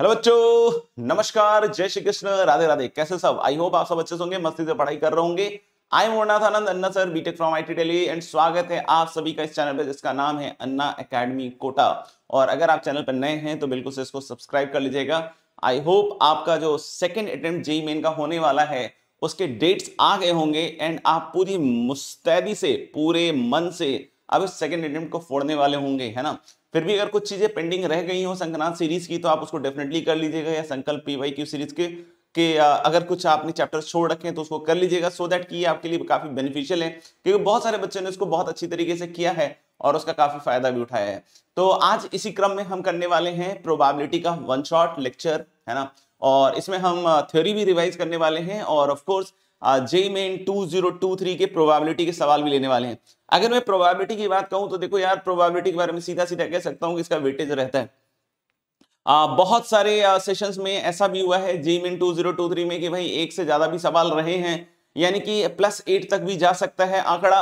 Hello बच्चों नमस्कार जय श्री कृष्ण राधे राधे कैसे सब आई होप आप सब अच्छे होंगे मस्ती से पढ़ाई कर रहे होंगे I am Mornath Anand Anna sir BTech from IT T and स्वागत है आप सभी का इस चैनल पर जिसका नाम है अन्ना एकेडमी कोटा और अगर आप चैनल पर नए हैं तो बिल्कुल से इसको सब्सक्राइब कर लीजिएगा आई होप आपका जो सेकेंड अटेम्प्ट जेई मेन का होने वाला है उसके डेट्स आ गए होंगे एंड आप पूरी मुस्तैदी से पूरे मन से अब इस सेकेंड अटेम्प्ट को फोड़ने वाले होंगे है ना फिर भी अगर कुछ चीज़ें पेंडिंग रह गई हो संक्रांत सीरीज की तो आप उसको डेफिनेटली कर लीजिएगा या संकल्प पी वाई क्यू सीरीज के कि अगर कुछ आपने चैप्टर छोड़ रखे हैं तो उसको कर लीजिएगा सो दैट कि आपके लिए काफ़ी बेनिफिशियल है क्योंकि बहुत सारे बच्चों ने उसको बहुत अच्छी तरीके से किया है और उसका काफ़ी फायदा भी उठाया है तो आज इसी क्रम में हम करने वाले हैं प्रोबेबिलिटी का वन शॉट लेक्चर है ना और इसमें हम थ्योरी भी रिवाइज करने वाले हैं और ऑफकोर्स जे मेन 2023 के प्रोबेबिलिटी के सवाल भी लेने वाले हैं अगर मैं प्रोबेबिलिटी की बात कहूं तो देखो यार प्रोबेबिलिटी के बारे में सीधा सीधा कह सकता हूं कि इसका वेटेज रहता है आ, बहुत सारे सेशंस में ऐसा भी हुआ है जे मेन 2023 में कि भाई एक से ज्यादा भी सवाल रहे हैं यानी कि प्लस एट तक भी जा सकता है आंकड़ा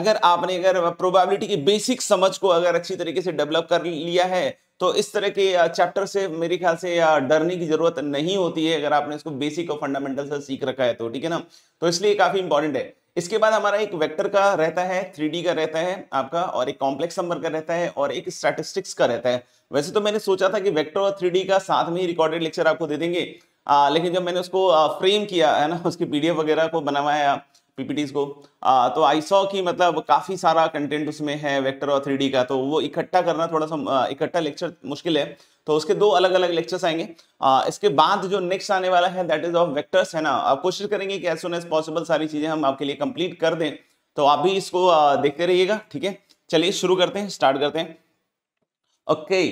अगर आपने अगर प्रोबेबिलिटी की बेसिक समझ को अगर अच्छी तरीके से डेवलप कर लिया है तो इस तरह के चैप्टर से मेरे ख्याल से डरने की जरूरत नहीं होती है अगर आपने इसको बेसिक और फंडामेंटल से सीख रखा है तो ठीक है ना तो इसलिए काफी इंपॉर्टेंट है इसके बाद हमारा एक वेक्टर का रहता है थ्री का रहता है आपका और एक कॉम्प्लेक्स नंबर का रहता है और एक स्टैटिस्टिक्स का रहता है वैसे तो मैंने सोचा था कि वेक्टर और थ्री का साथ में ही रिकॉर्डेड लेक्चर आपको दे देंगे आ, लेकिन जब मैंने उसको फ्रेम किया है ना उसकी पीडीएफ वगैरह को बनवाया पीपीटीज को आ, तो आई सॉ की मतलब काफ़ी सारा कंटेंट उसमें है वेक्टर और थ्री का तो वो इकट्ठा करना थोड़ा सा इकट्ठा लेक्चर मुश्किल है तो उसके दो अलग अलग लेक्चर्स आएंगे आ, इसके बाद जो नेक्स्ट आने वाला है दैट इज ऑफ वेक्टर्स है ना आप कोशिश करेंगे कि एज सुन एज पॉसिबल सारी चीज़ें हम आपके लिए कंप्लीट कर दें तो आप भी इसको आ, देखते रहिएगा ठीक है चलिए शुरू करते हैं स्टार्ट करते हैं ओके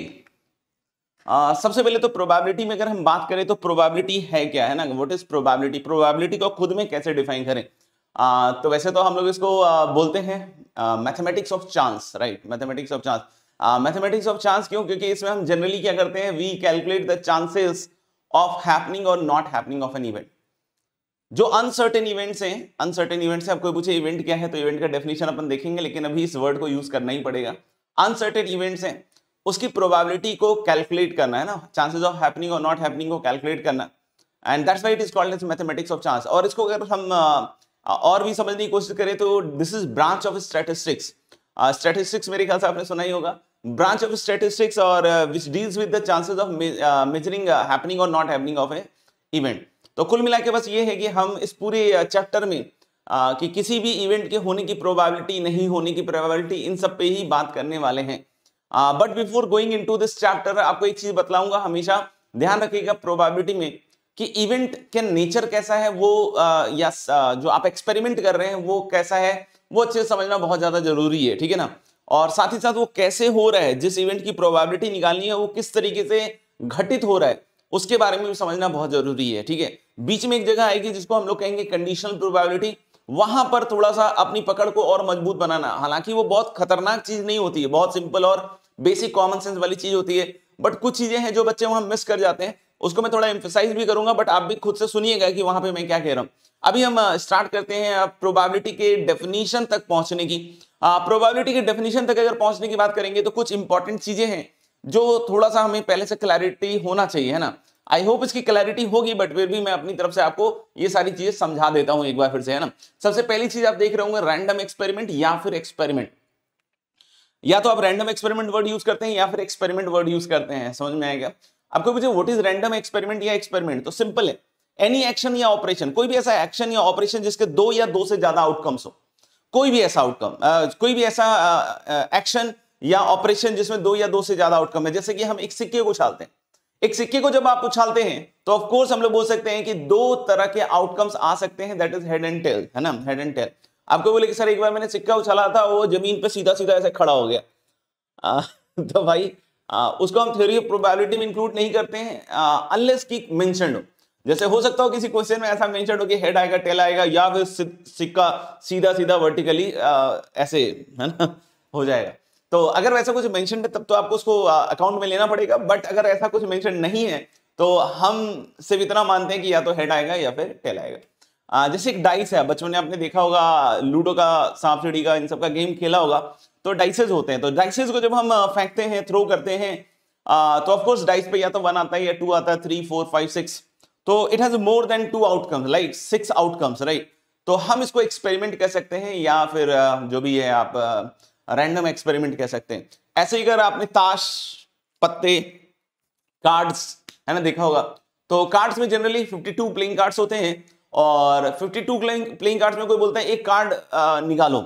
आ, सबसे पहले तो प्रोबेबिलिटी में अगर हम बात करें तो प्रोबेबिलिटी है क्या है ना वट इज प्रोबेबिलिटी प्रोबेबिलिटी को खुद में कैसे डिफाइन करें आ, तो वैसे तो हम लोग इसको आ, बोलते हैं mathematics of chance right mathematics of chance mathematics of chance क्यों क्योंकि इसमें हम जनरली क्या करते हैं we calculate the chances of happening और not happening of an event जो अनसर्टेन इवेंट्स हैं अनसर्टेन इवेंट्स आप कोई पूछे इवेंट क्या है तो इवेंट का डेफिनेशन अपन देखेंगे लेकिन अभी इस वर्ड को यूज करना ही पड़ेगा अनसर्टेन इवेंट्स हैं उसकी प्रोबेबिलिटी को कैलकुलेट करना है ना चांसेस ऑफ हैपनिंग और नॉट हैपनिंग को कैलकुलेट करना and that's why it is called mathematics of chance और इसको अगर हम uh, और भी समझने की कोशिश करें तो this is branch of statistics statistics मेरे ख्याल से आपने सुना ही होगा ब्रांच ऑफ स्टैटिस्टिक्स और which deals with the chances of measuring happening और not happening of a event तो कुल मिला के बस ये है कि हम इस पूरे चैप्टर में आ, कि किसी भी इवेंट के होने की प्रोबेबिलिटी नहीं होने की प्रोबेबिलिटी इन सब पे ही बात करने वाले हैं but before going into this chapter आपको एक चीज बतलाऊंगा हमेशा ध्यान रखिएगा प्रोबेबिलिटी में कि इवेंट के नेचर कैसा है वो या जो आप एक्सपेरिमेंट कर रहे हैं वो कैसा है वो अच्छे से समझना बहुत ज़्यादा जरूरी है ठीक है ना और साथ ही साथ वो कैसे हो रहा है जिस इवेंट की प्रोबेबिलिटी निकालनी है वो किस तरीके से घटित हो रहा है उसके बारे में भी समझना बहुत जरूरी है ठीक है बीच में एक जगह आएगी जिसको हम लोग कहेंगे कंडीशनल प्रोबेबिलिटी वहां पर थोड़ा सा अपनी पकड़ को और मजबूत बनाना हालांकि वो बहुत खतरनाक चीज नहीं होती है बहुत सिंपल और बेसिक कॉमन सेंस वाली चीज होती है बट कुछ चीजें हैं जो बच्चे वहां मिस कर जाते हैं उसको मैं थोड़ा एम्फोसाइज भी करूंगा बट आप भी खुद से सुनिएगा कि वहां पे मैं क्या कह रहा हूँ अभी हम स्टार्ट करते हैं प्रोबेबिलिटी के डेफिनेशन तक पहुंचने की प्रोबेबिलिटी के डेफिनेशन तक अगर पहुंचने की बात करेंगे तो कुछ इंपॉर्टेंट चीजें हैं जो थोड़ा सा हमें पहले से क्लैरिटी होना चाहिए है ना आई होप इसकी क्लैरिटी होगी बट फिर भी मैं अपनी तरफ से आपको ये सारी चीजें समझा देता हूं एक बार फिर से है ना सबसे पहली चीज आप देख रहे होंगे रैंडम एक्सपेरिमेंट या फिर एक्सपेरिमेंट या तो आप रैंडम एक्सपेरिमेंट वर्ड यूज करते हैं या फिर एक्सपेरिमेंट वर्ड यूज करते हैं समझ में आएगा आपको पूछे व्हाट इज रैंडम एक्सपेरिमेंट या एक्सपेरिमेंट तो सिंपल है एनी एक्शन या ऑपरेशन कोई भी ऐसा एक्शन या ऑपरेशन जिसके दो या दो से ज्यादा आउटकम्स हो कोई भी ऐसा आउटकम कोई भी ऐसा एक्शन या ऑपरेशन जिसमें दो या दो से ज्यादा आउटकम है जैसे कि हम एक सिक्के को उछालते हैं एक सिक्के को जब आप उछालते हैं तो ऑफ कोर्स हम लोग बोल सकते हैं कि दो तरह के आउटकम्स आ सकते हैं that is head and tail है ना हेड एंड टेल आपको बोले कि सर एक बार मैंने सिक्का उछाला था वो जमीन पे सीधा सीधा ऐसे खड़ा हो गया आ, तो भाई आ, उसको हम थ्योरी ऑफ प्रोबेबिलिटी में इंक्लूड नहीं करते हैं अनलेस की मेंशन हो जैसे हो सकता हो किसी क्वेश्चन में ऐसा मेंशन हो कि हेड आएगा टेल आएगा या फिर सिक्का सीधा सीधा वर्टिकली ऐसे है ना हो जाएगा तो अगर वैसा कुछ मेंशन है तब तो आपको उसको अकाउंट में लेना पड़ेगा बट अगर ऐसा कुछ मेंशन नहीं है तो हम सिर्फ इतना मानते हैं कि या तो हेड आएगा या फिर टेल आएगा जैसे एक डाइस है बचपन ने आपने देखा होगा लूडो का सांप सीढ़ी का इन सब का गेम खेला होगा तो डाइसेज होते हैं तो डाइसेज को जब हम फेंकते हैं थ्रो करते हैं तो ऑफकोर्स डाइस पे या तो वन आता है या टू आता है थ्री फोर फाइव सिक्स तो it has more than two outcomes like six outcomes right तो हम इसको एक्सपेरिमेंट कह सकते हैं या फिर जो भी है आप रैंडम एक्सपेरिमेंट कह सकते हैं ऐसे ही अगर आपने ताश पत्ते कार्ड्स है ना देखा होगा तो कार्ड्स में जनरली 52 प्लेइंग कार्ड्स होते हैं और 52 प्लेइंग प्लेइंग कार्ड्स में कोई बोलता है एक कार्ड निकालो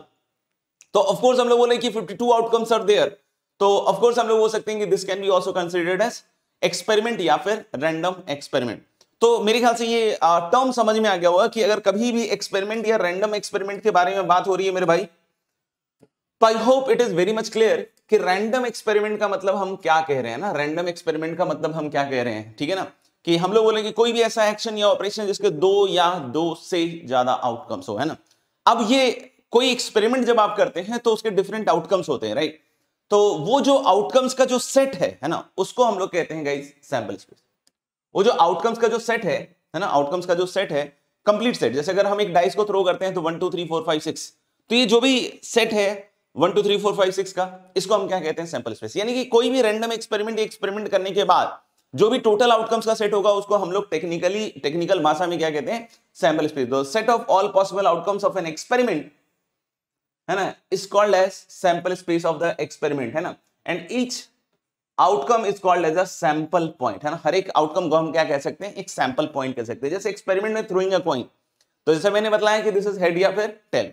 तो ऑफकोर्स हम लोग बोले कि 52 आउटकम्स आर देयर तो ऑफकोर्स हम लोग बोल सकते हैं कि this can be also considered as experiment या फिर रैंडम एक्सपेरिमेंट तो मेरे ख्याल से ये टर्म समझ में आ गया होगा कि अगर कभी भी एक्सपेरिमेंट या रैंडम एक्सपेरिमेंट के बारे में बात हो रही है मेरे भाई तो I hope it is very much clear कि रैंडम एक्सपेरिमेंट का मतलब हम क्या कह रहे हैं ना रैंडम एक्सपेरिमेंट का मतलब हम क्या कह रहे हैं ठीक है ना कि हम लोग बोलेंगे कोई भी ऐसा एक्शन या ऑपरेशन जिसके दो या दो से ज्यादा आउटकम्स हो है ना अब ये कोई एक्सपेरिमेंट जब आप करते हैं तो उसके डिफरेंट आउटकम्स होते हैं राइट तो वो जो आउटकम्स का जो सेट है है ना उसको हम लोग कहते हैं गाइज सैंपल स्पेस वो जो आउटकम्स का जो सेट है है ना आउटकम्स का जो सेट है कंप्लीट सेट जैसे अगर हम एक डाइस को थ्रो करते हैं तो one two three four five six तो ये जो भी सेट है one two three four five six का इसको हम क्या कहते हैं सैंपल स्पेस यानी कि कोई भी रैंडम एक्सपेरिमेंट एक्सपेरिमेंट करने के बाद जो भी टोटल आउटकम्स का सेट होगा उसको हम लोग टेक्निकली टेक्निकल भाषा में क्या कहते हैं sample space set of all possible outcomes of an experiment है ना is called as sample space of the experiment है ना and each outcome is called as a sample point है ना हर एक आउटकम को हम क्या कह सकते हैं एक सैंपल पॉइंट कह सकते हैं जैसे एक्सपेरिमेंट में थ्रोइंग अ कॉइन तो जैसे मैंने बताया कि दिस इज हेड या फिर टेल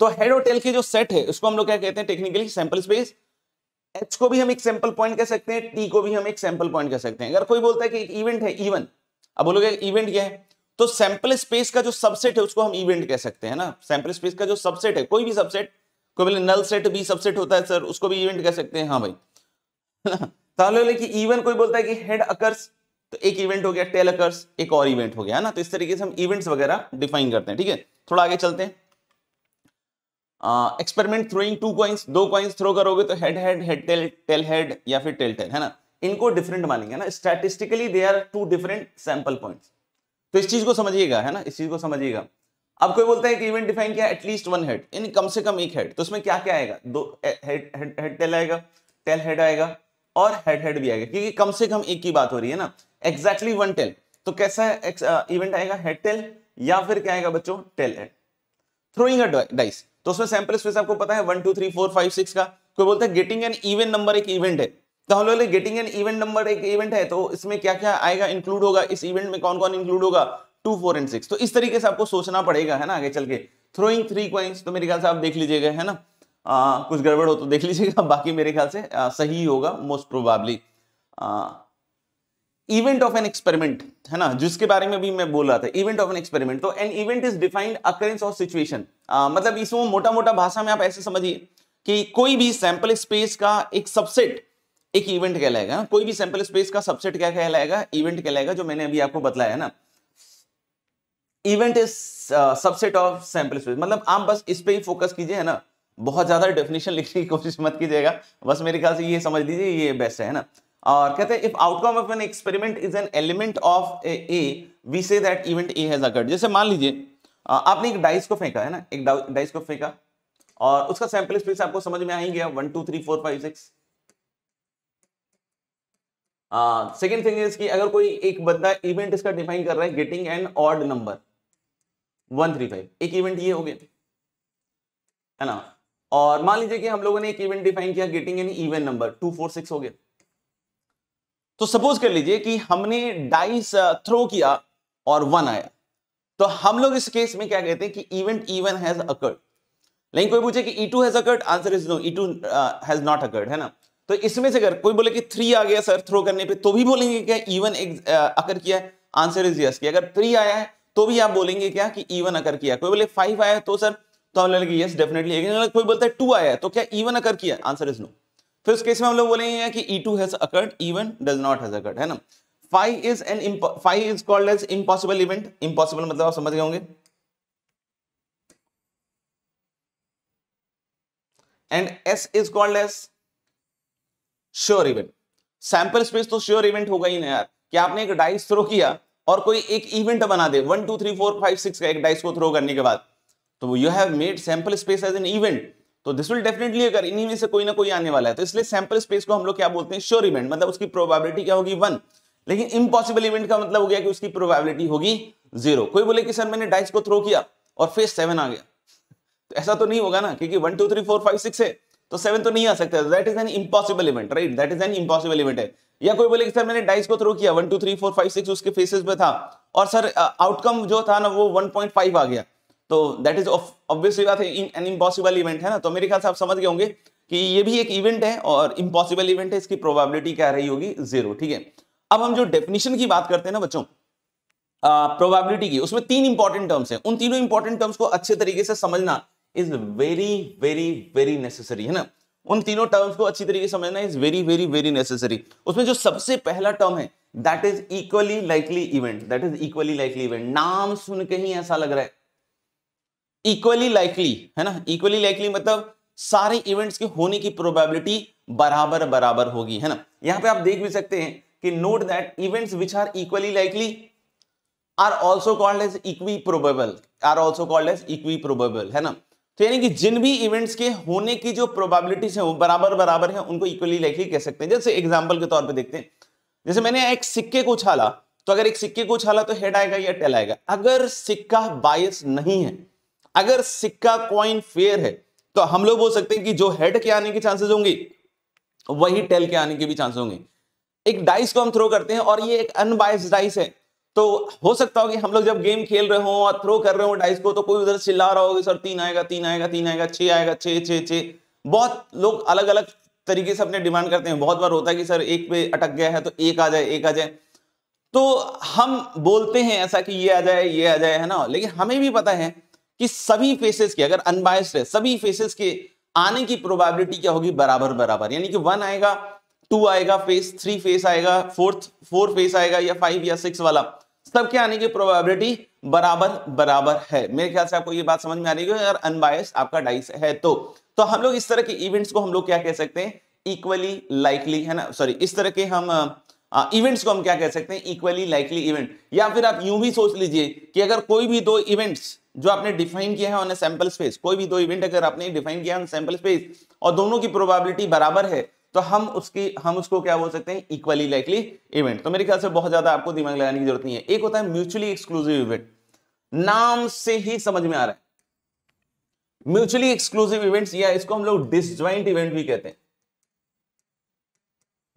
तो हेड और टेल के जो सेट है उसको हम लोग क्या कहते हैं टेक्निकली सैंपल स्पेस एच को भी हम एक सैंपल पॉइंट कह सकते हैं टी को भी हम एक सैंपल पॉइंट कह सकते हैं अगर कोई बोलता है कि एक इवेंट है इवन अब बोलोगे इवेंट क्या है तो सैंपल स्पेस का जो सबसेट है उसको हम इवेंट कह सकते हैं ना सैंपल स्पेस का जो सबसेट है कोई भी सबसेट कोई बोले नल सेट भी सबसेट होता है सर उसको भी इवेंट कह सकते हैं हाँ भाई तालो तो कि इवन कोई बोलता है कि हेड अकर्स तो एक इवेंट हो गया टेल अकर्स एक और इवेंट हो गया ना तो इस तरीके से हम इवेंट्स वगैरह डिफाइन करते हैं ठीक है थोड़ा आगे चलते हैं एक्सपेरिमेंट थ्रोइंग टू कॉइंस दो कॉइंस थ्रो करोगे तो head head head tail tail head या फिर टेल टेल है ना इनको डिफरेंट मानेंगे ना statistically they are two different sample points तो इस चीज को समझिएगा है ना इस चीज को समझिएगा अब कोई बोलता है कि इवेंट डिफाइन किया एटलीस्ट वन हेड यानी कम से कम एक हेड तो उसमें क्या क्या आएगा दो हेड हेड टेल आएगा टेल हेड आएगा और हेड हेड भी आएगा क्योंकि कम से कम एक की बात हो रही है ना एग्जैक्टली वन टेल तो कैसा है इवेंट आएगा हेड टेल या फिर क्या आएगा बच्चों टेल हेड थ्रोइंग डाइस तो उसमें सैंपल स्पेस आपको पता है one two three four five six का कोई बोलता है गेटिंग एन इवेंट नंबर एक इवेंट है तो हम लोग गेटिंग एन इवेंट नंबर एक इवेंट है तो इसमें क्या क्या आएगा इंक्लूड होगा इस इवेंट में कौन कौन इंक्लूड होगा टू फोर एंड सिक्स तो इस तरीके से आपको सोचना पड़ेगा है ना आगे चल के थ्रोइंग थ्री क्वाइंस तो मेरे ख्याल से आप देख लीजिएगा है ना आ, कुछ गड़बड़ हो तो देख लीजिएगा बाकी मेरे ख्याल से आ, सही होगा most probably event of an experiment है ना जिसके बारे में भी मैं बोल रहा था इवेंट ऑफ एन एक्सपेरिमेंट तो an event is defined occurrence of situation मतलब इसमें मोटा मोटा भाषा में आप ऐसे समझिए कि कोई भी सैंपल स्पेस का एक सबसेट एक इवेंट कहलाएगा कोई भी सैंपल स्पेस का सबसेट क्या कहलाएगा इवेंट कहलाएगा जो मैंने अभी आपको बताया ना event is subset of sample space मतलब आप बस इस पर ही फोकस कीजिए है ना बहुत ज्यादा डेफिनेशन लिखने की कोशिश मत कीजिएगा बस मेरे ख्याल से ये समझ लीजिए ये बेस्ट है ना और कहते हैं if outcome of an experiment is an element of A we say that event A has occurred जैसे मान लीजिए आपने एक डाइस को फेंका है ना एक डाइस को फेंका और उसका सैंपल स्पेस आपको समझ में आ ही गया one two three four five six second thing is कि अगर कोई एक बंदा इवेंट इसका डिफाइन कर रहा है getting an odd number one three five एक इवेंट ये हो गया है ना और मान लीजिए कि हम लोगों ने एक इवेंट डिफाइन किया getting an event number two four six हो गया तो सपोज कर लीजिए कि हमने डाइस थ्रो किया और वन आया तो हम लोग इस केस में क्या कहते हैं कि इवेंट इवन हैज अकर्ड लेकिन कोई पूछे कि E two has occurred answer is no E two has not occurred है ना तो इसमें से अगर कोई बोले कि थ्री आ गया सर थ्रो करने पे तो भी बोलेंगे क्या इवन एक अकर किया आंसर इज यस कि अगर थ्री आया है तो भी आप बोलेंगे क्या कि इवन अकर किया कोई बोले फाइव आया तो सर तो हम लगे यस डेफिनेटली कोई बोलता है टू आया है तो क्या इवन अकर किया आंसर इज नो फिर उस केस में हम लोग बोलेंगे कि E two has occurred even does not has occurred है ना five is an five is called as impossible event impossible मतलब आप समझ गए होंगे and S is called as sure event sample space तो श्योर इवेंट होगा ही ना यार कि आपने एक डाइस थ्रो किया और कोई एक इवेंट बना दे one two three four five six का एक डाइस को थ्रो करने के बाद तो you have made sample space as an event तो दिस विल डेफिनेटली अगर इन्हीं में से कोई ना कोई आने वाला है तो इसलिए सैंपल स्पेस को हम लोग क्या बोलते हैं श्योर इवेंट मतलब उसकी प्रोबेबिलिटी क्या होगी वन लेकिन इम्पॉसिबल इवेंट का मतलब हो गया कि उसकी प्रोबेबिलिटी होगी जीरो कोई बोले कि सर मैंने डाइस को थ्रो किया और फेस सेवन आ गया तो ऐसा तो नहीं होगा ना क्योंकि one two three four five six है तो सेवन तो नहीं आ सकता that is an impossible event right that is an impossible event है या कोई बोले कि सर मैंने डाइस को थ्रो किया one two three four five six उसके फेसेस पे था और सर आउटकम जो था ना वो वन पॉइंट फाइव आ गया तो दैट इज ऑब्वियसली बात है एन इम्पॉसिबल इवेंट है ना तो मेरे ख्याल से आप समझ गए होंगे कि ये भी एक इवेंट है और इम्पॉसिबल इवेंट है इसकी प्रोबेबिलिटी क्या रही होगी जीरो ठीक है अब हम जो डेफिनेशन की बात करते हैं ना बच्चों प्रोबेबिलिटी की उसमें तीन इंपॉर्टेंट टर्म्स हैं उन तीनों इंपॉर्टेंट टर्म्स को अच्छे तरीके से समझना is very very very necessary है ना उन तीनों टर्म्स को अच्छी तरीके समझना is very very very necessary उसमें जो सबसे पहला टर्म है that is equally likely event that is equally likely event नाम सुन के ही ऐसा लग रहा है इक्वली लाइकली है ना इक्वली लाइकली मतलब सारे इवेंट्स के होने की प्रोबेबिलिटी बराबर बराबर होगी है ना यहां पे आप देख भी सकते हैं कि note that events which are equally likely are also called as equiprobable are also called as equiprobable है ना तो यानी कि जिन भी इवेंट्स के होने की जो प्रोबेबिलिटीज है वो बराबर बराबर है उनको इक्वली लाइकली कह सकते हैं जैसे एग्जाम्पल के तौर पर देखते हैं जैसे मैंने एक सिक्के को उछाला तो अगर एक सिक्के को उछाला तो हेड आएगा या टेल आएगा अगर सिक्का बायस नहीं है अगर सिक्का क्वाइन फेयर है तो हम लोग बोल सकते हैं कि जो हेड के आने के चांसेस होंगे वही टेल के आने के भी चांसेस होंगे एक डाइस को हम थ्रो करते हैं और ये एक अनबायस डाइस है तो हो सकता हो कि हम लोग जब गेम खेल रहे हो और थ्रो कर रहे हो डाइस को तो कोई उधर चिल्ला रहा होगा सर तीन आएगा तीन आएगा तीन आएगा छह आएगा छः छः छः बहुत लोग अलग अलग तरीके से अपने डिमांड करते हैं बहुत बार होता है कि सर एक पे अटक गया है तो एक आ जाए एक आ जाए तो हम बोलते हैं ऐसा कि ये आ जाए ये आ जाए है ना लेकिन हमें भी पता है कि सभी फेसेस के अगर अनबायस्ड है सभी फेसेस के आने की प्रोबेबिलिटी क्या होगी बराबर बराबर यानी कि वन आएगा टू आएगा फेस थ्री फेस आएगा फोर्थ फोर फेस आएगा या फाइव या सिक्स वाला सबके आने की प्रोबेबिलिटी बराबर बराबर है मेरे ख्याल से आपको ये बात समझ में आ रही है अगर अनबायस आपका डाइस है तो तो हम लोग इस तरह के इवेंट्स को हम लोग क्या कह सकते हैं इक्वली लाइकली है ना सॉरी इस तरह के हम इवेंट्स को हम क्या कह सकते हैं इक्वली लाइकली इवेंट या फिर आप यूं भी सोच लीजिए कि अगर कोई भी दो इवेंट्स जो आपने डिफाइन किया है ऑन सैंपल स्पेस कोई भी दो इवेंट अगर आपने डिफाइन किया है ऑन सैंपल स्पेस और दोनों की प्रोबेबिलिटी बराबर है तो हम उसकी हम उसको क्या बोल सकते हैं इक्वली लाइकली इवेंट तो मेरे ख्याल से बहुत ज्यादा आपको दिमाग लगाने की जरूरत नहीं है एक होता है म्यूचुअली एक्सक्लूसिव इवेंट नाम से ही समझ में आ रहा है म्यूचुअली एक्सक्लूसिव इवेंट्स या इसको हम लोग डिसज्वाइंट इवेंट भी कहते हैं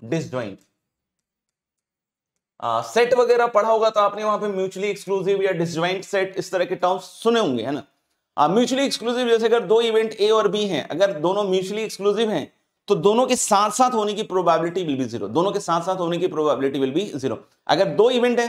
डिसज्वाइंट सेट वगैरह पढ़ा होगा तो आपने वहां पे म्यूचुअली एक्सक्लूसिव या डिसज्वाइंट सेट इस तरह के टर्म्स सुने होंगे है ना म्यूचुअली एक्सक्लूसिव जैसे अगर दो इवेंट ए और बी हैं अगर दोनों म्यूचुअली एक्सक्लूसिव हैं तो दोनों के साथ साथ होने की प्रोबेबिलिटी विल बी जीरो दोनों के साथ साथ होने की प्रोबेबिलिटी विल बी जीरो अगर दो इवेंट है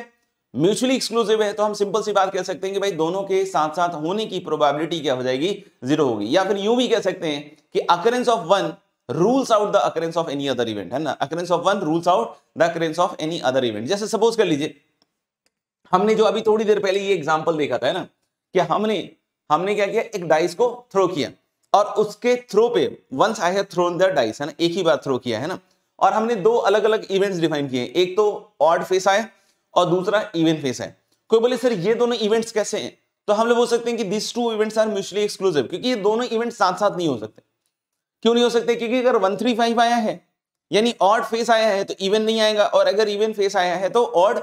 म्यूचुअली एक्सक्लूसिव है तो हम सिंपल सी बात कह सकते हैं कि भाई दोनों के साथ साथ होने की प्रोबेबिलिटी क्या हो जाएगी जीरो होगी या फिर यू भी कह सकते हैं कि occurrence of one rules out the occurrence of any other event है ना occurrence of one rules out the occurrence of any other event जैसे सपोज कर लीजिए हमने जो अभी थोड़ी देर पहले ये एग्जाम्पल देखा था है ना कि हमने हमने क्या किया एक डाइस को थ्रो किया और उसके थ्रो पे once I have thrown the dice है ना एक ही बार थ्रो किया है ना और हमने दो अलग अलग इवेंट्स डिफाइन किए एक तो ऑड फेस आए और दूसरा इवेंट फेस है कोई बोले सर ये दोनों इवेंट्स कैसे हैं तो हम लोग बोल सकते हैं कि this two events are mutually exclusive क्योंकि ये दोनों इवेंट साथ साथ नहीं हो सकते क्यों नहीं हो सकते क्योंकि अगर वन थ्री फाइव आया है यानी ऑड फेस आया है तो इवेंट नहीं आएगा और अगर इवेंट फेस आया है तो ऑड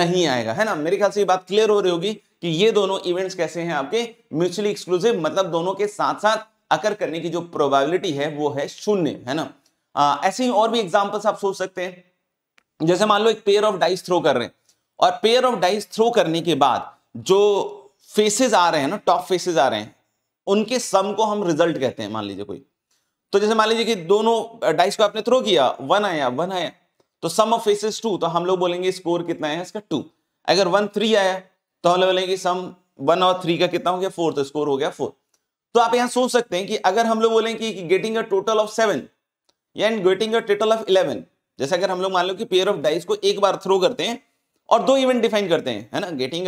नहीं आएगा है ना मेरे ख्याल से ये बात क्लियर हो रही होगी कि ये दोनों इवेंट्स कैसे हैं आपके म्यूचुअली एक्सक्लूसिव मतलब दोनों के साथ साथ अकर करने की जो प्रोबेबिलिटी है वो है शून्य है ना आ, ऐसे ही और भी एग्जाम्पल्स आप सोच सकते हैं जैसे मान लो एक पेयर ऑफ डाइस थ्रो कर रहे हैं और पेयर ऑफ डाइस थ्रो करने के बाद जो फेसेस आ रहे हैं ना टॉप फेसेस आ रहे हैं उनके सम को हम रिजल्ट कहते हैं मान लीजिए कोई तो जैसे मान लीजिए कि दोनों डाइस को आपने थ्रो किया वन आया वन आया तो सम ऑफ फेसेस टू तो हम लोग बोलेंगे स्कोर कितना है इसका टू अगर वन थ्री आया तो हम लोग बोलेंगे सम वन और थ्री का कितना हो गया फोर तो स्कोर हो गया फोर तो आप यहां सोच सकते हैं कि अगर हम लोग बोलें कि getting a total of seven and getting a total of eleven जैसे अगर हम लोग मान लो कि पेयर ऑफ डाइस को एक बार थ्रो करते हैं और दो इवेंट डिफाइन करते हैं है ना getting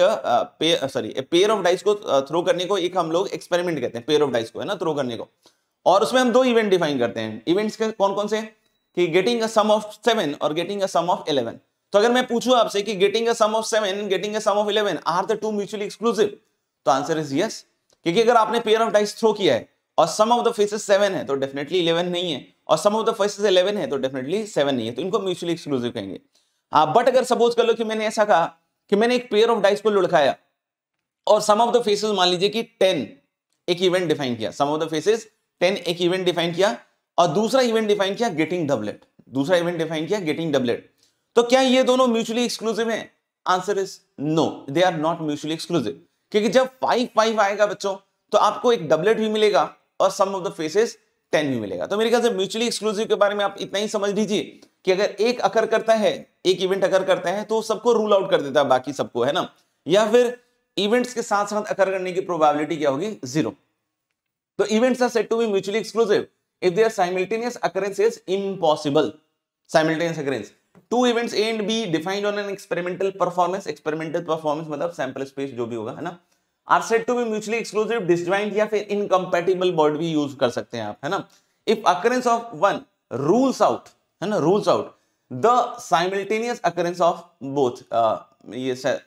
sorry pair of dice को थ्रो uh, करने को एक हम लोग एक्सपेरिमेंट कहते हैं पेयर ऑफ डाइस को है ना थ्रो करने को और उसमें हम दो इवेंट डिफाइन करते हैं इवेंट्स के कौन कौन से कि getting a sum of seven और getting a sum of eleven तो अगर मैं पूछूं आपसे कि getting a sum of seven getting a sum of eleven are the two mutually exclusive तो आंसर इज यस क्योंकि अगर आपने पेयर ऑफ डाइस थ्रो किया है और sum of the faces seven है तो डेफिनेटली इलेवन नहीं है और sum of the faces eleven है तो डेफिनेटली सेवन नहीं है तो इनको म्यूचुअली एक्सक्लूसिव कहेंगे हाँ बट अगर सपोज कर लो कि मैंने ऐसा कहा कि मैंने एक पेयर ऑफ डाइस को लुढ़काया और सम ऑफ द फेसेस मान लीजिए कि टेन एक इवेंट डिफाइन किया sum of the faces ten एक इवेंट डिफाइन किया और दूसरा इवेंट डिफाइन किया गेटिंग डबलेट दूसरा इवेंट डिफाइन किया गेटिंग डबलेट तो क्या ये दोनों म्यूचुअली एक्सक्लूसिव है answer is no they are not mutually exclusive क्योंकि जब फाइव फाइव आएगा बच्चों तो आपको एक डबलेट भी मिलेगा और sum of the faces ten भी मिलेगा तो मेरे ख्याल से म्यूचुअली एक्सक्लूसिव के बारे में आप इतना ही समझ लीजिए कि अगर एक अकर करता है एक इवेंट अकर करता है तो सबको रूल आउट कर देता है बाकी सबको है ना या फिर इवेंट्स के साथ साथ अकर करने की प्रोबेबिलिटी क्या होगी जीरो तो events are set to be mutually exclusive they are simultaneous occurrence is impossible simultaneous occurrence two events and B defined on an experimental performance experimental performance मतलब सैंपल स्पेस जो भी होगा है ना are set to be mutually exclusive disjoint या फिर incompatible word भी use कर सकते हैं आप है ना if occurrence of one rules out है ना rules out the simultaneous occurrence of both ये sir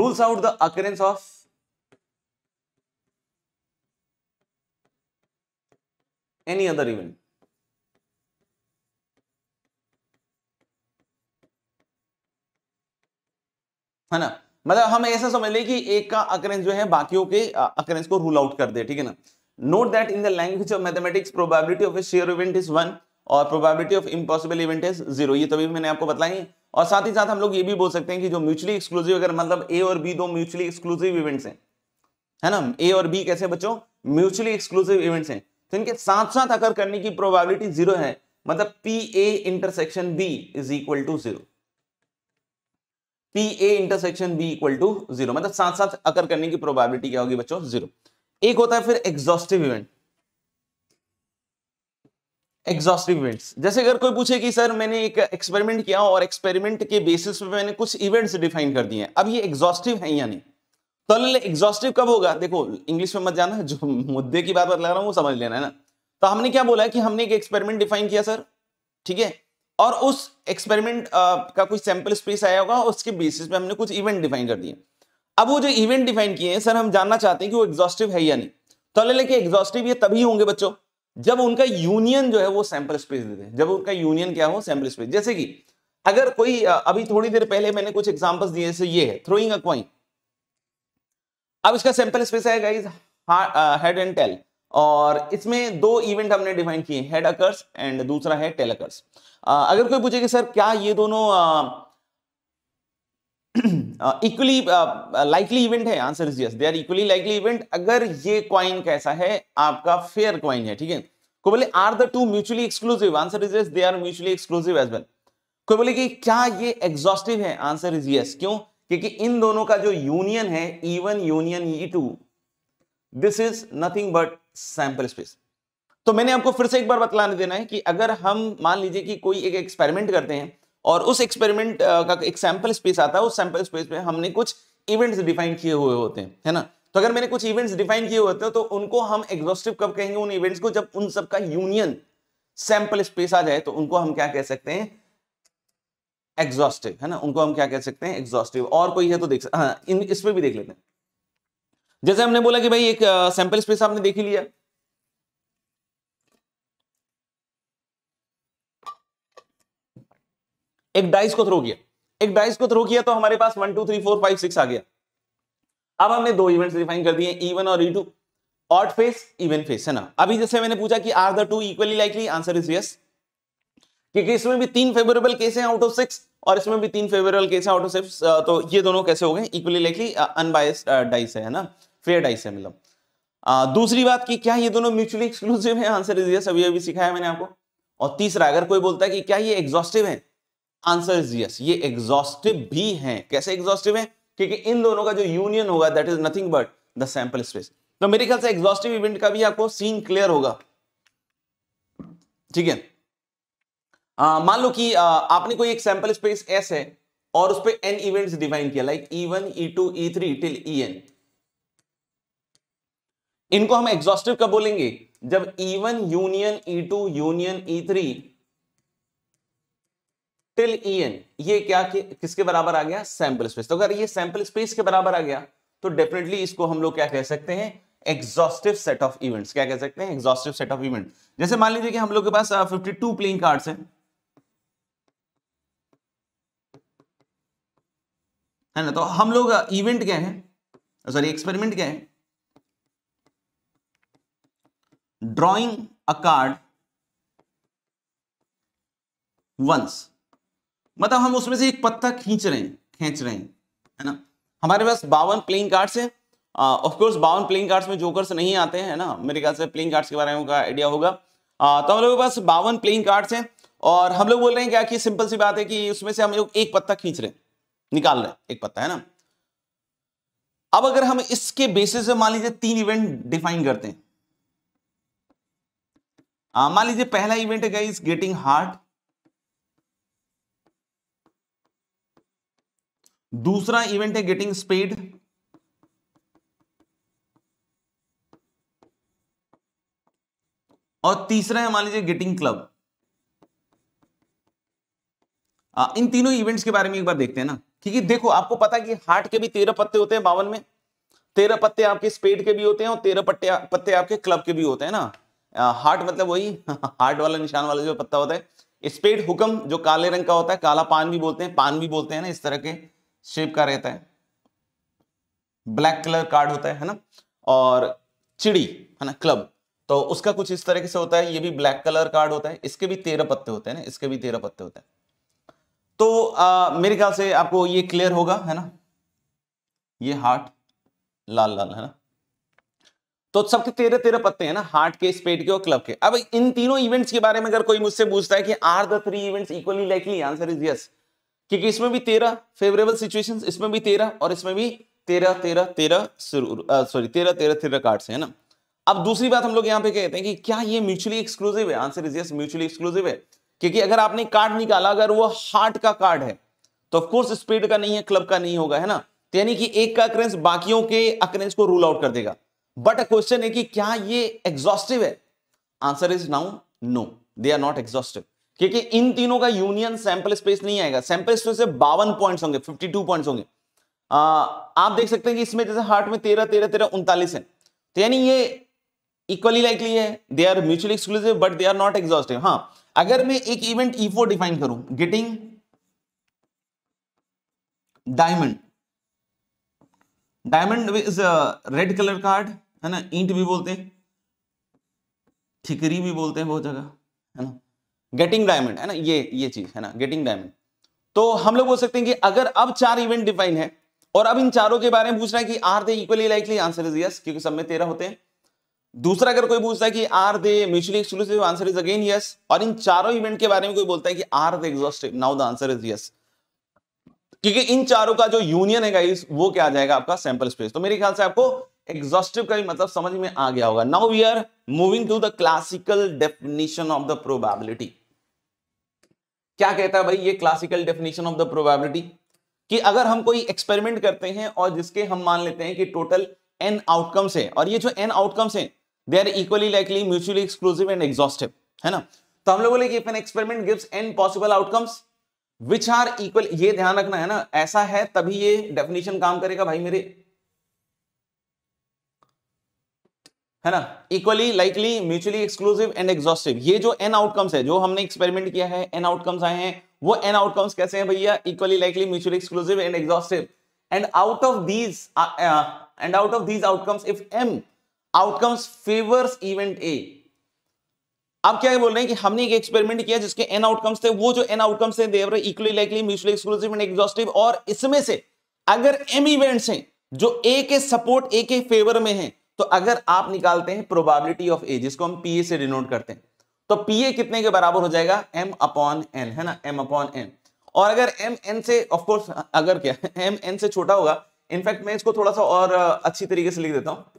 rules out the occurrence of any other event है ना मतलब हम ऐसा समझ लें कि एक का अकरेंस जो है बाकियों के अकरेंस को रूल आउट कर दे ठीक है ना note that in the language of mathematics probability of a sure event is one और probability of impossible event is zero ये तभी मैंने आपको बताई है और साथ ही साथ हम लोग ये भी बोल सकते हैं कि जो म्यूचुअली एक्सक्लूसिव अगर मतलब ए और बी दो म्यूचुअली एक्सक्लूसिव इवेंट्स हैं है ना ए और बी कैसे बच्चों म्यूचुअली एक्सक्लूसिव इवेंट्स हैं तो इनके साथ साथ अगर करने की प्रोबेबिलिटी जीरो है मतलब P A intersection B is equal to zero P A intersection B equal to zero मतलब साथ साथ अकर करने की प्रोबेबिलिटी क्या होगी बच्चों जीरो एक होता है फिर एग्जॉस्टिव इवेंट एग्जॉस्टिव इवेंट्स जैसे अगर कोई पूछे कि सर मैंने एक एक्सपेरिमेंट किया और एक्सपेरिमेंट के बेसिस पे मैंने कुछ इवेंट्स डिफाइन कर दिए हैं अब ये एग्जॉस्टिव है या नहीं तो एग्जॉस्टिव कब होगा देखो इंग्लिश में मत जाना जो मुद्दे की बात बता रहा हूँ वो समझ लेना है ना तो हमने क्या बोला है कि हमने एक एक्सपेरिमेंट डिफाइन किया सर ठीक है और उस एक्सपेरिमेंट का कुछ सैंपल स्पेस आया होगा उसके बेसिस पे हमने कुछ इवेंट डिफाइन कर दिए अब वो जो इवेंट डिफाइन किए हैं सर हम जानना चाहते हैं कि वो एग्जॉस्टिव है या नहीं तो ले लेके एग्जॉस्टिव ये तभी होंगे बच्चों जब उनका यूनियन जो है वो सैंपल स्पेस देते हैं जब उनका यूनियन क्या हो सैंपल स्पेस जैसे कि अगर कोई अभी थोड़ी देर पहले मैंने कुछ एग्जाम्पल्स दिए जैसे ये है थ्रोइंग अ क्वाइन अब इसका सैंपल स्पेस आएगा इज हेड एंड टेल और इसमें दो इवेंट हमने डिफाइन किए हेड अकर्स एंड दूसरा है टेल अकर्स अगर कोई पूछे कि सर क्या ये दोनों इक्वली लाइकली इवेंट है answer is yes they are equally likely event अगर ये क्वाइन कैसा है आपका फेयर क्वाइन है ठीक है को बोले are the two mutually exclusive answer is yes they are mutually exclusive as well कोई बोले कि क्या ये एग्जॉस्टिव है आंसर इज यस क्यों क्योंकि इन दोनों का जो यूनियन है even union E two this is nothing but sample space तो मैंने आपको फिर से एक बार बतलाने देना है कि अगर हम मान लीजिए कि कोई एक एक्सपेरिमेंट करते हैं और उस एक्सपेरिमेंट का एक सैंपल स्पेस आता है उस सैंपल स्पेस में हमने कुछ इवेंट्स डिफाइन किए हुए होते हैं है ना तो अगर मैंने कुछ इवेंट्स डिफाइन किए होते हैं तो उनको हम एग्जॉस्टिव कब कहेंगे उन इवेंट्स को जब उन सबका यूनियन सैंपल स्पेस आ जाए तो उनको हम क्या कह सकते हैं एग्जॉस्टिव है ना उनको हम क्या कह सकते हैं एग्जॉस्टिव और कोई है तो देख सकते हाँ इसमें भी देख लेते हैं जैसे हमने बोला कि भाई एक सैंपल स्पेस आपने देख ही लिया एक डाइस को थ्रो किया एक डाइस को थ्रो किया तो हमारे पास one two three four five six आ गया अब हमने दो इवेंट्स डिफाइन कर दिए इवन और E two odd face even face है ना अभी जैसे मैंने पूछा कि are the two equally likely answer is yes क्योंकि इसमें भी तीन फेवरेबल केस हैं आउट ऑफ सिक्स और इसमें भी तीन फेवरेबल केस हैं आउट ऑफ सिक्स तो ये दोनों कैसे हो गए इक्वली लाइकली अनबायस डाइस है ना फेयर डाइस है मतलब दूसरी बात की क्या ये दोनों म्यूचुअली एक्सक्लूसिव है आंसर इज यस अभी अभी सिखाया मैंने आपको और तीसरा अगर कोई बोलता है कि क्या ये एग्जॉस्टिव है आंसर इज यस ये एग्जॉस्टिव भी हैं कैसे एग्जॉस्टिव है क्योंकि इन दोनों का जो यूनियन होगा that is nothing but the sample space तो मेरे ख्याल से एग्जॉस्टिव इवेंट का भी आपको सीन क्लियर होगा ठीक है मान लो कि आ, आपने कोई एक सैंपल स्पेस एस है और उस पर एन इवेंट डिफाइन किया like E one E two E three till E n इनको हम एग्जॉस्टिव कब बोलेंगे जब E one union E two union E three till E ये क्या कि, किसके बराबर आ गया सैंपल स्पेस तो अगर ये सैंपल स्पेस के बराबर आ गया तो डेफिनेटली इसको हम लोग क्या कह सकते हैं एग्जॉस्टिव सेट ऑफ इवेंट्स क्या कह सकते हैं एग्जॉस्टिव सेट ऑफ इवेंट जैसे मान लीजिए कि हम लोग के पास फिफ्टी टू प्लेइंग कार्ड है है ना तो हम लोग इवेंट क्या है सॉरी एक्सपेरिमेंट क्या है ड्रॉइंग अ कार्ड वंस मतलब हम उसमें से एक पत्ता खींच रहे हैं खींच रहे हैं है ना हमारे पास बावन प्लेइंग कार्ड्स हैं ऑफकोर्स बावन प्लेइंग कार्ड्स में जोकर्स नहीं आते हैं ना मेरे ख्याल से प्लेइंग कार्ड्स के बारे में उनका आइडिया होगा आ, तो हम लोगों के पास बावन प्लेइंग कार्ड्स हैं और हम लोग बोल रहे हैं क्या कि सिंपल सी बात है कि उसमें से हम लोग एक पत्ता खींच रहे हैं निकाल रहे हैं एक पत्ता है ना अब अगर हम इसके बेसिस पे मान लीजिए तीन इवेंट डिफाइन करते हैं मान लीजिए पहला इवेंट है गाइस गेटिंग हार्ट दूसरा इवेंट है गेटिंग स्पेड और तीसरा है मान लीजिए गेटिंग क्लब आ, इन तीनों इवेंट्स के बारे में एक बार देखते हैं ना क्योंकि देखो आपको पता है कि हार्ट के भी तेरह पत्ते होते हैं बावन में तेरह पत्ते आपके स्पेड के भी होते हैं और तेरह पत्ते पत्ते आपके क्लब के भी होते हैं ना आ, हार्ट मतलब वही हार्ट वाला निशान वाला जो पत्ता होता है स्पेड हुक्म जो काले रंग का होता है काला पान भी बोलते हैं पान भी बोलते हैं ना इस तरह के शेप का रहता है ब्लैक कलर कार्ड होता है है ना और चिड़ी है ना क्लब तो उसका कुछ इस तरीके से होता है ये भी ब्लैक कलर कार्ड होता है इसके भी तेरह पत्ते होते हैं ना इसके भी तेरह पत्ते होते हैं तो आ, मेरे ख्याल से आपको ये क्लियर होगा है ना ये हार्ट लाल लाल है ना तो सबके तेरह तेरह पत्ते हैं ना हार्ट के स्पेड के और क्लब के अब इन तीनों इवेंट्स के बारे में अगर कोई मुझसे पूछता है कि are the three events equally likely answer is yes क्योंकि इसमें भी तेरह फेवरेबल सिचुएशंस इसमें भी तेरह और इसमें भी तेरह तेरह तेरह सॉरी तेरह तेरह तेरह कार्ड्स है ना अब दूसरी बात हम लोग यहाँ पे कहते हैं कि क्या ये म्यूचुअली एक्सक्लूसिव है answer is yes mutually exclusive है क्योंकि अगर आपने कार्ड निकाला अगर वो हार्ट का कार्ड है तो ऑफकोर्स स्पीड का नहीं है क्लब का नहीं होगा है ना तो यानी कि एक का अक्रेंस बाकियों के अक्रेंस को रूल आउट कर देगा बट अ क्वेश्चन है कि क्या ये एग्जॉस्टिव है answer is now no they are not exhaustive क्योंकि इन तीनों का यूनियन सैंपल स्पेस नहीं आएगा सैंपल स्पेस से बावन पॉइंट्स होंगे 52 पॉइंट्स होंगे आ, आप देख सकते हैं कि इसमें जैसे हार्ट में तेरह तेरह तेरह उनतालीस है तो यानी ये इक्वली लाइकली है they are mutually exclusive but they are not exhaustive हाँ अगर मैं एक इवेंट ई फोर डिफाइन करूं getting diamond diamond is red colour card है ना ईंट भी बोलते हैं ठिकरी भी बोलते हैं बहुत जगह है ना गेटिंग डायमंड है ना ये ये चीज है ना गेटिंग डायमंड तो हम लोग बोल सकते हैं कि अगर अब चार इवेंट डिफाइन है और अब इन चारों के बारे में पूछ रहा है कि are they equally likely answer is yes क्योंकि सब में तेरह होते हैं दूसरा अगर कोई पूछता है कि are they mutually exclusive answer is again yes और इन चारों इवेंट के बारे में कोई बोलता है कि are they exhaustive now the answer is yes क्योंकि इन चारों का जो यूनियन है गाइस वो क्या आ जाएगा आपका सैंपल स्पेस तो मेरे ख्याल से आपको एग्जॉस्टिव का भी मतलब समझ में आ गया होगा now we are moving to the classical definition of the probability क्या कहता है भाई ये classical definition of the probability कि अगर हम कोई एक्सपेरिमेंट करते हैं और जिसके हम मान लेते हैं कि टोटल एन आउटकम्स है और ये जो एन आउटकम्स है they are equally likely mutually exclusive and exhaustive है ना तो हम लोग बोले कि if an experiment gives n possible outcomes which are equal ये ध्यान रखना है ना ऐसा है तभी ये डेफिनेशन काम करेगा भाई मेरे है ना equally likely mutually exclusive and exhaustive ये जो एन आउटकम्स है जो हमने एक्सपेरिमेंट किया है एन आउटकम्स आए हैं वो एन आउटकम्स कैसे हैं भैया equally likely mutually exclusive and exhaustive and out of these and out of these outcomes if m outcomes favours event A आप क्या बोल रहे हैं कि हमने एक एक्सपेरिमेंट किया जिसके एन आउटकम्स थे वो जो एन आउटकम्स थे they are equally likely mutually exclusive and exhaustive और इसमें से अगर एम इवेंट्स हैं जो ए के सपोर्ट ए के फेवर में हैं तो अगर आप निकालते हैं प्रोबेबिलिटी ऑफ ए जिसको हम पी ए से डिनोट करते हैं तो पी ए कितने के बराबर हो जाएगा एम अपॉन एन है ना एम अपॉन एन और अगर एम एन से ऑफकोर्स अगर क्या एम एन से छोटा होगा इनफैक्ट मैं इसको थोड़ा सा और अच्छी तरीके से लिख देता हूं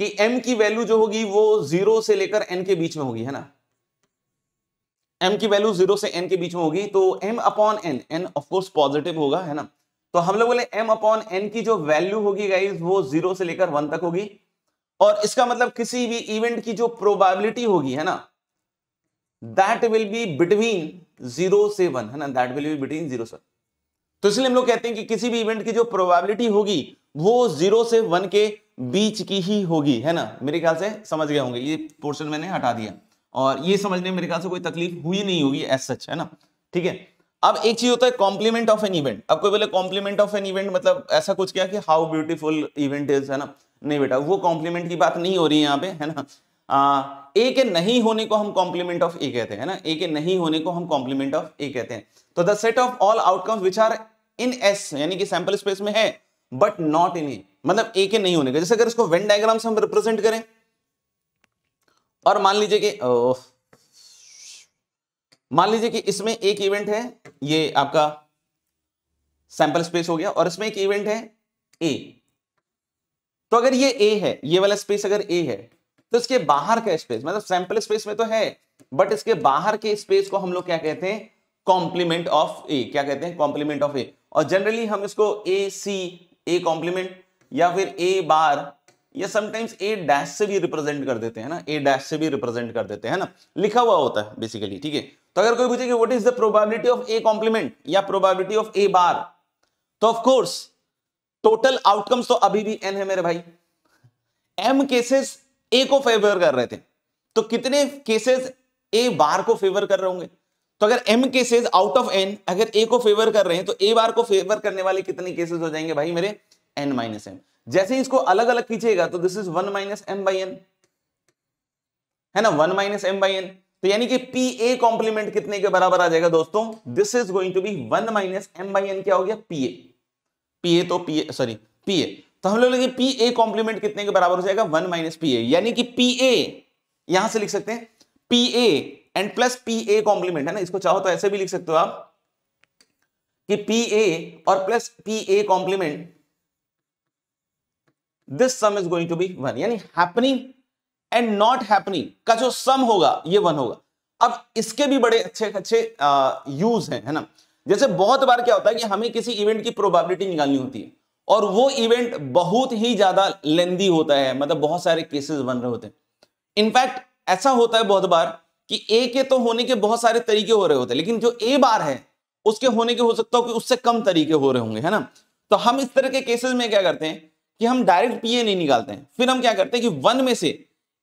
कि m की वैल्यू जो होगी वो जीरो से लेकर n के बीच में होगी है ना m की वैल्यू जीरो से n के बीच में होगी तो m upon n n of course positive होगा है ना तो हम लोग बोले m अपॉन एन की जो वैल्यू होगी गाइज वो जीरो से लेकर वन तक होगी और इसका मतलब किसी भी इवेंट की जो प्रोबेबिलिटी होगी है ना that will be between zero से वन है ना that will be between zero से तो इसलिए हम लोग कहते हैं कि किसी भी इवेंट की जो प्रोबेबिलिटी होगी वो जीरो से वन के बीच की ही होगी है ना मेरे ख्याल से समझ गए होंगे ये पोर्शन मैंने हटा दिया और ये समझने में मेरे ख्याल से कोई तकलीफ हुई नहीं होगी एस सच है ना ठीक है अब एक चीज होता है कॉम्प्लीमेंट ऑफ एन इवेंट अब कोई बोले कॉम्प्लीमेंट ऑफ एन इवेंट मतलब ऐसा कुछ क्या कि हाउ ब्यूटीफुल इवेंट इज है ना नहीं बेटा वो कॉम्प्लीमेंट की बात नहीं हो रही है यहाँ पे है ना आ, ए के नहीं होने को हम कॉम्प्लीमेंट ऑफ ए कहते हैं ना ए के नहीं होने को हम कॉम्प्लीमेंट ऑफ ए कहते हैं तो the set of all outcomes which are in S यानी कि सैंपल स्पेस में है बट नॉट इन ए मतलब ए के नहीं होने का जैसे अगर इसको वेन डायग्राम से हम रिप्रेजेंट करें और मान लीजिए कि मान लीजिए कि इसमें एक इवेंट है ये आपका सैंपल स्पेस हो गया और इसमें एक इवेंट है ए तो अगर ये ए है ये वाला स्पेस अगर ए है तो इसके बाहर का स्पेस मतलब सैंपल स्पेस में तो है बट इसके बाहर के स्पेस को हम लोग क्या कहते हैं कॉम्प्लीमेंट ऑफ ए क्या कहते हैं कॉम्प्लीमेंट ऑफ ए और जनरली हम इसको ए सी ए कॉम्प्लीमेंट या फिर ए बार या समटाइम्स ए डैश से भी रिप्रेजेंट कर देते हैं ना ए डैश से भी रिप्रेजेंट कर देते हैं ना लिखा हुआ होता है बेसिकली ठीक है तो अगर कोई पूछे कि what is the probability of A complement या प्रोबेबिलिटी ऑफ ए बार तो ऑफकोर्स टोटल आउटकम्स तो अभी भी एन है मेरे भाई एम केसेस ए को फेवर कर रहे थे तो कितने केसेस ए बार को फेवर कर रहे होंगे तो अगर m cases out of n अगर ए को फेवर कर रहे हैं तो ए बार को फेवर करने वाले कितने केसेस हो जाएंगे भाई मेरे एन माइनस एम जैसे ही इसको अलग अलग खींचेगा तो this is one minus m by n है ना one minus m by n तो यानी कि पी ए कॉम्प्लीमेंट कितने के बराबर आ जाएगा दोस्तों this is going to be one minus m by n क्या हो गया पी ए पी ए तो P A sorry P A तो हम लोग लेंगे पी ए कॉम्प्लीमेंट कितने के बराबर हो जाएगा वन माइनस पी ए यानी कि पी ए यहां से लिख सकते हैं P A and plus P A complement है ना इसको चाहो तो ऐसे भी लिख सकते हो आप कि पी ए और plus P A complement this sum is going to be one यानी हैपनिंग एंड नॉट हैपनिंग का जो सम होगा ये वन होगा अब इसके भी बड़े अच्छे अच्छे यूज हैं है ना जैसे बहुत बार क्या होता है कि हमें किसी इवेंट की प्रोबेबिलिटी निकालनी होती है और वो इवेंट बहुत ही ज्यादा लेंदी होता है मतलब बहुत सारे केसेस बन रहे होते हैं इनफैक्ट ऐसा होता है बहुत बार कि ए के तो होने के बहुत सारे तरीके हो रहे होते हैं लेकिन जो ए बार है उसके होने के हो सकता हो कि उससे कम तरीके हो रहे होंगे है ना तो हम इस तरह के केसेस में क्या करते हैं कि हम डायरेक्ट पीए नहीं निकालते हैं फिर हम क्या करते हैं कि वन में से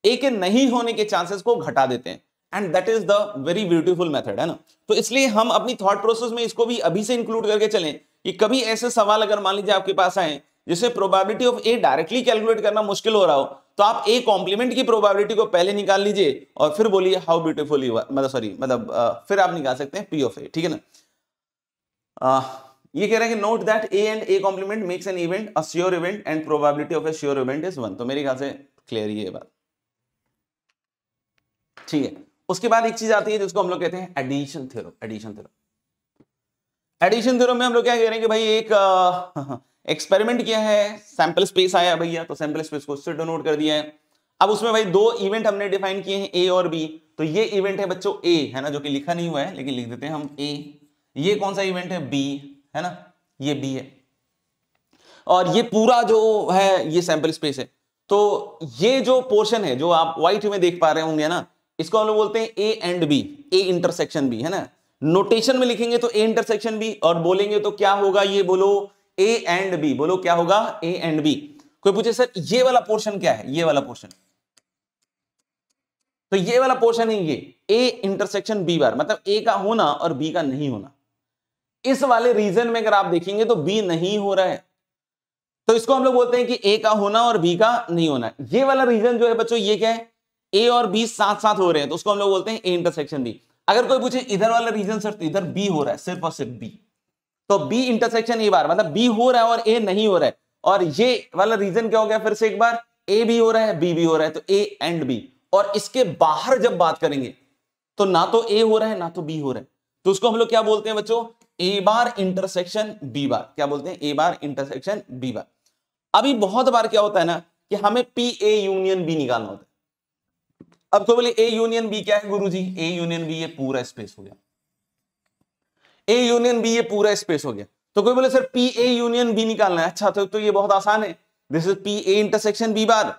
ए के नहीं होने के चांसेस को घटा देते हैं and that is the very beautiful method है ना तो इसलिए हम अपनी थॉट प्रोसेस में इसको भी अभी से इंक्लूड करके चलें कि कभी ऐसे सवाल अगर मान लीजिए आपके पास आए जिसे probability of A directly calculate करना मुश्किल हो रहा हो तो आप ए कॉम्प्लीमेंट की प्रोबेबिलिटी को पहले निकाल लीजिए और फिर बोलिए हाउ ब्यूटीफुल मतलब सॉरी मतलब फिर आप निकाल सकते हैं पी ऑफ ए ठीक है ना आ, ये कह रहा है कि note that A and A complement makes an event a sure event and probability of a sure event is one तो मेरे ख्याल से क्लियर ही है बात ठीक है उसके बाद एक चीज आती है जिसको हम लोग कहते हैं addition theorem addition theorem addition theorem में हम लोग क्या कह रहे हैं कि भाई एक एक्सपेरिमेंट किया है सैंपल स्पेस आया भैया तो सैंपल स्पेस को उससे डोनोट कर दिया है अब उसमें भाई दो इवेंट हमने डिफाइन किए हैं ए और बी तो ये इवेंट है बच्चों ए है ना जो कि लिखा नहीं हुआ है लेकिन लिख देते हैं हम ए ये कौन सा इवेंट है बी है ना ये बी है और ये पूरा जो है ये सैंपल स्पेस है तो ये जो पोर्शन है जो आप व्हाइट में देख पा रहे होंगे ना इसको हम लोग बोलते हैं A and B A intersection B है ना नोटेशन में लिखेंगे तो ए इंटरसेक्शन बी और बोलेंगे तो क्या होगा ये बोलो ए एंड बी बोलो क्या होगा ए एंड बी कोई पूछे सर ये वाला पोर्शन क्या है ये वाला पोर्शन तो ये वाला पोर्शन है ये ए इंटरसेक्शन बी बार मतलब ए का होना और बी का नहीं होना इस वाले रीजन में अगर आप देखेंगे तो बी नहीं हो रहा है तो इसको हम लोग बोलते हैं कि ए का होना और बी का नहीं होना ये वाला रीजन जो है बच्चों ये क्या है ए और बी साथ साथ हो रहे हैं तो उसको हम लोग बोलते हैं ए इंटरसेक्शन बी अगर कोई पूछे इधर वाला रीजन सर तो इधर बी हो रहा है सिर्फ और सिर्फ बी तो बी इंटरसेक्शन ए बार मतलब बी हो रहा है और ए नहीं हो रहा है और ये वाला रीजन क्या हो गया फिर से एक बार ए भी हो रहा है बी भी हो रहा है तो ए एंड बी और इसके बाहर जब बात करेंगे तो ना तो ए हो रहा है ना तो बी हो रहा है तो उसको हम लोग क्या बोलते हैं बच्चों ए बार इंटरसेक्शन बी बार क्या बोलते हैं ए बार इंटरसेक्शन बी बार अभी बहुत बार क्या होता है ना कि हमें पी ए यूनियन बी निकालना होता है अब तो बोले ए यूनियन बी क्या है गुरु जी ए यूनियन बी ये पूरा स्पेस हो गया ए यूनियन बी ये पूरा स्पेस हो गया तो कोई बोले sir P A union B निकालना है अच्छा तो, तो ये बहुत आसान है this is P A intersection B bar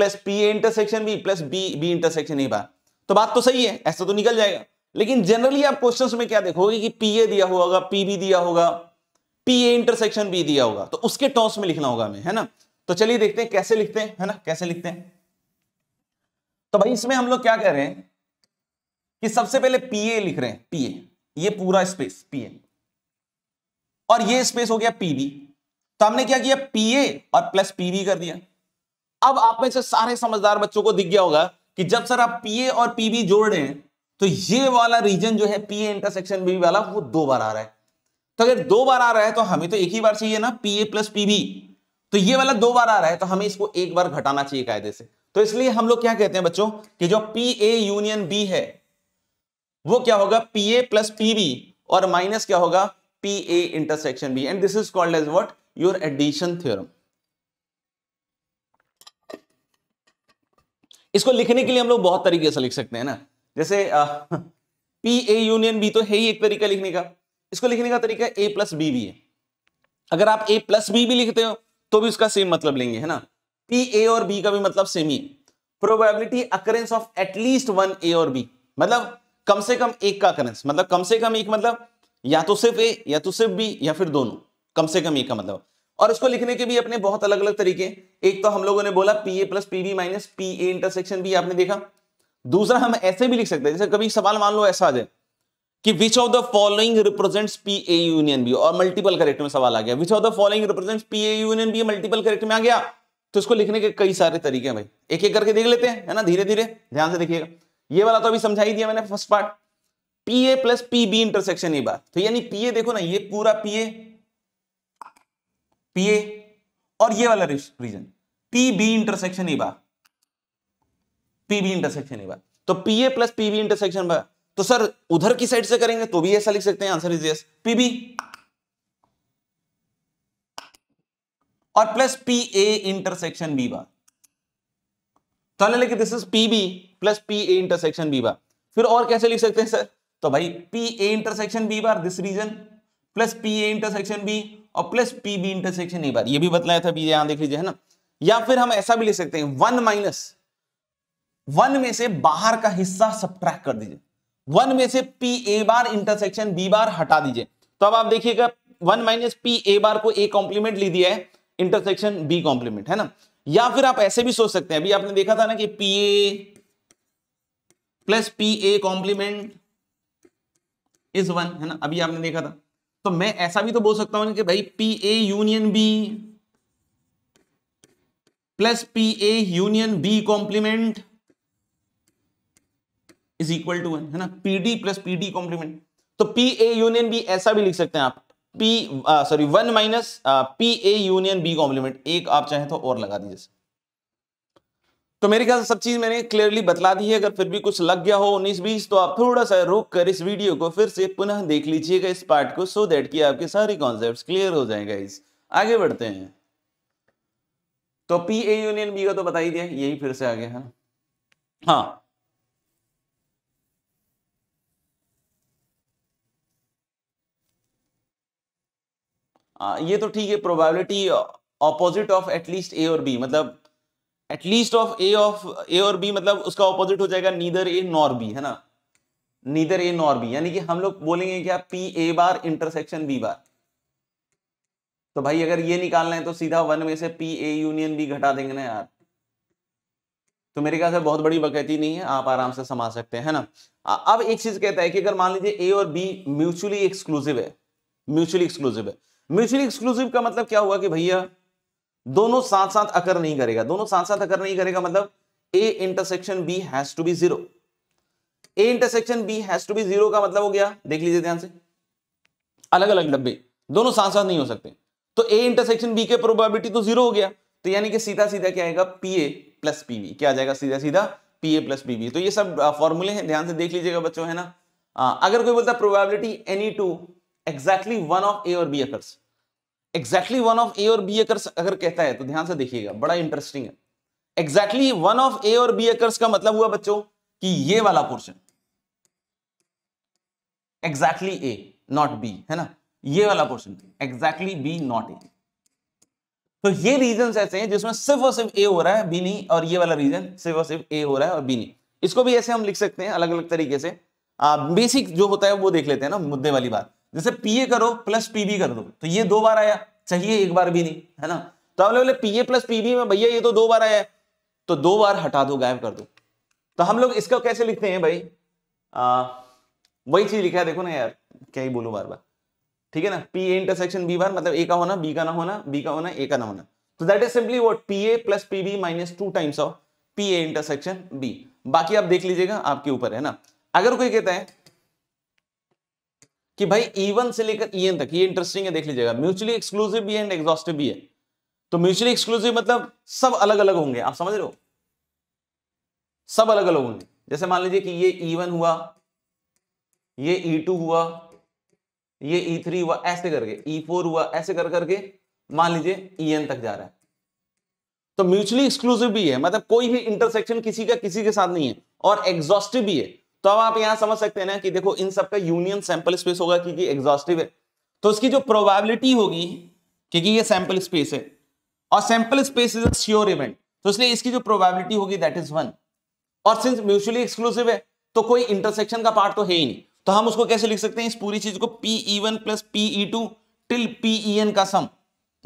plus P A intersection B plus B B intersection A bar तो बात तो सही है ऐसा तो निकल जाएगा लेकिन जनरली आप क्वेश्चंस में क्या देखोगे कि पी ए दिया होगा पी बी दिया होगा पी ए इंटरसेक्शन बी दिया होगा तो उसके टॉस में लिखना होगा हमें है ना तो चलिए देखते हैं कैसे लिखते हैं है ना कैसे लिखते हैं तो भाई इसमें हम लोग क्या कह रहे हैं कि सबसे पहले पीए लिख रहे हैं पीए ये पूरा स्पेस पीए और ये स्पेस हो गया पीबी तो हमने क्या किया पीए और प्लस पीबी कर दिया अब आप में से सारे समझदार बच्चों को दिख गया होगा कि जब सर आप पीए और पीबी जोड़ रहे हैं तो ये वाला रीजन जो है पीए इंटरसेक्शन बी वाला वो दो बार आ रहा है तो अगर दो बार आ रहा है तो हमें तो एक ही बार चाहिए ना पीए प्लस पीबी तो ये वाला दो बार आ रहा है तो हमें इसको एक बार घटाना चाहिए कायदे से तो इसलिए हम लोग क्या कहते हैं बच्चों कि जो पी ए यूनियन बी है वो क्या होगा P A plus P B और माइनस क्या होगा P A intersection B and this is called as what your addition theorem इसको लिखने के लिए हम लोग बहुत तरीके से लिख सकते हैं ना जैसे आ, पी ए यूनियन बी तो है ही एक तरीका लिखने का इसको लिखने का तरीका ए प्लस बी भी है अगर आप ए प्लस बी भी लिखते हो तो भी उसका सेम मतलब लेंगे है ना पी ए और बी का भी मतलब सेम ही probability occurrence of at least one A और बी मतलब कम से कम एक का अकरेंस मतलब कम से कम एक मतलब या तो सिर्फ ए या तो सिर्फ बी या फिर दोनों कम से कम एक का मतलब और इसको लिखने के भी अपने बहुत अलग अलग तरीके एक तो हम लोगों ने बोला P A plus P B minus P A intersection B आपने देखा दूसरा हम ऐसे भी लिख सकते हैं जैसे कभी सवाल मान लो ऐसा आ जाए कि which of the following represents P A union B और मल्टीपल करेक्ट में सवाल आ गया which of the following represents P A union B multiple correct में आ गया तो इसको लिखने के कई सारे तरीके हैं भाई एक एक करके देख लेते हैं है ना धीरे धीरे ध्यान से देखिएगा ये वाला तो अभी समझा ही दिया मैंने first part P A plus P B intersection ये बात तो यानी पी ए देखो ना ये पूरा पी ए पी ए और ये वाला रीजन पी बी इंटरसेक्शन ये बात पी बी इंटरसेक्शन ये बात तो P A plus P B intersection तो सर उधर की साइड से करेंगे तो भी ऐसा लिख सकते हैं answer is yes P B और plus P A intersection B bar तो लेकिन this is P B plus P A intersection B bar फिर और कैसे लिख सकते हैं सर तो भाई P A intersection B bar this region plus P A intersection B और plus P B intersection A bar ये भी बतलाया था यहां देख लीजिए है ना या फिर हम ऐसा भी लिख सकते हैं वन माइनस वन में से बाहर का हिस्सा सब्ट्रैक कर दीजिए वन में से P A bar intersection B bar हटा दीजिए तो अब आप देखिएगा one minus P A bar को ए कॉम्प्लीमेंट ली दिया है इंटरसेक्शन बी कॉम्प्लीमेंट है ना या फिर आप ऐसे भी सोच सकते हैं अभी आपने देखा था ना कि P A plus P A complement is one है ना अभी आपने देखा था तो मैं ऐसा भी तो बोल सकता हूं कि भाई P A union B plus P A union B complement is equal to one है ना P D plus P D complement तो पी ए यूनियन बी ऐसा भी लिख सकते हैं आप P sorry one minus P A union B complement एक आप चाहें तो और लगा दीजिए तो मेरे ख्याल से सब चीज मैंने क्लियरली बतला दी है अगर फिर भी कुछ लग गया हो उन्नीस बीस तो आप थोड़ा सा रोक कर इस वीडियो को फिर से पुनः देख लीजिएगा इस पार्ट को सो देट दैट कि आपके सारे कॉन्सेप्ट क्लियर हो जाएगा इस आगे बढ़ते हैं तो पी ए यूनियन बी का तो बता ही दिया यही फिर से आगे है हाँ, हाँ। ये तो ठीक है probability opposite of at least A और बी मतलब at least of A of A और बी मतलब उसका ऑपोजिट हो जाएगा नीदर ए नॉर बी है ना नीदर ए नॉर बी यानी कि हम लोग बोलेंगे क्या P A bar intersection B bar तो भाई अगर ये निकालना है तो सीधा वन में से पी ए यूनियन बी घटा देंगे ना यार तो मेरे ख्याल से बहुत बड़ी बकैती नहीं है आप आराम से समा सकते हैं ना अब एक चीज कहता है कि अगर मान लीजिए ए और बी म्यूचुअली एक्सक्लूसिव है म्यूचुअली एक्सक्लूसिव है म्यूचुअली एक्सक्लूसिव का मतलब क्या हुआ कि भैया दोनों साथ साथ अकर नहीं करेगा दोनों साथ साथ अकर नहीं करेगा मतलब A intersection B has to be zero A intersection B has to be zero का मतलब हो गया देख लीजिए ध्यान से अलग अलग डब्बे दोनों साथ साथ नहीं हो सकते तो ए इंटरसेक्शन बी के प्रोबेबिलिटी तो जीरो हो गया तो यानी कि सीधा सीधा क्या आएगा पी ए प्लस पीवी क्या आ जाएगा सीधा सीधा पी ए प्लस पीवी तो ये सब फॉर्मूले हैं ध्यान से देख लीजिएगा बच्चों है ना आ, अगर कोई बोलता है probability any two exactly one of A और B occurs exactly one of A और बी अकर्स अगर कहता है तो ध्यान से देखिएगा बड़ा इंटरेस्टिंग है एग्जैक्टली वन ऑफ ए और बी अकर्स का मतलब हुआ बच्चों कि ये वाला portion exactly A not B है ना ये वाला portion exactly B not A तो ये रीजन ऐसे हैं जिसमें सिर्फ और सिर्फ ए हो रहा है बी नहीं और ये वाला रीजन सिर्फ और सिर्फ ए हो रहा है और बी नहीं इसको भी ऐसे हम लिख सकते हैं अलग अलग तरीके से बेसिक जो होता है वो देख लेते हैं ना मुद्दे वाली बात जैसे पीए करो प्लस पीबी कर दो तो ये दो बार आया चाहिए एक बार भी नहीं है ना तो आप लोग पीए प्लस पीबी में भैया ये तो दो बार आया है तो दो बार हटा दो गायब कर दो तो हम लोग इसको कैसे लिखते हैं भाई आ, वही चीज लिखा है देखो ना यार क्या ही बोलू बार बार ठीक है ना P A intersection B bar मतलब ए का होना बी का ना होना बी का होना ए का ना होना तो that is simply what P A plus P B minus two times of P A intersection B बाकी आप देख लीजिएगा आपके ऊपर है ना अगर कोई कहता है कि भाई ई e से लेकर ई e तक ये इंटरेस्टिंग है देख लीजिएगा म्यूचुअली एक्सक्लूसिव भी है एंड एग्जॉस्टिव भी है तो म्यूचुअली एक्सक्लूसिव मतलब सब अलग अलग होंगे आप समझ रहे हो सब अलग अलग होंगे जैसे मान लीजिए कि ये ई e हुआ ये ई हुआ ये ई थ्री हुआ ऐसे करके ई फोर हुआ ऐसे कर करके मान लीजिए ई तक जा रहा है तो म्यूचुअली एक्सक्लूसिव भी है मतलब कोई भी इंटरसेक्शन किसी का किसी के साथ नहीं है और एग्जॉस्टिव भी है तो अब आप यहां समझ सकते हैं ना कि देखो इन सब का यूनियन सैंपल स्पेस होगा क्योंकि एग्जॉस्टिव है तो उसकी जो प्रोबेबिलिटी होगी क्योंकि ये सैंपल स्पेस है और sample space is uh event तो इसलिए इसकी जो प्रोबेबिलिटी होगी दैट इज वन और सिंस म्यूचुअली एक्सक्लूसिव है तो कोई इंटरसेक्शन का पार्ट तो है ही नहीं तो हम उसको कैसे लिख सकते हैं इस पूरी चीज को P E one plus P E two till P E N का सम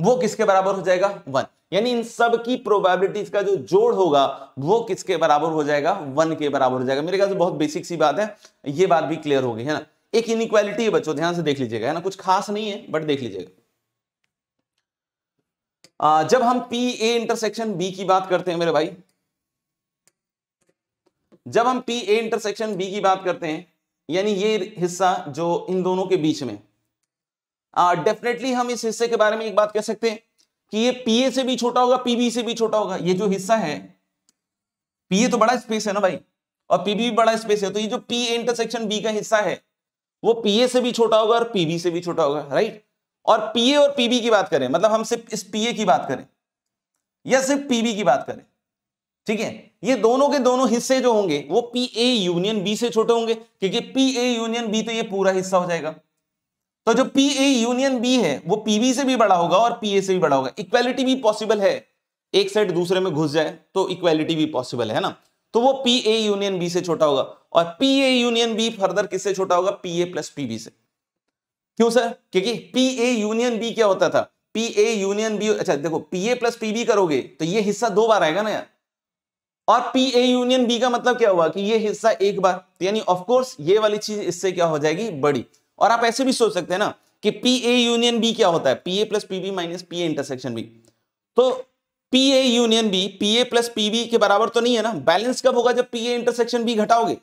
वो किसके बराबर हो जाएगा वन यानी इन सब की प्रोबेबिलिटीज का जो जोड़ होगा वो किसके बराबर हो जाएगा वन के बराबर हो जाएगा मेरे ख्याल से बहुत बेसिक सी बात है ये बात भी क्लियर होगी है ना एक इनक्वालिटी है बच्चों ध्यान से देख लीजिएगा है ना कुछ खास नहीं है बट देख लीजिएगा जब हम पी ए इंटरसेक्शन बी की बात करते हैं मेरे भाई जब हम पी ए इंटरसेक्शन बी की बात करते हैं यानी ये हिस्सा जो इन दोनों के बीच में डेफिनेटली हम इस हिस्से के बारे में एक बात कह सकते हैं कि ये पीए से भी छोटा होगा पीबी से भी छोटा होगा ये जो हिस्सा है पीए तो बड़ा स्पेस है ना भाई और पीबी भी बड़ा स्पेस है तो ये जो पी इंटरसेक्शन बी का हिस्सा है वो पीए से भी छोटा होगा और पीबी से भी छोटा होगा राइट और पीए और पीबी की बात करें मतलब हम सिर्फ इस पीए की बात करें या सिर्फ पीबी की बात करें ठीक है ये दोनों के दोनों हिस्से जो होंगे वो पी ए यूनियन बी से छोटे होंगे क्योंकि पी ए यूनियन बी तो ये पूरा हिस्सा हो जाएगा तो जो पी ए यूनियन बी है वो पीबी से भी बड़ा होगा और पी ए से भी बड़ा होगा इक्वालिटी भी पॉसिबल है एक सेट दूसरे में घुस जाए तो इक्वालिटी भी पॉसिबल है ना तो वो पी ए यूनियन बी से छोटा होगा और P A union B further किससे छोटा होगा पी ए प्लस पीबी से क्यों सर क्योंकि पी ए यूनियन बी क्या होता था पी ए यूनियन बी अच्छा देखो पी ए प्लस पीबी करोगे तो ये हिस्सा दो बार आएगा ना यार और पी ए यूनियन बी का मतलब क्या हुआ कि ये हिस्सा एक बार तो यानी ऑफकोर्स ये वाली चीज इससे क्या हो जाएगी बड़ी और आप ऐसे भी सोच सकते हैं ना कि पी ए यूनियन बी क्या होता है P A plus P B minus P A intersection B तो P A union B P A plus P B के बराबर तो नहीं है ना बैलेंस कब होगा जब पी ए इंटरसेक्शन बी घटाओगे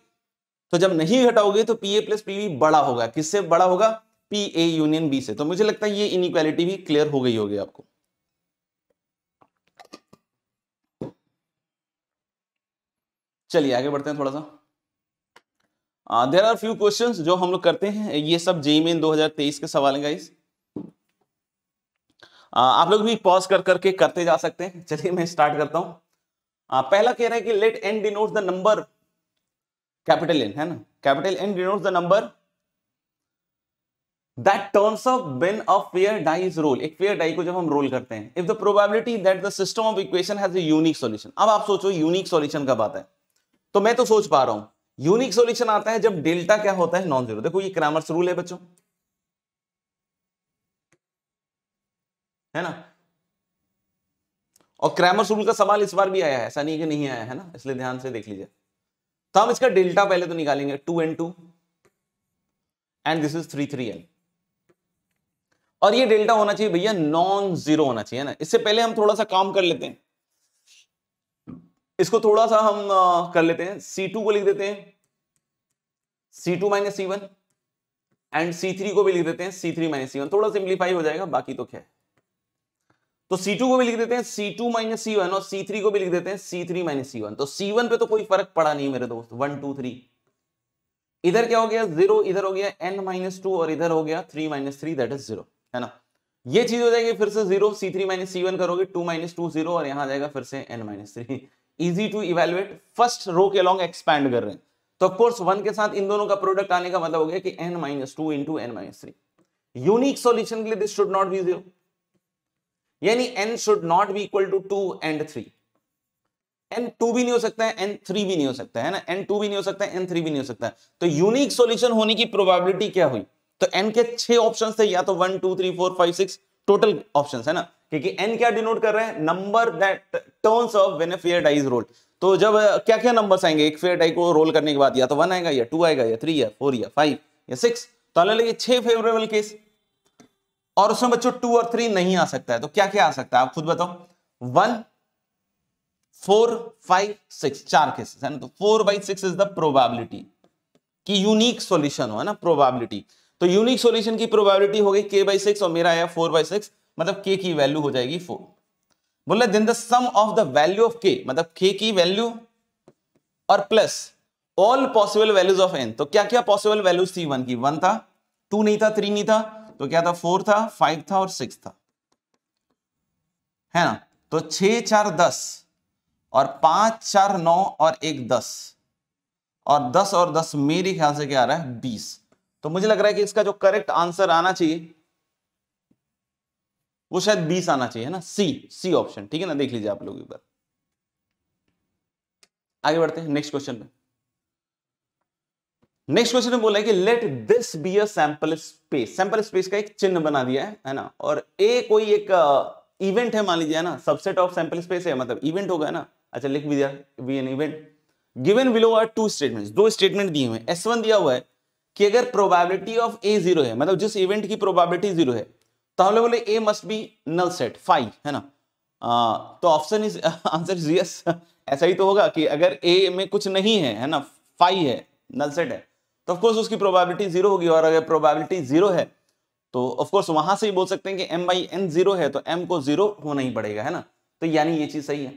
तो जब नहीं घटाओगे तो पी ए प्लस पीबी बड़ा होगा किससे बड़ा होगा पी ए यूनियन बी से तो मुझे लगता है ये इनइक्वालिटी भी क्लियर हो गई होगी आपको चलिए आगे बढ़ते हैं थोड़ा सा देर आर फ्यू क्वेश्चन जो हम लोग करते हैं ये सब जेई मेन 2023 के सवाल है इस uh, आप लोग भी पॉज कर करके करते जा सकते हैं चलिए मैं स्टार्ट करता हूं uh, पहला कह रहा है कि let N denote the number capital N है ना capital N denote the number that turns of when of fair die is roll एक फेयर डाई को जब हम रोल करते हैं if the probability that the system of equation has unique solution अब आप सोचो यूनिक सोल्यूशन का बात है तो मैं तो सोच पा रहा हूं यूनिक सॉल्यूशन आता है जब डेल्टा क्या होता है नॉन जीरो देखो ये क्रामर्स रूल है बच्चों है ना और क्रैमर रूल का सवाल इस बार भी आया है ऐसा नहीं कि नहीं आया है ना इसलिए ध्यान से देख लीजिए तो हम इसका डेल्टा पहले तो निकालेंगे two N two and this is three three N और ये डेल्टा होना चाहिए भैया नॉन जीरो होना चाहिए ना इससे पहले हम थोड़ा सा काम कर लेते हैं इसको थोड़ा सा हम आ, कर लेते हैं C2 को लिख देते हैं C2 to minus C and C3 को भी लिख देते हैं C3 थ्री माइनस सी थोड़ा सिंप्लीफाई हो जाएगा बाकी तो क्या है तो C2 को भी लिख देते हैं C2 टू माइनस सी और C3 को भी लिख देते हैं C3 थ्री माइनस सी तो C1 पे तो कोई फर्क पड़ा नहीं मेरे दोस्त वन टू थ्री इधर क्या हो गया जीरो इधर हो गया एन माइनस टू और इधर हो गया three minus three that is zero है ना ये चीज हो जाएगी फिर से zero C three minus C one करोगे टू माइनस टू जीरो और यहां जाएगा फिर से N minus three easy to evaluate first row के अलॉन्ग एक्सपैंड कर रहे हैं तो कोर्स वन के साथ इन दोनों का प्रोडक्ट आने का मतलब हो गया कि N minus two into N minus three unique solution के लिए this should not be zero यानी N should not be equal to two and three N two भी नहीं हो सकता है एन थ्री भी नहीं हो सकता है ना एन टू भी नहीं हो सकता है एन थ्री भी नहीं हो सकता है तो यूनिक सोल्यूशन होने की प्रोबेबिलिटी क्या हुई तो एन के छह ऑप्शन थे या तो one two three four five six total option है ना क्योंकि एन क्या डिनोट कर रहे हैं number that turns of when a fair die is rolled तो जब क्या क्या नंबर्स आएंगे एक फेयर डाई को रोल करने के बाद या तो वन आएगा या टू आएगा या थ्री या फोर या फाइव या सिक्स तो अलग अलग छह फेवरेबल केस और उसमें बच्चों टू और थ्री नहीं आ सकता है तो क्या क्या आ सकता है आप खुद बताओ वन फोर फाइव सिक्स चार केसेस है ना तो four by six is the probability की यूनिक सोल्यूशन हो है ना प्रोबेबिलिटी तो यूनिक सोल्यूशन की प्रोबेबिलिटी हो गई के बाई सिक्स और मेरा आया फोर बाई सिक्स मतलब के की वैल्यू हो जाएगी फोर बोले then the sum of the value of K मतलब के की वैल्यू और plus all possible values of N तो क्या क्या पॉसिबल वैल्यूज थी वन की वन था टू नहीं था थ्री नहीं था तो क्या था फोर था फाइव था और सिक्स था है ना तो छ चार दस और पांच चार नौ और एक दस और दस और दस मेरे ख्याल से क्या आ रहा है बीस तो मुझे लग रहा है कि इसका जो करेक्ट आंसर आना चाहिए वो शायद बीस आना चाहिए ना सी सी ऑप्शन ठीक है ना देख लीजिए आप लोग एक बार आगे बढ़ते हैं नेक्स्ट क्वेश्चन में नेक्स्ट क्वेश्चन में बोला है कि let this be a space sample space का एक चिन्ह बना दिया है है ना और ए कोई एक इवेंट uh, है मान लीजिए है ना सबसेट ऑफ सैंपल स्पेस है मतलब इवेंट होगा ना अच्छा लिख भी दिया we an event given below are two statement दो स्टेटमेंट दिए हुए एस दिया हुआ है कि अगर प्रोबेबिलिटी ऑफ ए जीरो है मतलब जिस इवेंट की प्रोबेबिलिटी जीरो है तो हम लोग बोले A must be null set five है ना आ, तो option is answer is yes ऐसा ही तो होगा कि अगर ए में कुछ नहीं है है ना फाइव है नल सेट है तो ऑफकोर्स उसकी प्रोबेबिलिटी जीरो होगी और अगर प्रोबेबिलिटी जीरो है तो ऑफकोर्स वहां से ही बोल सकते हैं कि एम बाई एन जीरो है तो एम को जीरो होना ही पड़ेगा है ना तो यानी ये चीज सही है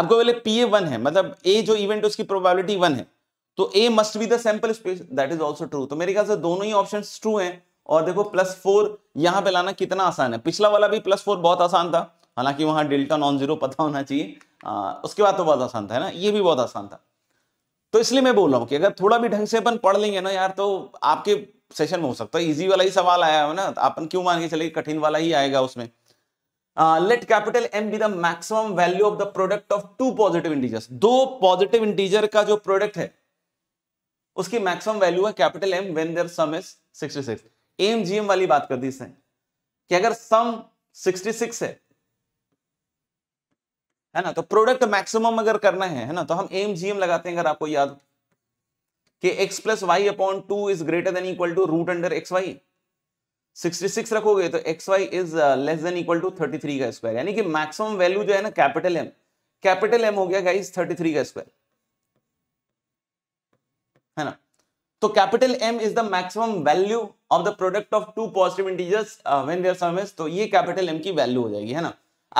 आपको बोले पी ए वन है मतलब ए जो इवेंट उसकी प्रोबेबिलिटी वन है तो A must be the sample space that is also true तो मेरे ख्याल से दोनों ही ऑप्शन ट्रू हैं और देखो प्लस फोर यहां पे लाना कितना आसान है पिछला वाला भी प्लस फोर बहुत आसान था हालांकि वहां डेल्टा नॉन जीरो पता होना चाहिए आ, उसके बाद तो बहुत आसान था है ना ये भी बहुत आसान था तो इसलिए मैं बोल रहा हूँ कि अगर थोड़ा भी ढंग से अपन पढ़ लेंगे ना यार तो आपके सेशन में हो सकता है इजी वाला ही सवाल आया हो ना अपन क्यों मान के चले कठिन वाला ही आएगा उसमें let capital M be the maximum value of the product of two positive integers दो पॉजिटिव इंटीजर का जो प्रोडक्ट है उसकी मैक्सिमम वैल्यू है capital M when there sum is AM GM वाली बात कर दी इसने कि अगर सम 66 है है ना तो प्रोडक्ट मैक्सिमम अगर करना है है ना तो हम एमजीएम लगाते हैं अगर आपको याद हो कि x plus Y upon two is greater than equal to root under X Y sixty six रखोगे तो X Y is less than equal to thirty three का स्क्वायर यानी कि मैक्सिमम वैल्यू जो है ना कैपिटल एम कैपिटल एम हो गया गाइस थर्टी थ्री का स्क्वायर है ना तो capital M is the maximum value of the product of two positive integers when there sum is तो ये कैपिटल एम की वैल्यू हो जाएगी है ना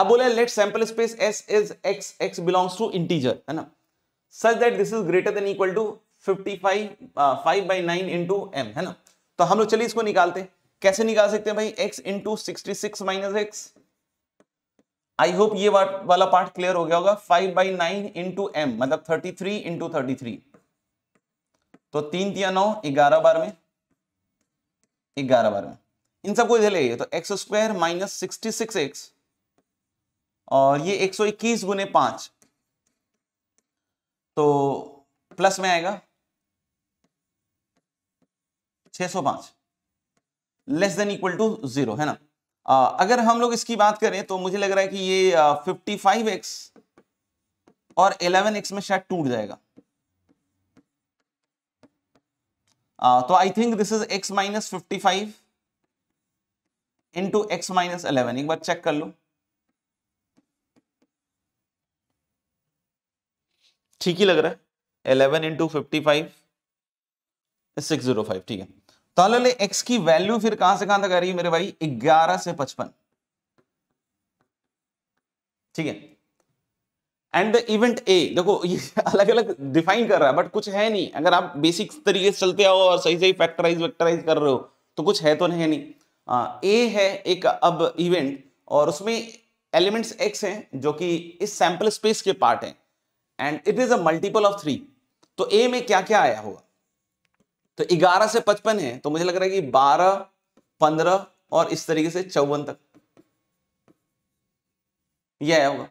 अब बोला let sample space S is X X belongs to integer है ना such that this is greater than equal to 55 5 by 9 into m है ना तो हम लोग चलिए इसको निकालते हैं कैसे निकाल सकते हैं भाई x into 66 minus x I hope ये वाला पार्ट क्लियर हो गया होगा 5 बाई 9 इनटू m मतलब 33 इनटू 33 तो तीन तिया नौ ग्यारह बार में ग्यारह बार में इन सबको इधर ले तो X square minus sixty six X और ये एक सौ इक्कीस गुने पांच तो प्लस में आएगा छह सौ पांच less than equal to zero है ना आ, अगर हम लोग इसकी बात करें तो मुझे लग रहा है कि ये फिफ्टी फाइव एक्स और इलेवन एक्स में शायद टूट जाएगा Uh, तो I think this is X minus fifty five into X minus eleven एक बार चेक कर लो ठीक ही लग रहा है eleven into fifty five six zero five ठीक है तो ले एक्स की वैल्यू फिर कहां से कहां तक आ रही है मेरे भाई ग्यारह से पचपन ठीक है एंड द इवेंट ए देखो ये अलग अलग डिफाइन कर रहा है बट कुछ है नहीं अगर आप बेसिक तरीके से चलते आओ और सही सही फैक्टराइज वैक्टराइज कर रहे हो तो कुछ है तो नहीं है नहीं ए है एक अब इवेंट और उसमें एलिमेंट्स एक्स हैं जो कि इस सैंपल स्पेस के पार्ट हैं and it is a multiple of three तो ए में क्या क्या आया होगा तो 11 से 55 है तो मुझे लग रहा है कि 12, 15 और इस तरीके से चौवन तक यह आया होगा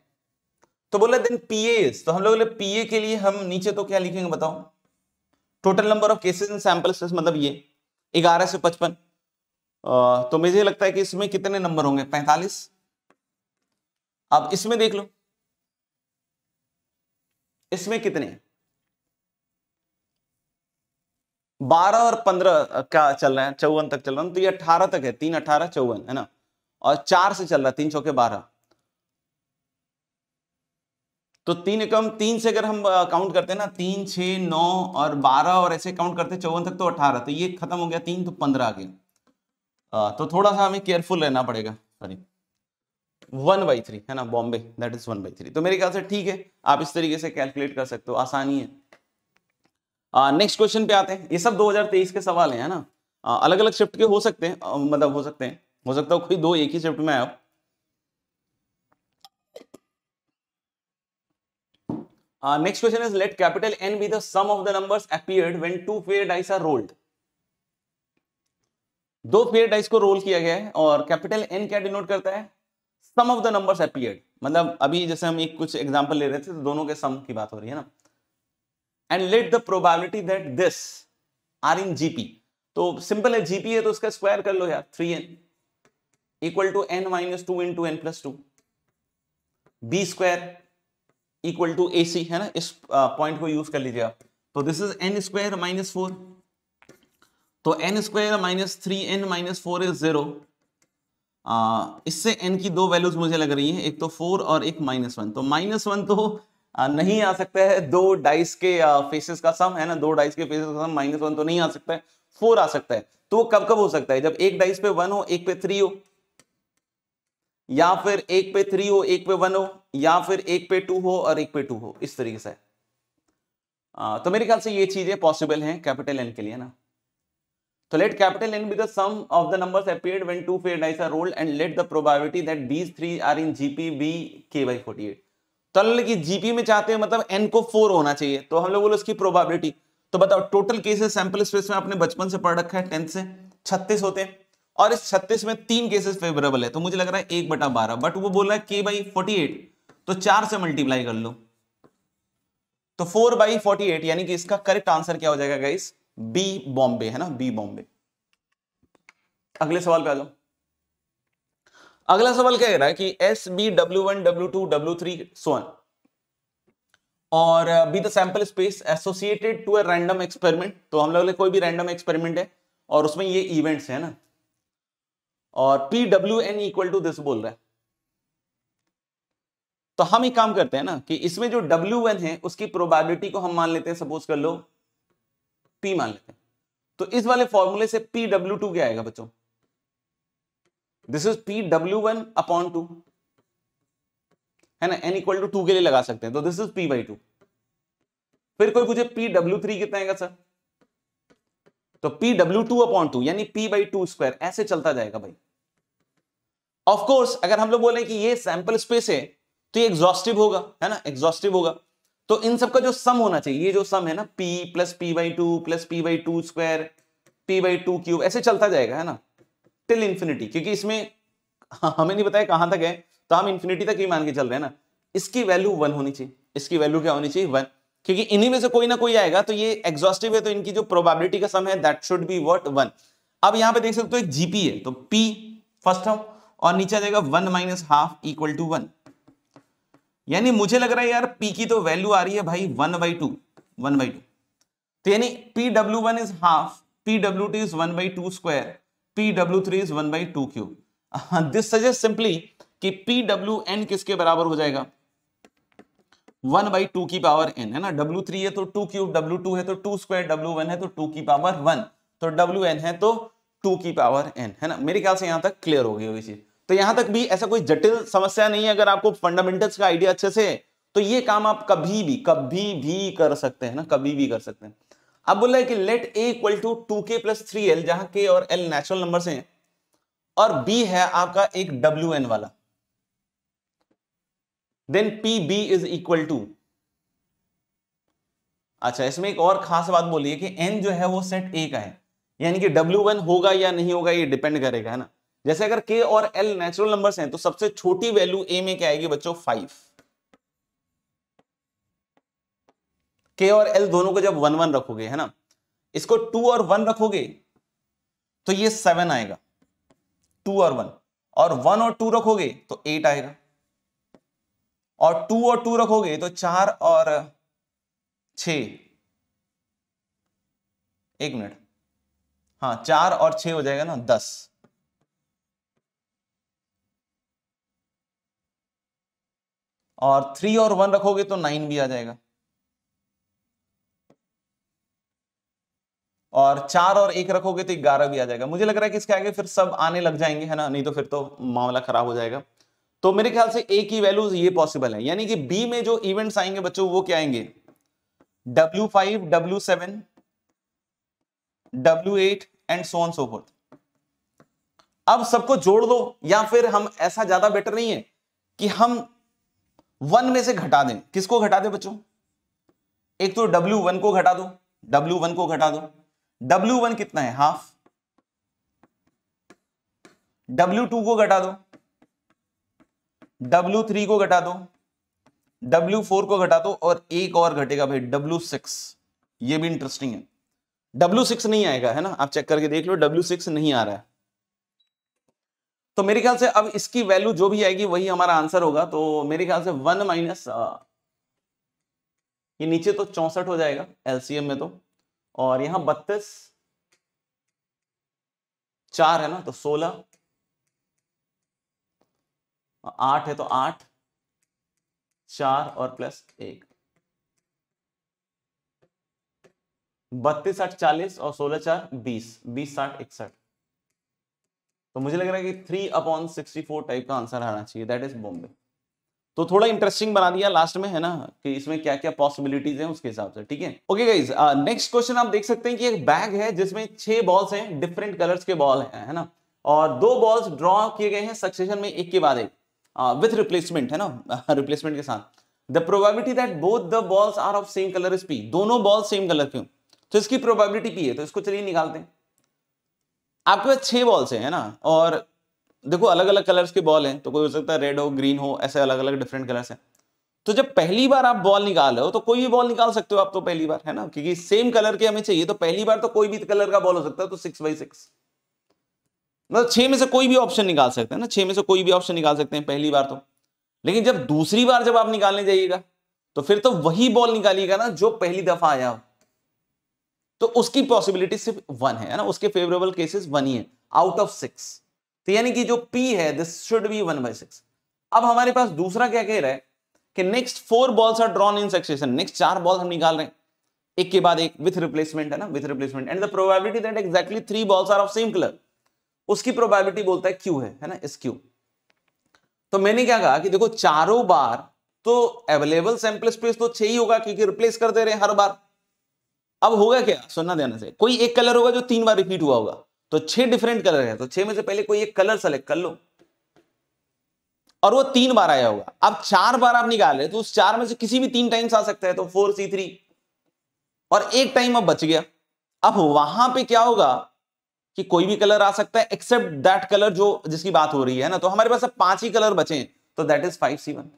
तो बोले देन पीए तो हम लोग बोले पीए के लिए हम नीचे तो क्या लिखेंगे बताओ total number of cases in sample मतलब ये ग्यारह से पचपन तो मुझे लगता है कि इसमें कितने नंबर होंगे पैंतालीस अब इसमें देख लो इसमें कितने बारह और पंद्रह क्या चल रहा है चौवन तक चल रहा है तो ये अठारह तक है तीन अठारह चौवन है ना और चार से चल रहा है तीन चौके बारह तो तीन एकम तीन से अगर हम काउंट करते हैं ना तीन छः नौ और बारह और ऐसे काउंट करते हैं चौवन तक तो अठारह तो ये खत्म हो गया तीन तो पंद्रह आ गया तो थोड़ा सा हमें केयरफुल रहना पड़ेगा सॉरी वन बाई थ्री है ना बॉम्बे that is one by three तो मेरे ख्याल से ठीक है आप इस तरीके से कैलकुलेट कर सकते हो आसानी है नेक्स्ट क्वेश्चन पे आते हैं ये सब 2023 के सवाल हैं है ना आ, अलग अलग शिफ्ट के हो सकते हैं मतलब हो सकते हैं हो सकता है कोई दो एक ही शिफ्ट में आए next question is let capital N be the sum of the numbers appeared when two fair dice are rolled दो फेयर डाइस को रोल किया गया है और कैपिटल एन क्या डिनोट करता है sum of the numbers appeared मतलब अभी जैसे हम एक कुछ एग्जांपल ले रहे थे तो दोनों के सम की बात हो रही है ना and let the probability that this are in GP तो सिंपल है जीपी है तो उसका स्क्वायर कर लो यार three N equal to N minus two in two N plus two B square equal to A C है ना इस पॉइंट को यूज कर लीजिए आप तो this is N square minus four तो N square minus three N minus four is zero इससे एन की दो वैल्यूज मुझे लग रही हैं एक तो फोर और एक माइनस वन तो माइनस वन तो आ, नहीं आ सकता है दो डाइस के फेसेस का सम है ना दो डाइस के फेसेस का सम माइनस वन तो नहीं आ सकता है फोर आ सकता है तो कब कब हो सकता है जब एक डाइस पे वन हो एक पे थ्री हो या फिर एक पे थ्री हो एक पे वन हो या फिर एक पे टू हो और एक पे टू हो इस तरीके से तो मेरे ख्याल से ये चीजें पॉसिबल हैं कैपिटल एन के लिए ना तो let capital N be the sum of the numbers appeared when two fair dice are rolled and let the probability that these three are in GP be K by forty eight तो अल्लाह की GP में चाहते हैं मतलब N को four होना चाहिए तो हम लोग बोले उसकी प्रोबेबिलिटी तो बताओ टोटल केसेस सैंपल स्पेस में आपने बचपन से पढ़ रखा है टेंथ से छत्तीस होते हैं और इस छत्तीस में तीन केसेस फेवरेबल है तो मुझे लग रहा है एक बटा बारह बट वो बोल रहा है के बाई फोर्टी एट तो चार से मल्टीप्लाई कर लो तो फोर बाई फोर्टी एट यानी कि इसका करेक्ट आंसर क्या हो जाएगा गाइस बी बॉम्बे है ना बी बॉम्बे अगले सवाल पे आ जाओ अगला सवाल क्या कह रहा है कि S be W one W two W three so on और be the sample space associated to a random experiment तो हम लोग कोई भी रैंडम एक्सपेरिमेंट है और उसमें ये इवेंट्स है ना और P W N equal to this बोल रहा है तो हम एक काम करते हैं ना कि इसमें जो डब्ल्यू एन है उसकी प्रोबेबिलिटी को हम मान लेते हैं सपोज कर लो पी मान लेते हैं तो इस वाले फॉर्मूले से पी डब्ल्यू टू क्या आएगा बच्चों this is P W one upon two है ना एन इक्वल टू टू के लिए लगा सकते हैं तो this is P by two फिर कोई पूछे पी डब्ल्यू थ्री कितना आएगा सर तो P W two upon two यानी पी बाई टू स्क्वायर ऐसे चलता जाएगा भाई ऑफ कोर्स अगर हम लोग बोले कि ये सैंपल स्पेस है तो ये एग्जॉस्टिव होगा है ना एग्जॉस्टिव होगा तो इन सब का जो सम होना चाहिए ये जो सम है ना p plus P by two plus P by two square P by two cube ऐसे चलता जाएगा है ना टिल इंफिनिटी क्योंकि इसमें हमें नहीं बताया कहां तक है तो हम इंफिनिटी तक ही मान के चल रहे हैं ना इसकी वैल्यू वन होनी चाहिए इसकी वैल्यू क्या होनी चाहिए वन क्योंकि इन्हीं में से कोई ना कोई आएगा तो ये एग्जॉस्टिव है तो इनकी जो प्रोबेबिलिटी का सम है that should be what one अब यहां पे देख सकते हो तो एक जीपी है तो पी फर्स्ट हम और नीचे आ जाएगा one minus half equal to one यानी मुझे लग रहा है यार पी की तो वैल्यू आ रही है भाई one by two one by two तो यानी P W one is half P W two is one by two square P W three is one by two cube this suggest simply कि P W N किसके बराबर हो जाएगा one by two की power N है ना W three है तो टू क्यूब डब्ल्यू टू है तो टू स्क्वायर डब्ल्यू वन है तो टू की पावर वन तो डब्ल्यू एन है तो टू की पावर एन है ना मेरे ख्याल से यहाँ तक क्लियर हो गई होगी चीज तो यहाँ तक भी ऐसा कोई जटिल समस्या नहीं है अगर आपको फंडामेंटल्स का आइडिया अच्छे से तो ये काम आप कभी भी कभी भी कर सकते हैं ना कभी भी कर सकते हैं अब बोला है कि let A equal to two K plus three L जहां के और एल नेचुरल नंबर से हैं और बी है आपका एक डब्ल्यू एन वाला then P B is equal to अच्छा इसमें एक और खास बात बोलिए कि एन जो है वो सेट ए का है यानी कि डब्ल्यू वन होगा या नहीं होगा ये डिपेंड करेगा है ना जैसे अगर के और एल नेचुरल नंबर्स हैं तो सबसे छोटी वैल्यू ए में क्या आएगी बच्चों फाइव के और एल दोनों को जब वन वन रखोगे है ना इसको टू और वन रखोगे तो ये सेवन आएगा टू और वन और वन और टू रखोगे तो एट आएगा और टू और टू रखोगे तो चार और छ एक मिनट हाँ चार और छ हो जाएगा ना दस और थ्री और वन रखोगे तो नाइन भी आ जाएगा और चार और एक रखोगे तो ग्यारह भी आ जाएगा मुझे लग रहा है कि इसके आगे फिर सब आने लग जाएंगे है ना नहीं तो फिर तो मामला खराब हो जाएगा तो मेरे ख्याल से ए की वैल्यूज ये पॉसिबल है यानी कि बी में जो इवेंट्स आएंगे बच्चों वो क्या आएंगे W five W seven W eight and so on so forth अब सबको जोड़ दो या फिर हम ऐसा ज्यादा बेटर नहीं है कि हम वन में से घटा दें किसको घटा दें बच्चों एक तो डब्ल्यू वन को घटा दो डब्ल्यू वन को घटा दो डब्ल्यू वन कितना है हाफ डब्ल्यू टू को घटा दो W3 थ्री को घटा दो डब्ल्यू फोर को घटा दो और एक और घटेगा भाई डब्ल्यू सिक्स ये भी इंटरेस्टिंग है डब्ल्यू सिक्स नहीं आएगा है ना आप चेक करके देख लो डब्ल्यू सिक्स नहीं आ रहा है तो मेरे ख्याल से अब इसकी वैल्यू जो भी आएगी वही हमारा आंसर होगा तो मेरे ख्याल से वन माइनस ये नीचे तो चौसठ हो जाएगा एलसीएम में तो और यहां बत्तीस चार है ना तो सोलह आठ है तो आठ चार और प्लस एक बत्तीस आठ चालीस और सोलह चार बीस बीस साठ इकसठ तो मुझे लग रहा है कि three upon sixty four type का आंसर आना चाहिए दैट इज बॉम्बे तो थोड़ा इंटरेस्टिंग बना दिया लास्ट में है ना कि इसमें क्या क्या पॉसिबिलिटीज हैं उसके हिसाब से ठीक है ओके गाइज नेक्स्ट क्वेश्चन आप देख सकते हैं कि एक बैग है जिसमें छह बॉल्स हैं डिफरेंट कलर्स के बॉल हैं है ना और दो बॉल्स ड्रॉ किए गए हैं सक्सेशन में एक के बाद एक विथ रिप्लेसमेंट है ना रिप्लेसमेंट के साथ the probability that both the balls are of same colour is P दोनों बॉल सेम कलर क्यों तो इसकी प्रोबेबिलिटी पी है तो इसको चलिए निकालते हैं आपके पास छह बॉल्स हैं है ना और देखो अलग अलग कलर्स के बॉल हैं तो कोई हो सकता है रेड हो ग्रीन हो ऐसे अलग अलग डिफरेंट कलर्स हैं तो जब पहली बार आप बॉल निकाल रहे हो तो कोई भी बॉल निकाल सकते हो आप तो पहली बार है ना क्योंकि सेम कलर के हमें चाहिए तो पहली बार तो कोई भी कलर का बॉल हो सकता है तो सिक्स बाई सिक्स मतलब छह में से कोई भी ऑप्शन निकाल सकते हैं ना छह में से कोई भी ऑप्शन निकाल सकते हैं पहली बार तो लेकिन जब दूसरी बार जब आप निकालने जाइएगा तो फिर तो वही बॉल निकालिएगा ना जो पहली दफा आया हो तो उसकी पॉसिबिलिटी सिर्फ वन है ना उसके फेवरेबल केसेस वन ही है आउट ऑफ सिक्स तो यानी कि जो पी है this should be one by six अब हमारे पास दूसरा क्या कह रहा है कि next four balls are drawn in succession next चार बॉल हम निकाल रहे हैं एक के बाद एक विथ रिप्लेसमेंट है ना with replacement and the probability that exactly three balls are of same colour उसकी प्रोबेबिलिटी बोलता है क्यू है है ना इस क्यू तो मैंने क्या कहा कि देखो चारों बार तो अवेलेबल सैंपल स्पेस तो छह ही होगा क्योंकि रिप्लेस कर दे रहे हैं हर बार अब होगा क्या सुनना ध्यान से कोई एक कलर होगा जो तीन बार रिपीट हुआ होगा तो छह डिफरेंट कलर है तो छह में से पहले कोई एक कलर सेलेक्ट कर लो और वो तीन बार आया होगा अब चार बार आप निकाले तो उस चार में से किसी भी तीन टाइम्स आ सकता है तो फोर सी थ्री और एक टाइम अब बच गया अब वहां पे क्या होगा कि कोई भी कलर आ सकता है एक्सेप्ट दैट कलर जो जिसकी बात हो रही है ना तो हमारे पास अब पांच ही कलर बचे हैं तो that is five C one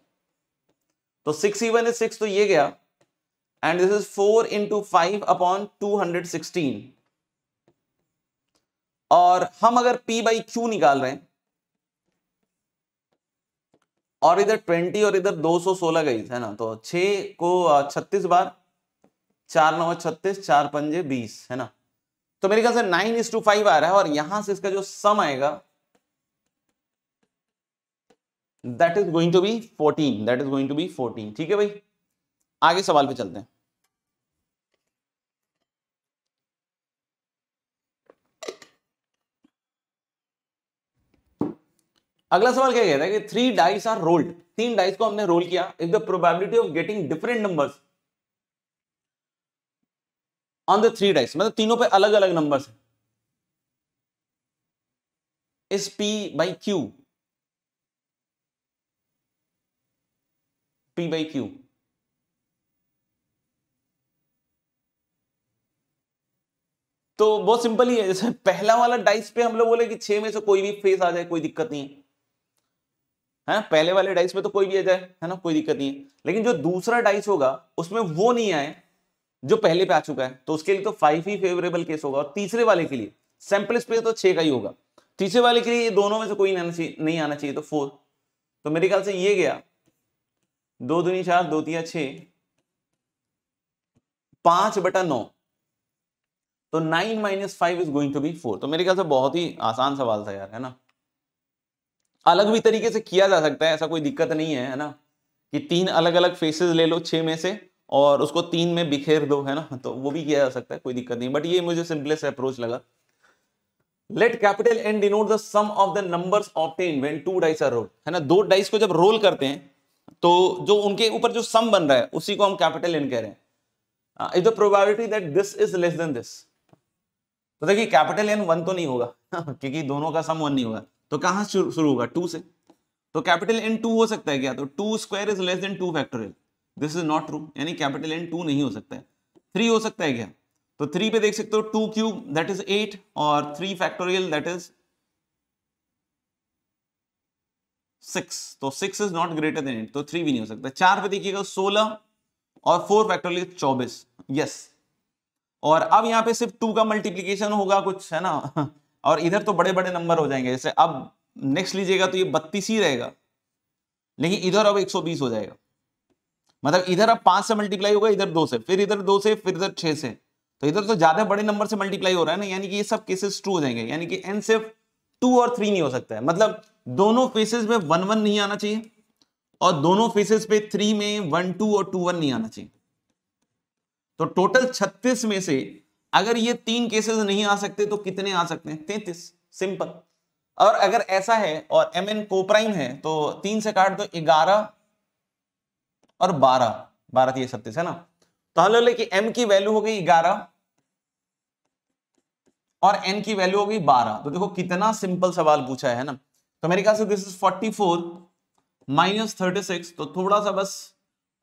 तो six C one is six तो ये गया and this is four into five upon two hundred sixteen और हम अगर पी बाई क्यू निकाल रहे हैं और इधर ट्वेंटी और इधर दो सौ सोलह गई है ना तो छ को छत्तीस बार चार नौ छत्तीस चार पंजे बीस है ना तो मेरे ख्याल से नाइन इज टू फाइव आ रहा है और यहां से इसका जो सम आएगा that is going to be fourteen that is going to be fourteen ठीक है भाई आगे सवाल पे चलते हैं अगला सवाल क्या कहता है कि थ्री डाइस आर रोल्ड तीन डाइस को हमने रोल किया if the probability of getting different numbers on the three dice मतलब तीनों पे अलग अलग नंबर है इस P by Q P by Q तो बहुत सिंपल ही है जैसे पहला वाला डाइस पे हम लोग बोले कि छह में से कोई भी फेस आ जाए कोई दिक्कत नहीं है पहले वाले डाइस पे तो कोई भी आ जाए है ना कोई दिक्कत नहीं है लेकिन जो दूसरा डाइस होगा उसमें वो नहीं आए जो पहले पे आ चुका है तो उसके लिए तो फाइव ही फेवरेबल केस होगा और तीसरे वाले के लिए सैंपल स्पेस तो छह का ही होगा तीसरे वाले के लिए ये दोनों में से कोई नहीं आना चाहिए नहीं आना चाहिए तो फोर तो मेरे ख्याल से ये गया दो दुनी चार दो तीन छ पांच बटा नौ तो nine minus five is going to be four तो मेरे ख्याल से बहुत ही आसान सवाल था यार है ना अलग भी तरीके से किया जा सकता है ऐसा कोई दिक्कत नहीं है है ना कि तीन अलग अलग फेसेस ले लो छह में से और उसको तीन में बिखेर दो है ना तो वो भी किया जा सकता है कोई दिक्कत नहीं बट ये मुझे सिंपलेस्ट अप्रोच लगा let capital N denote the sum of the numbers obtained when two dice are roll है ना दो डाइस को जब रोल करते हैं तो जो उनके ऊपर जो सम बन रहा है उसी को हम कैपिटल एन कह रहे हैं is the probability that this is less than this तो देखिए कैपिटल एन वन तो नहीं होगा क्योंकि दोनों का सम वन नहीं होगा तो कहां शुरू होगा टू से तो कैपिटल एन टू हो सकता है क्या तो two square is less than two factorial this is not true यानी कैपिटल एन टू नहीं हो सकता है थ्री हो सकता है क्या तो थ्री पे देख सकते हो two cube that is eight और three factorial that is six तो six is not greater than eight तो थ्री भी नहीं हो सकता चार पे देखिएगा सोलह और फोर फैक्टोरियल चौबीस यस और अब यहाँ पे सिर्फ टू का मल्टीप्लीकेशन होगा कुछ है ना और इधर तो बड़े बड़े नंबर हो जाएंगे जैसे अब नेक्स्ट लीजिएगा तो ये बत्तीस ही रहेगा लेकिन इधर अब बीस हो जाएगा मतलब इधर अब पांच से मल्टीप्लाई होगा इधर दो से फिर इधर दो से फिर इधर छह से तो इधर तो ज्यादा बड़े नंबर से मल्टीप्लाई हो रहा है ना यानी कि ये सब केसेस ट्रू हो जाएंगे यानी कि एन सिर्फ टू और थ्री नहीं हो सकता है मतलब दोनों फेसेस में वन वन नहीं आना चाहिए और दोनों फेसेस पे थ्री में वन टू और टू वन नहीं आना चाहिए तो टोटल छत्तीस में से अगर ये तीन केसेस नहीं आ सकते तो कितने आ सकते हैं तैतीस सिंपल और अगर ऐसा है और एम एन कोप्राइम है तो तीन से काट दो ग्यारह और बारह बारह तो ये छत्तीस है ना तो हम लोग लेके एम की वैल्यू हो गई ग्यारह और एन की वैल्यू हो गई बारह तो देखो कितना सिंपल सवाल पूछा है ना तो मेरे ख्याल से this is forty four minus thirty six तो थोड़ा सा बस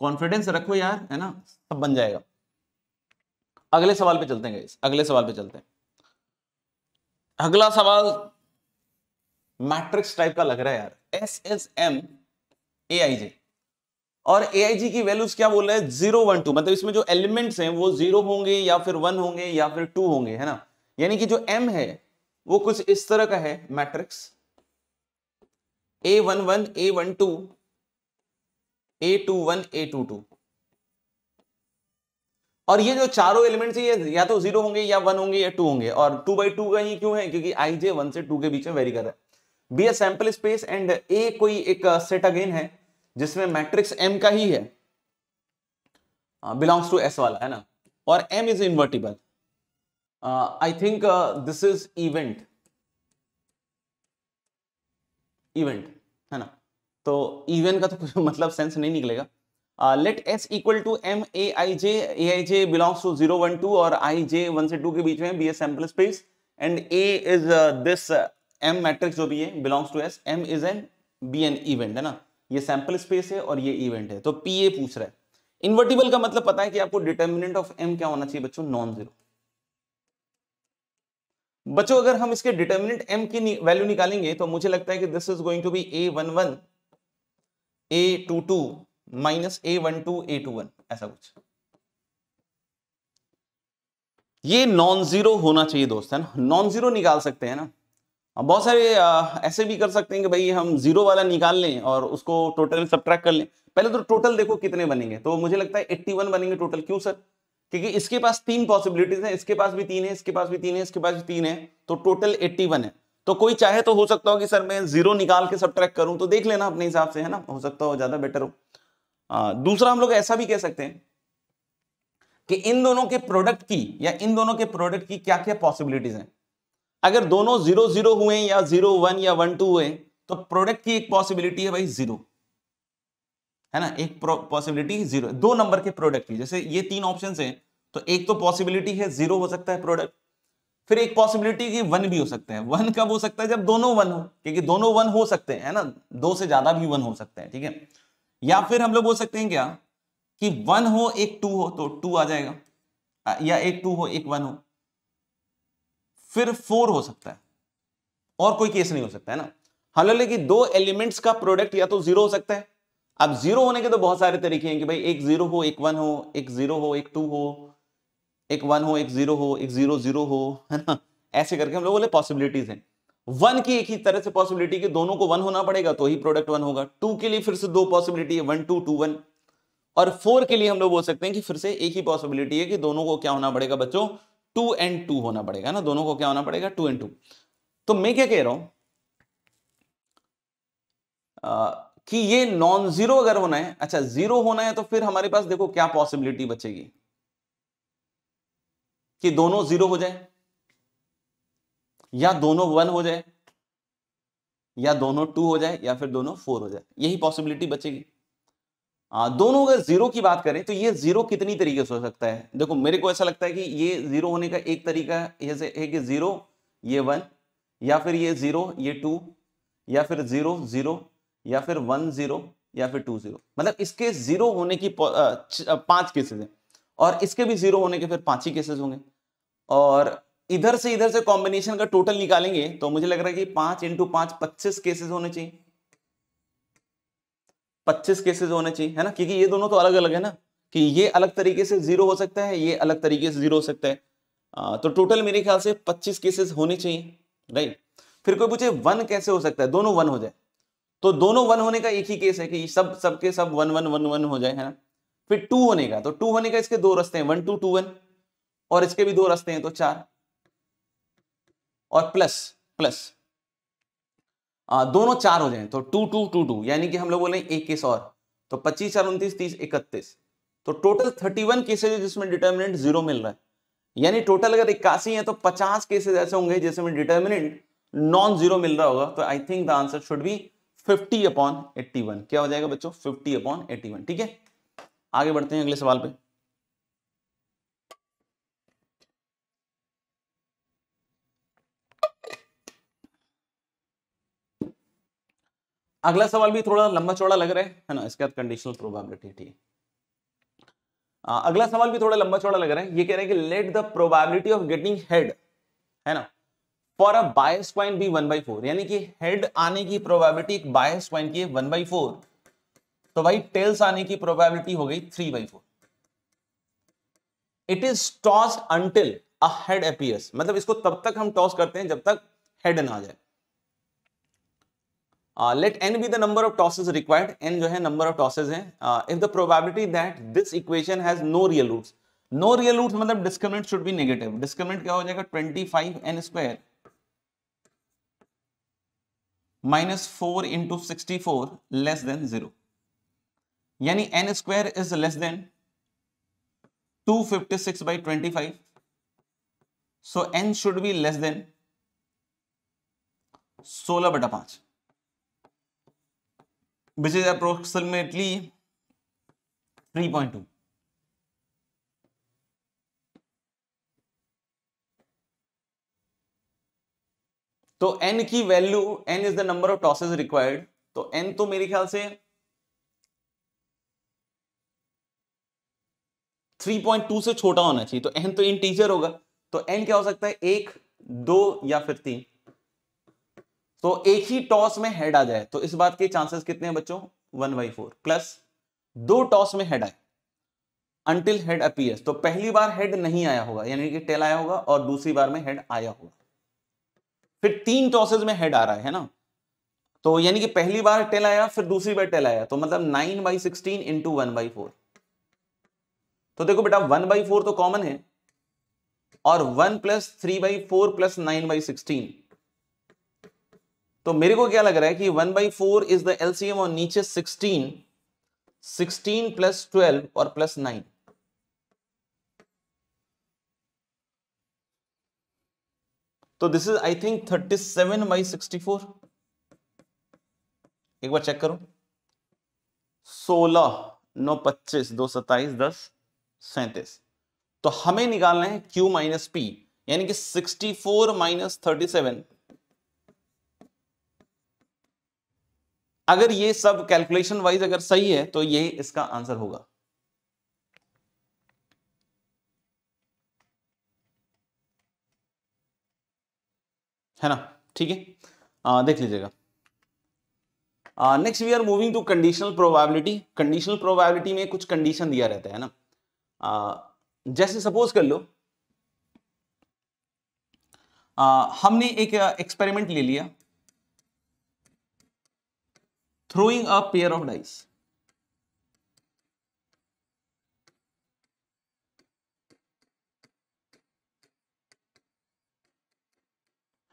कॉन्फिडेंस रखो यार है ना सब बन जाएगा अगले सवाल पे चलते हैं अगले सवाल पे चलते हैं अगला सवाल मैट्रिक्स टाइप का लग रहा है यार S S M A I J और ए की वैल्यूज क्या बोल रहा है जीरो वन टू मतलब इसमें जो एलिमेंट्स हैं वो जीरो होंगे या फिर वन होंगे या फिर टू होंगे है ना यानी कि जो एम है वो कुछ इस तरह का है matrix A one one A one two A two one A two two और ये जो चारों एलिमेंट्स ये या तो जीरो होंगे या वन होंगे या टू होंगे और टू बाई टू का ही क्यों है क्योंकि आई जे वन से टू के बीच में वेरी कर रहा है be a sample space and A कोई एक सेट uh, अगेन है जिसमें मैट्रिक्स एम का ही है बिलोंग्स टू एस वाला है ना और M is invertible I think this is event event है ना तो इवेंट का तो कुछ मतलब सेंस नहीं निकलेगा let S equal to M A I J A I J belongs to zero one two और आई जे वन से टू के बीच में be a sample space and A is this M matrix जो भी है belongs to S M is an be an event है ना ये सैंपल स्पेस है और ये इवेंट है तो पी ए पूछ रहा है इन्वर्टिबल का मतलब पता है कि आपको डिटर्मिनेंट ऑफ एम क्या होना चाहिए बच्चों नॉन जीरो बच्चों अगर हम इसके डिटर्मिनेंट एम की नि, वैल्यू निकालेंगे तो मुझे लगता है कि this is going to be A one one A two two minus A one two A two one ऐसा कुछ ये नॉन जीरो होना चाहिए दोस्त है ना नॉन जीरो निकाल सकते हैं ना बहुत सारे ऐसे भी कर सकते हैं कि भाई हम जीरो वाला निकाल लें और उसको टोटल ट्रैक कर लें पहले तो टोटल देखो कितने बनेंगे तो मुझे लगता है 81 बनेंगे टोटल क्यों सर क्योंकि इसके पास तीन पॉसिबिलिटीज हैं इसके पास भी तीन है इसके पास भी तीन है इसके पास भी तीन है तो टोटल एट्टी है तो कोई चाहे तो हो सकता हो कि सर मैं जीरो निकाल के सब ट्रैक करूं तो देख लेना अपने हिसाब से है ना हो सकता हो ज्यादा बेटर हो दूसरा हम लोग ऐसा भी कह सकते हैं कि इन दोनों के प्रोडक्ट की या इन दोनों के प्रोडक्ट की क्या क्या पॉसिबिलिटीज हैं अगर दोनों जीरो जीरो हुए या जीरो वन या वन टू हुए तो प्रोडक्ट की एक पॉसिबिलिटी है भाई जीरो है ना एक पॉसिबिलिटी जीरो दो नंबर के प्रोडक्ट की जैसे ये तीन ऑप्शन है तो एक तो पॉसिबिलिटी है जीरो हो सकता है प्रोडक्ट फिर एक पॉसिबिलिटी की वन भी हो सकता है वन कब हो सकता है जब दोनों वन हो क्योंकि दोनों वन हो सकते हैं है ना दो से ज्यादा भी वन हो सकते हैं ठीक है या फिर हम लोग बोल सकते हैं क्या कि वन हो एक टू हो तो टू आ जाएगा या एक टू हो एक वन हो फिर फोर हो सकता है और कोई केस नहीं हो सकता है ना हालांकि कि दो एलिमेंट्स का प्रोडक्ट या तो जीरो हो सकता है अब जीरो होने के तो बहुत सारे तरीके हैं कि भाई एक जीरो हो एक वन हो एक जीरो हो एक टू हो एक वन हो एक जीरो हो एक जीरो जीरो हो है ना ऐसे करके हम लोग बोले पॉसिबिलिटीज हैं वन की एक ही तरह से पॉसिबिलिटी कि दोनों को वन होना पड़ेगा तो ही प्रोडक्ट वन होगा टू के लिए फिर से दो पॉसिबिलिटी है वन टू टू वन और फोर के लिए हम लोग बोल सकते हैं कि फिर से एक ही पॉसिबिलिटी है कि दोनों को क्या होना पड़ेगा बच्चों टू एंड टू होना पड़ेगा ना दोनों को क्या होना पड़ेगा टू एंड टू तो मैं क्या कह रहा हूं आ, कि ये नॉन जीरो अगर होना है अच्छा जीरो होना है तो फिर हमारे पास देखो क्या पॉसिबिलिटी बचेगी कि दोनों जीरो हो जाए या दोनों वन हो जाए या दोनों टू हो जाए या फिर दोनों फोर हो जाए यही पॉसिबिलिटी बचेगी आ, हाँ, दोनों अगर जीरो की बात करें तो ये जीरो कितनी तरीके से हो सकता है देखो मेरे को ऐसा लगता है कि ये जीरो होने का एक तरीका है कि जीरो ये वन या फिर ये जीरो ये टू या फिर जीरो जीरो या फिर वन जीरो या फिर टू जीरो मतलब इसके जीरो होने की पांच केसेस हैं और इसके भी जीरो होने के फिर पांच ही केसेस होंगे और इधर से इधर से कॉम्बिनेशन का टोटल निकालेंगे तो मुझे लग रहा है कि पांच इंटू पांच पच्चीस केसेस होने चाहिए 25 केसेस होने चाहिए है ना क्योंकि ये दोनों तो अलग अलग है ना कि ये अलग तरीके से जीरो हो सकता है ये अलग तरीके से जीरो हो सकता है आ, तो टोटल मेरे ख्याल से 25 केसेस होने चाहिए राइट फिर कोई पूछे वन कैसे हो सकता है दोनों वन हो जाए तो दोनों वन होने का एक ही केस है कि सब सबके सब वन वन वन वन हो जाए है ना फिर टू होने का तो टू होने का इसके दो रस्ते हैं वन टू टू वन और इसके भी दो रस्ते हैं तो चार और प्लस प्लस दोनों चार हो जाए तो टू टू टू टू यानी कि हम लोग बोले एक केस और तो पच्चीस चार उन्तीस तीस इकतीस तो टोटल थर्टी वन केसेज है जिसमें डिटर्मिनेंट जीरो मिल रहा है यानी टोटल अगर इक्यासी है तो पचास केसेज ऐसे होंगे जिसमें डिटर्मिनेंट नॉन जीरो मिल रहा होगा तो I think the answer should be fifty upon eighty one क्या हो जाएगा बच्चों फिफ्टी अपॉन एट्टी वन ठीक है आगे बढ़ते हैं अगले सवाल पे अगला सवाल भी थोड़ा लंबा चौड़ा लग रहा है है ना इसके बाद कंडीशनल प्रोबेबिलिटी ठीक है अगला सवाल भी थोड़ा लंबा चौड़ा लग रहा है ये कह रहे हैं कि let the probability of getting head है ना for a bias point be one by four यानी कि हेड आने की प्रोबेबिलिटी एक बायस पॉइंट की वन बाई फोर तो भाई टेल्स आने की प्रोबेबिलिटी हो गई three by four it is toss until a head appears मतलब इसको तब तक हम टॉस करते हैं जब तक हेड ना आ जाए let N be the number of tosses required N जो है नंबर ऑफ टॉसेज है if the probability that this equation has no real roots no real roots मतलब discriminant should be negative discriminant क्या हो जाएगा twenty five N square minus four into sixty four less than zero यानी N square is less than two fifty six by twenty five so N should be less than सोलह बटा पांच which is approximately 3.2. तो n की value n is the number of tosses required तो n तो मेरे ख्याल से 3.2 से छोटा होना चाहिए तो n तो इंटीजर होगा तो n क्या हो सकता है एक दो या फिर तीन तो एक ही टॉस में हेड आ जाए तो इस बात के चांसेस कितने हैं बच्चों वन बाई फोर प्लस दो टॉस में हेड आए अंटिल हेड अपीयर्स तो पहली बार हेड नहीं आया होगा यानी कि टेल आया होगा और दूसरी बार में हेड आया होगा फिर तीन टॉसेज में हेड आ रहा है ना तो यानी कि पहली बार टेल आया फिर दूसरी बार टेल आया तो मतलब nine by sixteen into one by four तो देखो बेटा वन बाई फोर तो कॉमन है और one plus three by four plus nine by sixteen तो मेरे को क्या लग रहा है कि one by four is the LCM और नीचे सिक्सटीन सिक्सटीन प्लस ट्वेल्व और प्लस नाइन तो this is I think thirty seven by sixty four एक बार चेक करो सोलह नौ पच्चीस दो सत्ताईस दस सैतीस तो हमें निकालना है Q माइनस पी यानी कि 64 फोर माइनस थर्टी सेवन अगर ये सब कैलकुलेशन वाइज अगर सही है तो ये इसका आंसर होगा है ना ठीक है देख लीजिएगा next we are moving to conditional probability conditional probability में कुछ कंडीशन दिया रहता है ना uh, जैसे सपोज कर लो uh, हमने एक एक्सपेरिमेंट ले लिया throwing a pair of dice.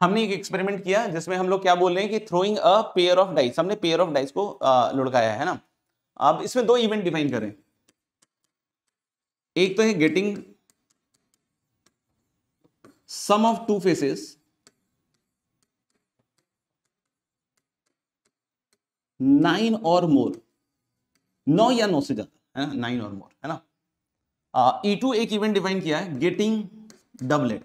हमने एक एक्सपेरिमेंट किया जिसमें हम लोग क्या बोल रहे हैं कि throwing a pair of dice हमने पेयर ऑफ डाइस को लुढ़काया है ना अब इसमें दो इवेंट डिफाइन करें एक तो है getting sum of two faces nine और मोर नौ या नौ से ज्यादा है ना नाइन और मोर है ना ई टू e एक इवेंट डिफाइन किया है गेटिंग डबलेट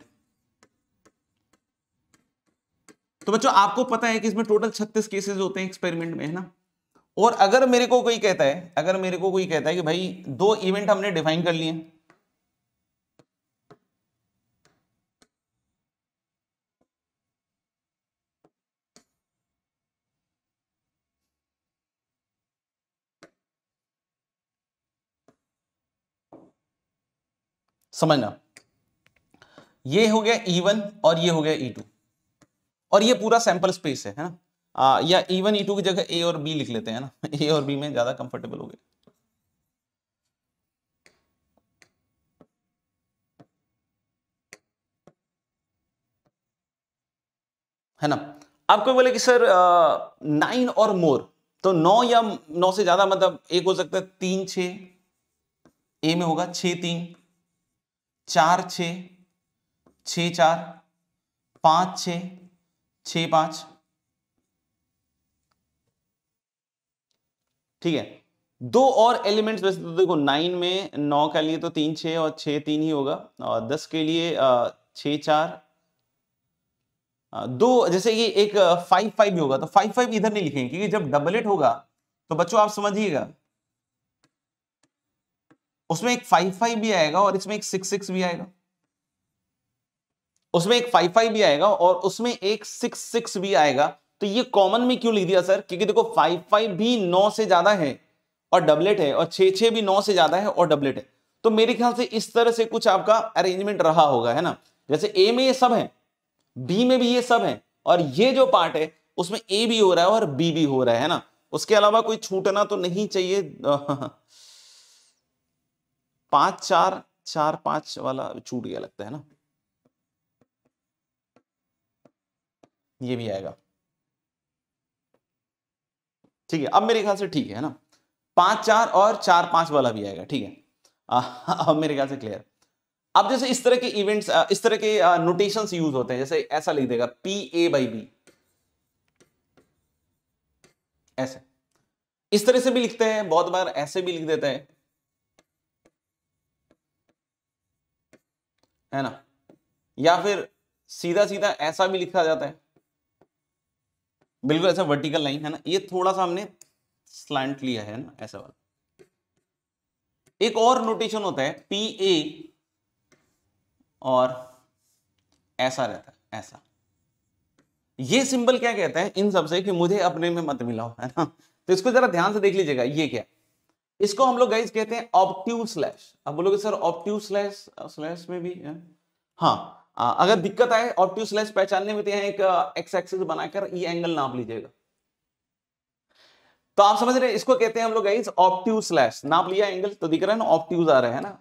तो बच्चों आपको पता है कि इसमें टोटल छत्तीस केसेस होते हैं एक्सपेरिमेंट में है ना और अगर मेरे को कोई कहता है अगर मेरे को कोई कहता है कि भाई दो इवेंट हमने डिफाइन कर लिए समझना ये हो गया ई e वन और ये हो गया ई e टू और ये पूरा सैंपल स्पेस है है ना आ, या ई वन ई टू की जगह ए और बी लिख लेते हैं ना ए और बी में ज्यादा कंफर्टेबल हो गए है ना आप कोई बोले कि सर नाइन और मोर तो नौ या नौ से ज्यादा मतलब एक हो सकता है तीन छ ए में होगा छ तीन चार छ छ चार पांच छ छ पांच ठीक है दो और एलिमेंट्स वैसे तो देखो नाइन में नौ का लिए तो तीन छ और छ तीन ही होगा और दस के लिए छ चार दो जैसे ये एक फाइव फाइव भी होगा तो फाइव फाइव इधर नहीं लिखेंगे क्योंकि जब डबल एट होगा तो बच्चों आप समझिएगा उसमें एक फाइव फाइव भी आएगा और इसमें एक सिक्स सिक्स भी आएगा उसमें एक फाइव फाइव भी आएगा और उसमें एक सिक्स सिक्स भी आएगा तो ये कॉमन में क्यों लिख दिया सर क्योंकि देखो फाइव फाइव भी नौ से ज्यादा है और डबलेट है और छे छे भी नौ से ज्यादा है और डबलेट है तो मेरे ख्याल से इस तरह से कुछ आपका अरेंजमेंट रहा होगा है ना जैसे ए में ये सब है बी में भी ये सब है और ये जो पार्ट है उसमें ए भी हो रहा है और बी भी हो रहा है ना उसके अलावा कोई छूटना तो नहीं चाहिए पांच चार चार पांच वाला छूट गया लगता है ना ये भी आएगा ठीक है अब मेरे ख्याल से ठीक है ना पांच चार और चार पांच वाला भी आएगा ठीक है आ, अब मेरे ख्याल से क्लियर अब जैसे इस तरह के इवेंट्स इस तरह के नोटेशंस यूज होते हैं जैसे ऐसा लिख देगा पी ए बाई बी ऐसे इस तरह से भी लिखते हैं बहुत बार ऐसे भी लिख देते हैं है ना या फिर सीधा सीधा ऐसा भी लिखा जाता है बिल्कुल ऐसा वर्टिकल लाइन है ना ये थोड़ा सा हमने स्लैंट लिया है ना ऐसा वाला एक और नोटेशन होता है पी ए और ऐसा रहता है ऐसा ये सिंबल क्या कहता है इन सबसे कि मुझे अपने में मत मिलाओ है ना तो इसको जरा ध्यान से देख लीजिएगा ये क्या है इसको हम लोग गाइज कहते हैं ऑप्टिव स्लैश अब बोलोगे सर ऑप्टिव स्लैश स्लैश में भी है हाँ आ, अगर दिक्कत आए ऑप्टिव स्लैश पहचानने में तो यहाँ एक एक्स एक्सिस बनाकर ये एंगल नाप लीजिएगा तो आप समझ रहे हैं इसको कहते हैं हम लोग गाइज ऑप्टिव स्लैश नाप लिया एंगल तो दिख रहा है ना ऑप्टिव आ रहा है ना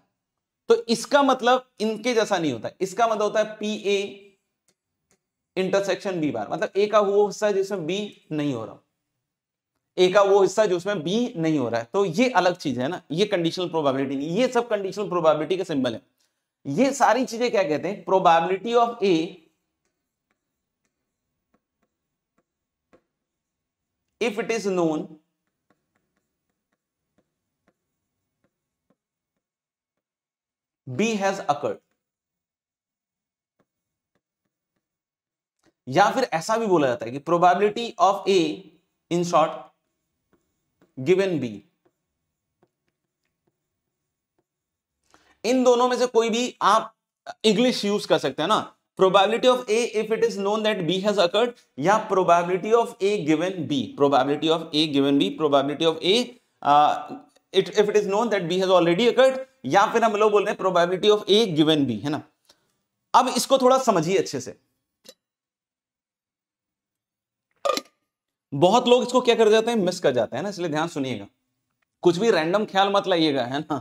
तो इसका मतलब इनके जैसा नहीं होता इसका मतलब होता है P A intersection B bar मतलब ए का वो हिस्सा जिसमें बी नहीं हो रहा ए का वो हिस्सा जो उसमें बी नहीं हो रहा है तो ये अलग चीज है ना ये कंडीशनल प्रोबेबिलिटी नहीं ये सब कंडीशनल प्रोबेबिलिटी का सिंबल है ये सारी चीजें क्या कहते हैं probability of A if it is known B has occurred या फिर ऐसा भी बोला जाता है कि probability of A in short given B इन दोनों में से कोई भी आप इंग्लिश यूज कर सकते हैं ना probability of A if it is known that B has occurred या probability of A given B probability of A given B probability of A it if it is known that B has already occurred या फिर हम लोग बोल रहे हैं probability of A given B है ना अब इसको थोड़ा समझिए अच्छे से बहुत लोग इसको क्या कर जाते हैं मिस कर जाते हैं ना इसलिए ध्यान सुनिएगा कुछ भी रैंडम ख्याल मत लाइएगा है ना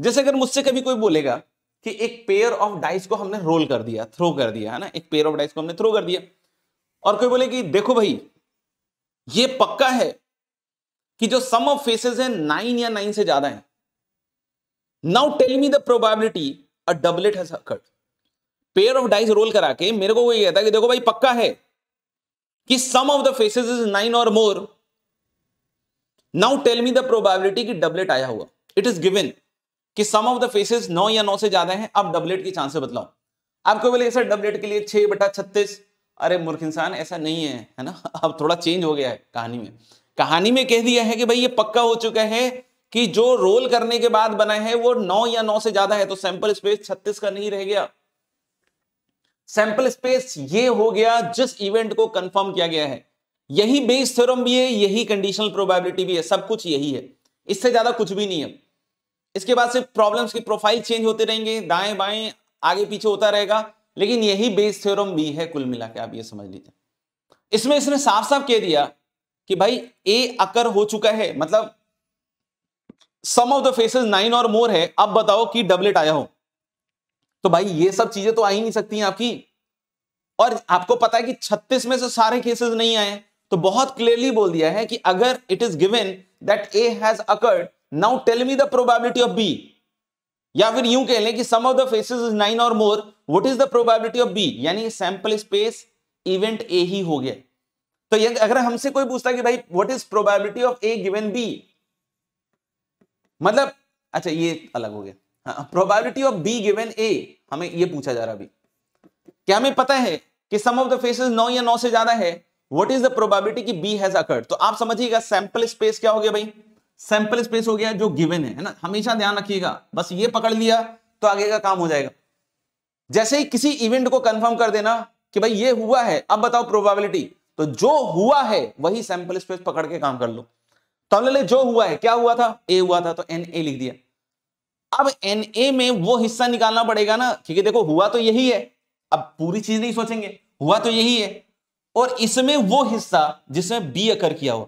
जैसे अगर मुझसे कभी कोई बोलेगा कि एक पेयर ऑफ डाइस को हमने रोल कर दिया थ्रो कर दिया है ना एक पेयर ऑफ डाइस को हमने थ्रो कर दिया और कोई बोले कि देखो भाई ये पक्का है कि जो सम ऑफ फेसेस है नाइन या नाइन से ज्यादा है now tell me the probability a doublet has occurred pair of dice roll करा के मेरे को वो कहता है कि देखो भाई पक्का है कि sum of the faces is nine और more now tell me the probability कि डबलेट आया हुआ इट इज गिवन कि सम ऑफ द फेसेस नौ या नौ से ज्यादा हैं अब डबलेट की चांसेस बतलाओ आपको बोले सर डबलेट के लिए छह बटा छत्तीस अरे मूर्ख इंसान ऐसा नहीं है है ना अब थोड़ा चेंज हो गया है कहानी में कहानी में कह दिया है कि भाई ये पक्का हो चुका है कि जो रोल करने के बाद बना है वो नौ या नौ से ज्यादा है तो सैंपल स्पेस छत्तीस का नहीं रह गया सैंपल स्पेस ये हो गया जिस इवेंट को कंफर्म किया गया है यही बेस थ्योरम भी है यही कंडीशनल प्रोबेबिलिटी भी है सब कुछ यही है इससे ज्यादा कुछ भी नहीं है इसके बाद से प्रॉब्लम्स की प्रोफाइल चेंज होते रहेंगे दाएं बाएं आगे पीछे होता रहेगा लेकिन यही बेस थ्योरम भी है कुल मिला के आप ये समझ लीजिए इसमें इसने साफ साफ कह दिया कि भाई ए अकर हो चुका है मतलब sum of the faces nine और मोर है अब बताओ कि डबलेट आया हो तो भाई ये सब चीजें तो आ ही नहीं सकती हैं आपकी और आपको पता है कि 36 में से सारे केसेस नहीं आए तो बहुत क्लियरली बोल दिया है कि अगर it is given that A has occurred now tell me the probability of B या फिर यूं कह लें कि sum of the faces is nine और more what is the probability of B यानी सैंपल स्पेस इवेंट ए ही हो गया तो ये अगर हमसे कोई पूछता कि भाई what is probability of A given B मतलब अच्छा ये अलग हो गया probability of B given A हमें ये पूछा जा रहा अभी क्या हमें पता है कि सम ऑफ द फेसेस नौ या नौ से ज्यादा है व्हाट इज द प्रोबेबिलिटी कि बी हैज अकर्ड तो आप समझिएगा सैंपल स्पेस क्या हो गया भाई सैंपल स्पेस हो गया जो गिवन है ना हमेशा ध्यान रखिएगा बस ये पकड़ लिया तो आगे का काम हो जाएगा जैसे ही किसी इवेंट को कंफर्म कर देना कि भाई ये हुआ है अब बताओ प्रोबेबिलिटी तो जो हुआ है वही सैंपल स्पेस पकड़ के काम कर लो तो हमने जो हुआ है क्या हुआ था ए हुआ था तो एन ए लिख दिया अब ए में वो हिस्सा निकालना पड़ेगा ना क्योंकि देखो हुआ तो यही है अब पूरी चीज नहीं सोचेंगे हुआ तो यही है और इसमें वो हिस्सा जिसमें बी अकर किया हुआ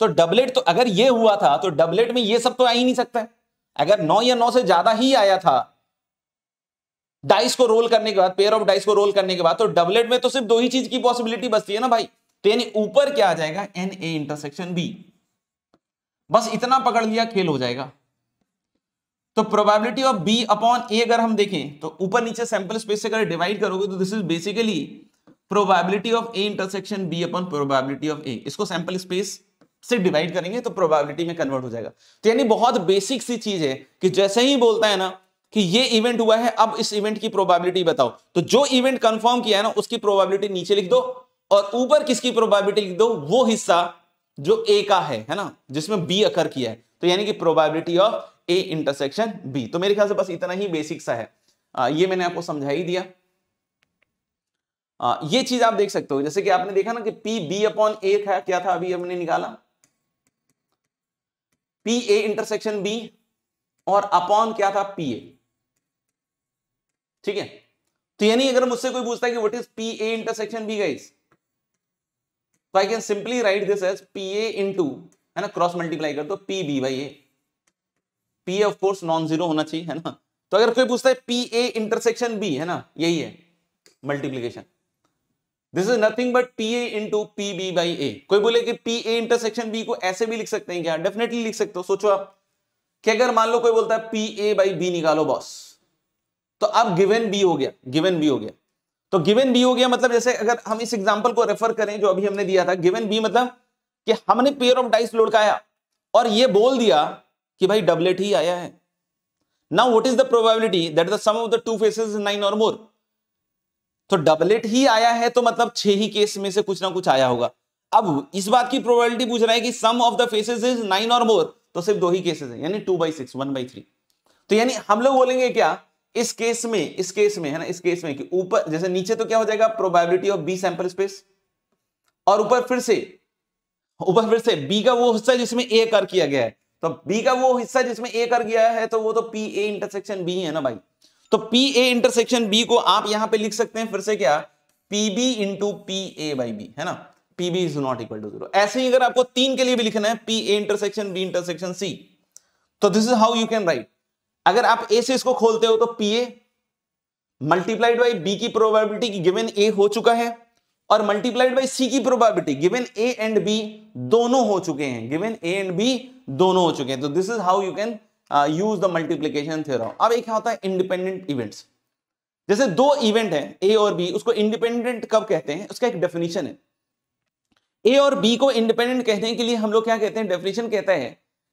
तो डबलेट तो अगर ये हुआ था तो डबलेट में ये सब तो आ ही नहीं सकता अगर नौ या नौ से ज्यादा ही आया था डाइस को रोल करने के बाद पेयर ऑफ डाइस को रोल करने के बाद तो डबलेट में तो सिर्फ दो ही चीज की पॉसिबिलिटी बचती है ना भाई तो यानी ऊपर क्या आ जाएगा एन ए इंटरसेक्शन बी बस इतना पकड़ लिया खेल हो जाएगा तो probability of B upon A अगर हम देखें तो ऊपर नीचे सैंपल स्पेस से अगर डिवाइड करोगे तो this is basically probability of A intersection B upon probability of A इसको सैंपल स्पेस से डिवाइड करेंगे तो प्रोबेबिलिटी में कन्वर्ट हो जाएगा तो यानी बहुत बेसिक सी चीज है कि जैसे ही बोलता है ना कि ये इवेंट हुआ है अब इस इवेंट की प्रोबेबिलिटी बताओ तो जो इवेंट कंफर्म किया है ना उसकी प्रोबेबिलिटी नीचे लिख दो और ऊपर किसकी प्रोबेबिलिटी लिख दो वो हिस्सा जो ए का है है ना जिसमें बी अकर किया है तो यानी कि probability of A intersection B तो मेरे ख्याल से बस इतना ही बेसिक सा है आ, ये मैंने आपको समझा ही दिया आ, ये चीज आप देख सकते हो जैसे कि आपने देखा ना कि पी बी अपॉन ए था क्या था अभी हमने निकाला पी ए इंटरसेक्शन बी और अपॉन क्या था पी ए ठीक है तो यानी अगर मुझसे कोई पूछता है कि what is P A intersection B guys तो I can simply write this as P A into है ना क्रॉस मल्टीप्लाई कर दो P B by A P A of course non zero होना चाहिए है ना तो अगर कोई पूछता है पी ए इंटरसेक्शन बी है ना यही है multiplication this is nothing but P A into P B by A कोई बोले कि पी ए इंटरसेक्शन बी को ऐसे भी लिख सकते हैं क्या डेफिनेटली लिख सकते हो सोचो आप कि अगर मान लो कोई बोलता है पी ए बाई बी निकालो बॉस तो अब गिवेन बी हो गया गिवेन बी हो गया तो गिवेन बी हो गया मतलब जैसे अगर हम इस एग्जाम्पल को रेफर करें जो अभी हमने दिया था गिवेन बी मतलब कि हमने पेयर ऑफ डाइस लुड़काया और ये बोल दिया कि भाई डबलेट ही आया है now what is the probability that the sum of the two faces nine और मोर तो डबलेट ही आया है तो मतलब छह ही केस में से कुछ ना कुछ आया होगा अब इस बात की प्रोबेबिलिटी पूछ रहा है कि sum of the faces is nine और मोर तो सिर्फ दो ही केसेस है यानी two by six one by three तो यानी हम लोग बोलेंगे क्या इस केस में इस केस में है ना इस केस में कि ऊपर जैसे नीचे तो क्या हो जाएगा probability of B sample space और ऊपर फिर से ऊपर फिर से बी का वो हिस्सा जिसमें ए कर किया गया है तो बी का वो हिस्सा जिसमें ए कर गया है तो वो तो पी ए इंटरसेक्शन बी है ना भाई तो पी ए इंटरसेक्शन बी को आप यहां पे लिख सकते हैं फिर से क्या P B into P A by B है ना P B is not equal to zero ऐसे ही अगर आपको तीन के लिए भी लिखना है P A intersection B intersection C तो this is how you can write अगर आप ए से इसको खोलते हो तो P A multiplied by B की प्रोबेबिलिटी गिवन ए हो चुका है और मल्टीप्लाइड बाई सी की probability given A and B दोनों हो चुके हैं गिवन ए एंड बी दोनों हो चुके हैं तो this is how you can use the multiplication theorem अब एक होता है इंडिपेंडेंट इवेंट्स जैसे दो इवेंट है ए और बी उसको इंडिपेंडेंट कब कहते हैं उसका एक डेफिनेशन है ए और बी को इंडिपेंडेंट कहने के लिए हम लोग क्या कहते हैं डेफिनेशन कहता है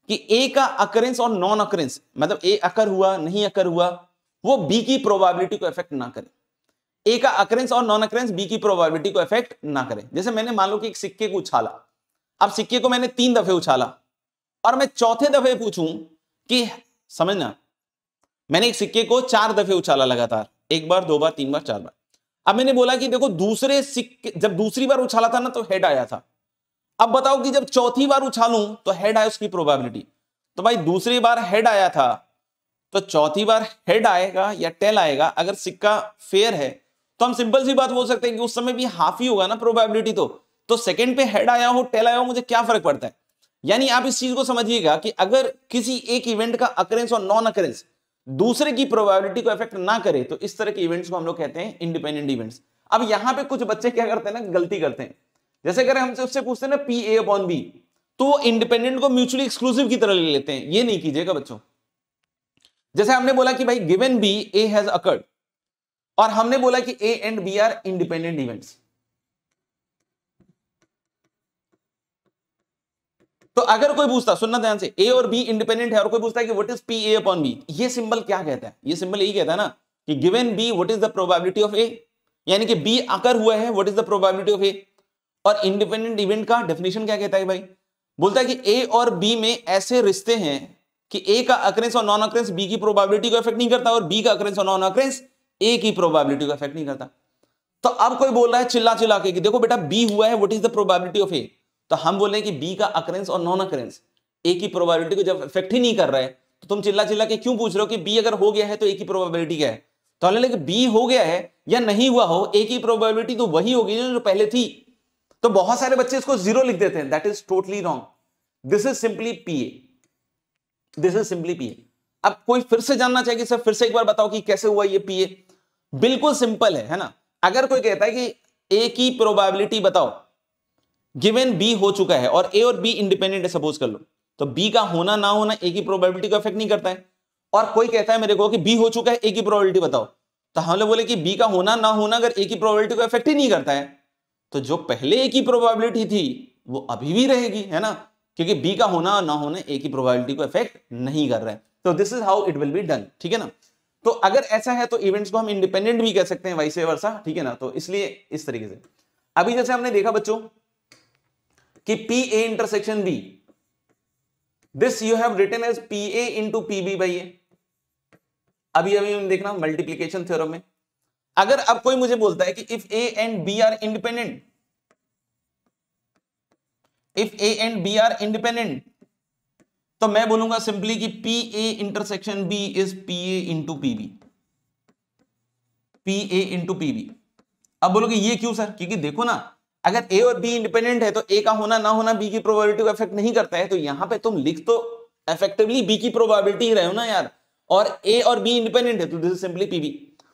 कि ए का अकरेंस और नॉन अकरेंस मतलब ए अकर हुआ नहीं अकर हुआ वो बी की प्रोबेबिलिटी को इफेक्ट ना करे ए का अक्रेंस और नॉन अक्रेंस बी की प्रोबेबिलिटी को इफेक्ट ना करें जैसे मैंने मान लो कि एक सिक्के को उछाला अब सिक्के को मैंने तीन दफे उछाला और मैं चौथे दफे पूछूं कि समझना मैंने एक सिक्के को चार दफे उछाला लगातार एक बार दो बार तीन बार चार बार अब मैंने बोला कि देखो दूसरे सिक्के जब दूसरी बार उछाला था ना तो हेड आया था अब बताओ कि जब चौथी बार उछालू तो हेड आया उसकी प्रोबेबिलिटी तो भाई दूसरी बार हेड आया था तो चौथी बार हेड आएगा या टेल आएगा अगर सिक्का फेयर है तो हम सिंपल सी बात बोल सकते हैं कि उस समय भी हाफ ही होगा ना प्रोबेबिलिटी तो तो सेकंड पे हेड आया हो टेल आया हो मुझे क्या फर्क पड़ता है यानी आप इस चीज को समझिएगा कि अगर किसी एक इवेंट का अकरेंस और नॉन अकरेंस दूसरे की प्रोबेबिलिटी को इफेक्ट ना करे तो इस तरह के इवेंट्स को हम लोग कहते हैं इंडिपेंडेंट इवेंट्स अब यहां पे कुछ बच्चे क्या करते हैं ना गलती करते हैं जैसे अगर हमसे उससे पूछते हैं ना पी ए अपॉन बी तो इंडिपेंडेंट को म्यूचुअली एक्सक्लूसिव की तरह ले लेते हैं ये नहीं कीजिएगा बच्चों जैसे हमने बोला कि भाई given B A has occurred और हमने बोला कि A and B are independent events तो अगर कोई पूछता सुनना ध्यान से ए और बी इंडिपेंडेंट है और कोई पूछता है कि what is P A upon B ये सिंबल क्या कहता है ये सिंबल यही कहता है ना कि given B what is the probability of A यानी कि बी आकर हुआ है what is the probability of A और इंडिपेंडेंट इवेंट का डेफिनेशन क्या कहता है भाई बोलता है कि ए और बी में ऐसे रिश्ते हैं कि ए का अक्रेंस और नॉन अक्रेंस बी की प्रोबेबिलिटी को इफेक्ट नहीं करता और बी का अक्रेंस और नॉन अक्रेंस एक ही प्रोबेबिलिटी को अफेक्ट नहीं करता तो अब कोई बोल रहा है चिल्ला चिल्ला के कि देखो बेटा बी हुआ है what is the probability of A तो हम बोल रहे हैं कि बी का अक्रेंस और नॉन अक्रेंस ए की प्रोबेबिलिटी को जब इफेक्ट ही नहीं कर रहा है तो तुम चिल्ला चिल्ला के क्यों पूछ रहे हो कि बी अगर हो गया है तो ए की प्रोबेबिलिटी क्या है तो हमने लगे बी हो गया है या नहीं हुआ हो ए की प्रोबेबिलिटी तो वही होगी जो पहले थी तो बहुत सारे बच्चे इसको जीरो लिख देते हैं that is totally wrong this is simply P A this is simply P A अब कोई फिर से जानना चाहिए सर फिर से एक बार बताओ कि कैसे हुआ ये पीए बिल्कुल सिंपल है है ना अगर कोई कहता है कि ए की प्रोबेबिलिटी बताओ गिवन बी हो चुका है और ए और बी इंडिपेंडेंट है सपोज कर लो तो बी का होना ना होना ए की प्रोबेबिलिटी को अफेक्ट नहीं करता है और कोई कहता है मेरे को कि बी हो चुका है ए की प्रोबेबिलिटी बताओ तो हम लोग बोले कि बी का होना ना होना अगर ए की प्रोबेबिलिटी को अफेक्ट ही नहीं करता है तो जो पहले ए की प्रोबेबिलिटी थी वो अभी भी रहेगी है ना क्योंकि बी का होना ना होना ए की प्रोबेबिलिटी को अफेक्ट नहीं कर रहा है तो this is how it will be done ठीक है ना तो अगर ऐसा है तो इवेंट्स को हम इंडिपेंडेंट भी कह सकते हैं वाइस वर्षा ठीक है ना तो इसलिए इस तरीके से अभी जैसे हमने देखा बच्चों कि P A intersection B this you have written as P A into P B by A अभी अभी हम देखना मल्टीप्लीकेशन थ्योरम में अगर अब कोई मुझे बोलता है कि if A and B are independent if A and B are independent तो मैं बोलूंगा सिंपली कि P A intersection B is P A into P B P A into P B अब बोलोगे ये क्यों सर क्योंकि देखो ना अगर ए और बी इंडिपेंडेंट है तो ए का होना ना होना बी की प्रोबेबिलिटी को इफेक्ट नहीं करता है तो यहां पे तुम लिख तो इफेक्टिवली बी की प्रोबेबिलिटी ही रहे हो ना यार और ए और बी इंडिपेंडेंट है तो दिस इज सिंपली पीबी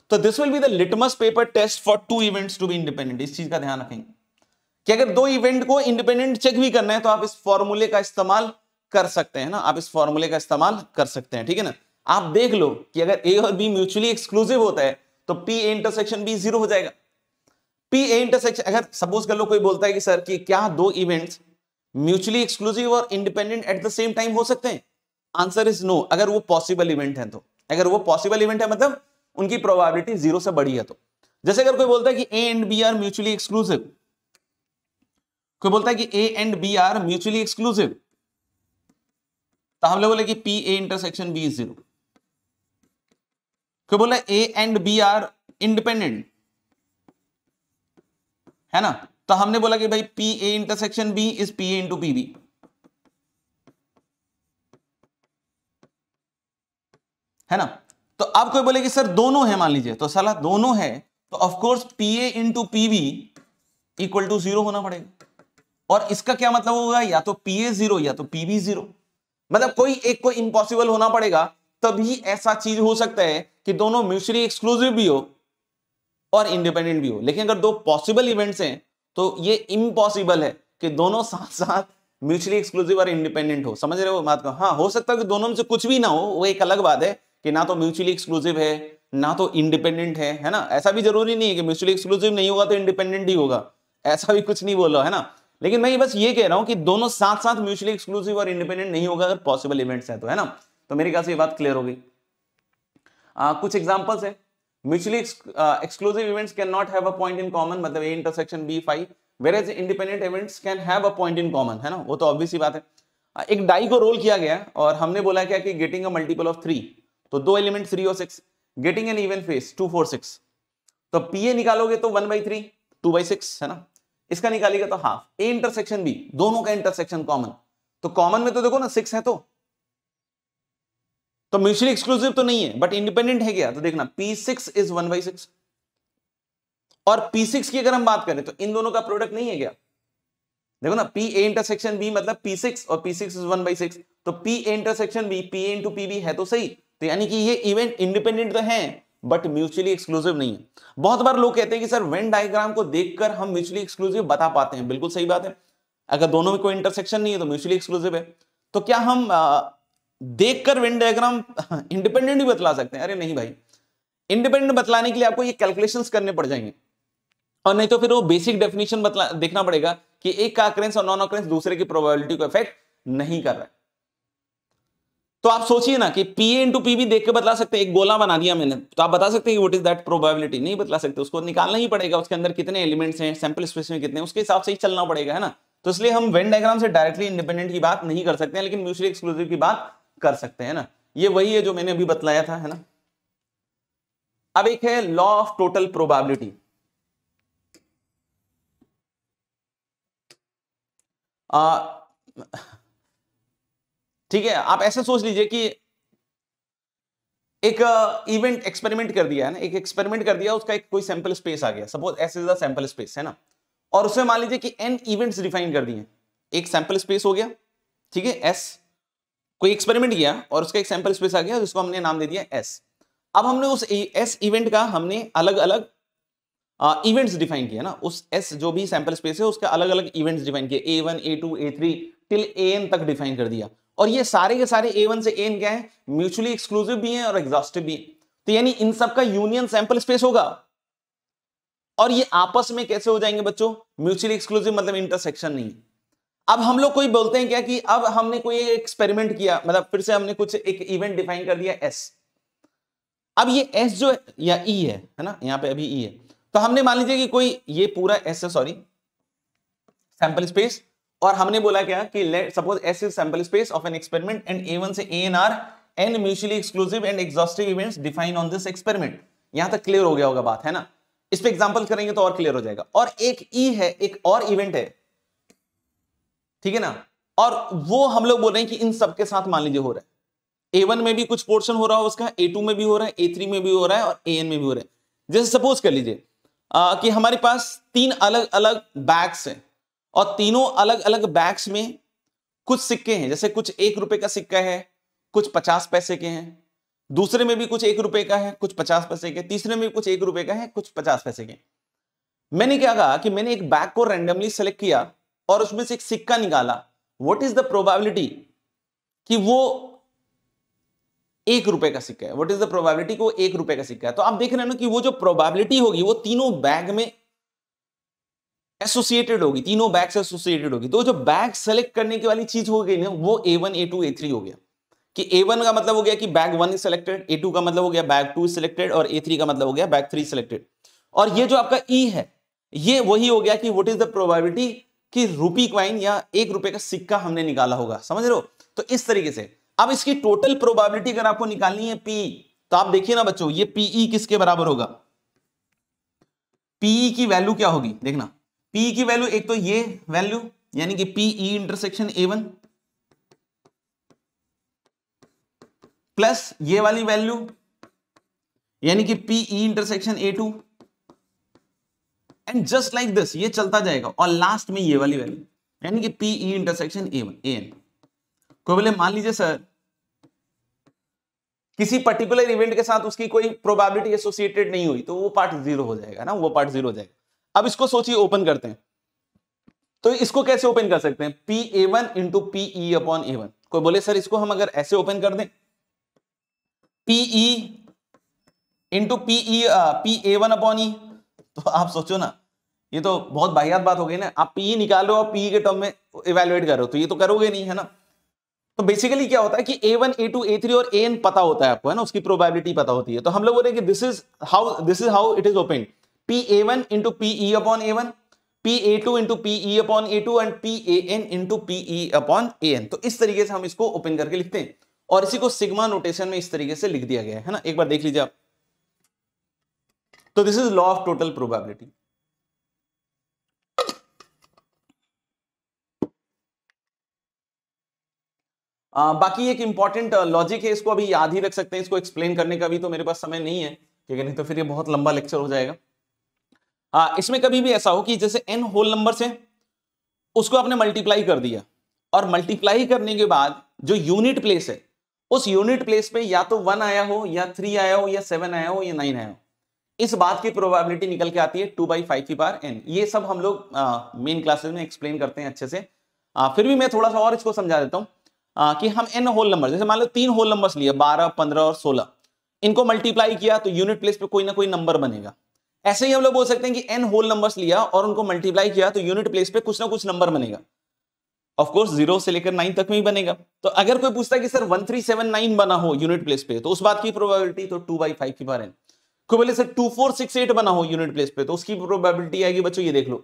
तो this will be the litmus paper test for two events to be independent इस चीज का ध्यान रखेंगे कि अगर दो इवेंट को इंडिपेंडेंट चेक भी करना है तो आप इस फॉर्मूले का इस्तेमाल कर सकते हैं ना आप इस फॉर्मूले का इस्तेमाल कर सकते हैं ठीक है ना आप देख लो कि अगर ए और बी म्यूचुअली एक्सक्लूसिव होता है तो P A intersection B zero हो जाएगा पी ए इंटरसेक्शन अगर सपोज कर लो कोई बोलता है कि सर कि क्या दो इवेंट्स म्यूचुअली एक्सक्लूसिव और independent at the same time हो सकते हैं आंसर इज नो अगर वो पॉसिबल इवेंट है तो अगर वो पॉसिबल इवेंट है मतलब उनकी प्रोबेबिलिटी जीरो से बड़ी है तो जैसे अगर कोई बोलता है कि A and B are mutually exclusive कोई बोलता है कि A and B are mutually exclusive तो हम लोग बोले कि P A intersection B is zero क्यों बोला A and B are independent है ना तो हमने बोला कि भाई P A intersection B is P A into P B है ना तो अब कोई बोले कि सर दोनों है मान लीजिए तो सलाह दोनों है तो of course P A into P B equal to zero होना पड़ेगा और इसका क्या मतलब होगा या तो पी ए जीरो या तो पी बी जीरो मतलब कोई एक को इम्पॉसिबल होना पड़ेगा तभी ऐसा चीज हो सकता है कि दोनों म्यूचुअली एक्सक्लूसिव भी हो और इंडिपेंडेंट भी हो लेकिन अगर दो पॉसिबल इवेंट्स हैं तो ये इम्पॉसिबल है कि दोनों साथ साथ म्यूचुअली एक्सक्लूसिव और इंडिपेंडेंट हो समझ रहे हो बात को हाँ हो सकता है कि दोनों में से कुछ भी ना हो वो एक अलग बात है कि ना तो म्यूचुअली एक्सक्लूसिव है ना तो इंडिपेंडेंट है है ना ऐसा भी जरूरी नहीं है कि म्यूचुअली एक्सक्लूसिव नहीं होगा तो इंडिपेंडेंट ही होगा ऐसा भी कुछ नहीं बोलो है ना लेकिन मैं ये बस ये कह रहा हूं कि दोनों साथ साथ म्यूचुअली एक्सक्लूसिव और इंडिपेंडेंट नहीं होगा अगर पॉसिबल इवेंट्स है तो है ना तो मेरे ख्याल से ये बात क्लियर होगी कुछ एग्जाम्पल्स है mutually exclusive events can not have a point in common मतलब A intersection B phi whereas independent events can have a point in common है ना वो तो ऑब्वियस ही बात है एक डाई को रोल किया गया और हमने बोला क्या कि getting a multiple of three तो दो एलिमेंट थ्री और six getting an event face two four six तो पीए निकालोगे तो one by three two by six है ना इसका निकालिएगा तो हाफ ए इंटरसेक्शन बी दोनों का इंटरसेक्शन कॉमन तो कॉमन में तो देखो ना सिक्स है तो तो म्यूचुअली एक्सक्लूसिव तो नहीं है बट इंडिपेंडेंट है क्या तो देखना P six is one by six और पी सिक्स की अगर हम बात करें तो इन दोनों का प्रोडक्ट नहीं है क्या देखो ना पी ए इंटरसेक्शन बी मतलब पी सिक्स और P six is one by six तो P A intersection B P A into P B है तो सही तो यानी कि ये इवेंट इंडिपेंडेंट तो है बट म्यूचुअली एक्सक्लूसिव नहीं है बहुत बार लोग कहते हैं कि सर वेन डायग्राम को देखकर हम म्यूचुअली एक्सक्लूसिव बता पाते हैं बिल्कुल सही बात है अगर दोनों में कोई इंटरसेक्शन नहीं है तो म्यूचुअली एक्सक्लूसिव है तो क्या हम देखकर वेन डायग्राम इंडिपेंडेंट भी बतला सकते हैं अरे नहीं भाई इंडिपेंडेंट बतलाने के लिए आपको ये कैलकुलेशन करने पड़ जाएंगे और नहीं तो फिर वो बेसिक डेफिनेशन देखना पड़ेगा कि एक का अक्रेंस और नॉन अक्रेंस दूसरे की प्रोबेबिलिटी को इफेक्ट नहीं कर रहा है तो आप सोचिए ना कि पी ए इंटू पी देख के बता सकते हैं एक गोला बना दिया मैंने तो आप बता सकते हैं वट इज दैट प्रोबेबिलिटी नहीं बता सकते उसको निकालना ही पड़ेगा उसके अंदर कितने एलिमेंट्स हैं सैंपल स्पेस में कितने उसके हिसाब से ही चलना पड़ेगा है ना तो इसलिए हम वेन डायग्राम से डायरेक्टली इंडिपेंडेंट की बात नहीं कर सकते लेकिन म्यूचुअली एक्सक्लूसिव की बात कर सकते हैं ना ये वही है जो मैंने अभी बतलाया था है ना अब एक है लॉ ऑफ टोटल प्रोबेबिलिटी आ, ठीक है आप ऐसा सोच लीजिए कि एक इवेंट एक्सपेरिमेंट कर दिया है ना एक एक्सपेरिमेंट कर दिया उसका एक कोई सैंपल स्पेस आ गया suppose S is sample space है ना और उसमें मान लीजिए कि एन इवेंट्स डिफाइन कर दिए एक सैंपल स्पेस हो गया ठीक है एस कोई एक्सपेरिमेंट किया और उसका एक सैंपल स्पेस आ गया जिसको हमने नाम दे दिया एस अब हमने उस एस इवेंट का हमने अलग अलग इवेंट्स डिफाइन किया ना उस एस जो भी सैंपल स्पेस है उसका अलग अलग इवेंट्स डिफाइन किया A one A two A three till A n तक डिफाइन कर दिया और ये सारे के सारे ए वन से एन क्या है म्यूचुअली एक्सक्लूसिव भी हैं और एग्जॉस्टिव भी हैं तो यानी इन सब का यूनियन सैंपल स्पेस होगा और ये आपस में कैसे हो जाएंगे बच्चों म्यूचुअली एक्सक्लूसिव मतलब इंटरसेक्शन नहीं अब हम लोग कोई बोलते हैं क्या कि अब हमने कोई एक्सपेरिमेंट किया मतलब फिर से हमने कुछ एक इवेंट डिफाइन कर दिया एस अब ये एस जो है या ई e है है ना यहां पे अभी ई e है तो हमने मान लीजिए कि कोई ये पूरा एस है सॉरी सैंपल स्पेस और हमने बोला क्या कि suppose S is sample space of an experiment and A one से A n are n mutually exclusive and exhaustive events define on this experiment यहां तक क्लियर हो गया होगा बात है ना इस पर एग्जाम्पल करेंगे तो और क्लियर हो जाएगा और एक ई e है एक और इवेंट है ठीक है ना और वो हम लोग बोल रहे हैं कि इन सबके साथ मान लीजिए हो रहा है ए वन में भी कुछ पोर्शन हो रहा है उसका ए टू में भी हो रहा है ए थ्री में भी हो रहा है और ए एन में भी हो रहा है जैसे सपोज कर लीजिए कि हमारे पास तीन अलग अलग बैग्स हैं और तीनों अलग अलग बैग्स में कुछ सिक्के हैं जैसे कुछ एक रुपए का सिक्का है कुछ पचास पैसे के हैं दूसरे में भी कुछ एक रुपए का है कुछ पचास पैसे के तीसरे में भी कुछ एक रुपए का है कुछ पचास पैसे के मैंने क्या कहा कि मैंने एक बैग को रेंडमली सेलेक्ट किया और उसमें से एक सिक्का निकाला वट इज द प्रोबेबिलिटी कि वो एक रुपए का सिक्का है वट इज द प्रोबेबिलिटी को एक रुपए का सिक्का है तो आप देख रहे हो ना कि वो जो प्रोबेबिलिटी होगी वो तीनों बैग में एसोसिएटेड होगी तीनों बैग से एसोसिएटेड होगी तो जो बैग सेलेक्ट करने की वाली चीज हो गई ना वो A one A two A three हो गया कि ए वन का मतलब हो गया कि bag one is selected A two का मतलब हो गया बैग टू इज सेलेक्टेड और ए थ्री का मतलब हो गया बैग थ्री सिलेक्टेड और ये जो आपका ई e है ये वही हो गया कि वट इज द प्रोबेबिलिटी कि रूपी क्वाइन या एक रुपए का सिक्का हमने निकाला होगा समझ रहे हो तो इस तरीके से अब इसकी टोटल प्रोबेबिलिटी अगर आपको निकालनी है पी तो आप देखिए ना बच्चों ये पीई e किसके बराबर होगा पीई e की वैल्यू क्या होगी देखना पी की वैल्यू एक तो ये वैल्यू यानी कि P E intersection A one plus ये वाली वैल्यू यानी कि P E intersection A two and just like this ये चलता जाएगा और लास्ट में ये वाली वैल्यू यानी कि P E intersection A one A n कोई बोले मान लीजिए सर किसी पर्टिकुलर इवेंट के साथ उसकी कोई प्रोबेबिलिटी एसोसिएटेड नहीं हुई तो वो पार्ट जीरो हो जाएगा ना वो पार्ट जीरो हो जाएगा अब इसको सोचिए ओपन करते हैं तो इसको कैसे ओपन कर सकते हैं P A one into P E upon A one कोई बोले सर इसको हम अगर ऐसे ओपन कर दें P E into P E P A one upon E तो आप सोचो ना ये तो बहुत बाहियात बात हो गई ना आप पीई e निकाल रहे हो और पीई e के टर्म में इवेल्युएट कर रहे हो तो ये तो करोगे नहीं है ना तो बेसिकली क्या होता है कि A one A two A three और ए एन पता होता है आपको है ना उसकी प्रोबेबिलिटी पता होती है तो हम लोग बोल रहे हैं कि this is how this is how it is opened P A one into P E upon A one P A two into P E upon A two and P A n into P E upon A n तो इस तरीके से हम इसको open करके लिखते हैं और इसी को सिग्मा नोटेशन में इस तरीके से लिख दिया गया है ना एक बार देख लीजिए आप तो this is law of total probability आ, बाकी एक इंपॉर्टेंट लॉजिक uh, है इसको अभी याद ही रख सकते हैं इसको एक्सप्लेन करने का भी तो मेरे पास समय नहीं है ठीक है नहीं तो फिर ये बहुत लंबा लेक्चर हो जाएगा आ, इसमें कभी भी ऐसा हो कि जैसे एन होल नंबर है उसको आपने मल्टीप्लाई कर दिया और मल्टीप्लाई करने के बाद जो यूनिट प्लेस है उस यूनिट प्लेस पे या तो वन आया हो या थ्री आया हो या सेवन आया हो या नाइन आया हो इस बात की प्रोबेबिलिटी निकल के आती है टू बाई फाइव की बार एन ये सब हम लोग मेन क्लासेस में एक्सप्लेन करते हैं अच्छे से आ, फिर भी मैं थोड़ा सा और इसको समझा देता हूँ कि हम एन होल नंबर जैसे मान लो तीन होल नंबर्स लिए बारह पंद्रह और सोलह इनको मल्टीप्लाई किया तो यूनिट प्लेस पर कोई ना कोई नंबर बनेगा ऐसे ही हम लोग बोल सकते हैं कि एन होल नंबर्स लिया और उनको मल्टीप्लाई किया तो यूनिट प्लेस पे कुछ ना कुछ नंबर बनेगा ऑफ कोर्स जीरो से लेकर नाइन तक में ही बनेगा तो अगर कोई पूछता है कि sir one three seven nine बना हो यूनिट प्लेस पे तो उस बात की प्रोबेबिलिटी तो टू बाई फाइव की बार एन कोई बोले sir two four six eight बना हो यूनिट प्लेस पे तो उसकी प्रोबेबिलिटी आएगी बच्चों ये देख लो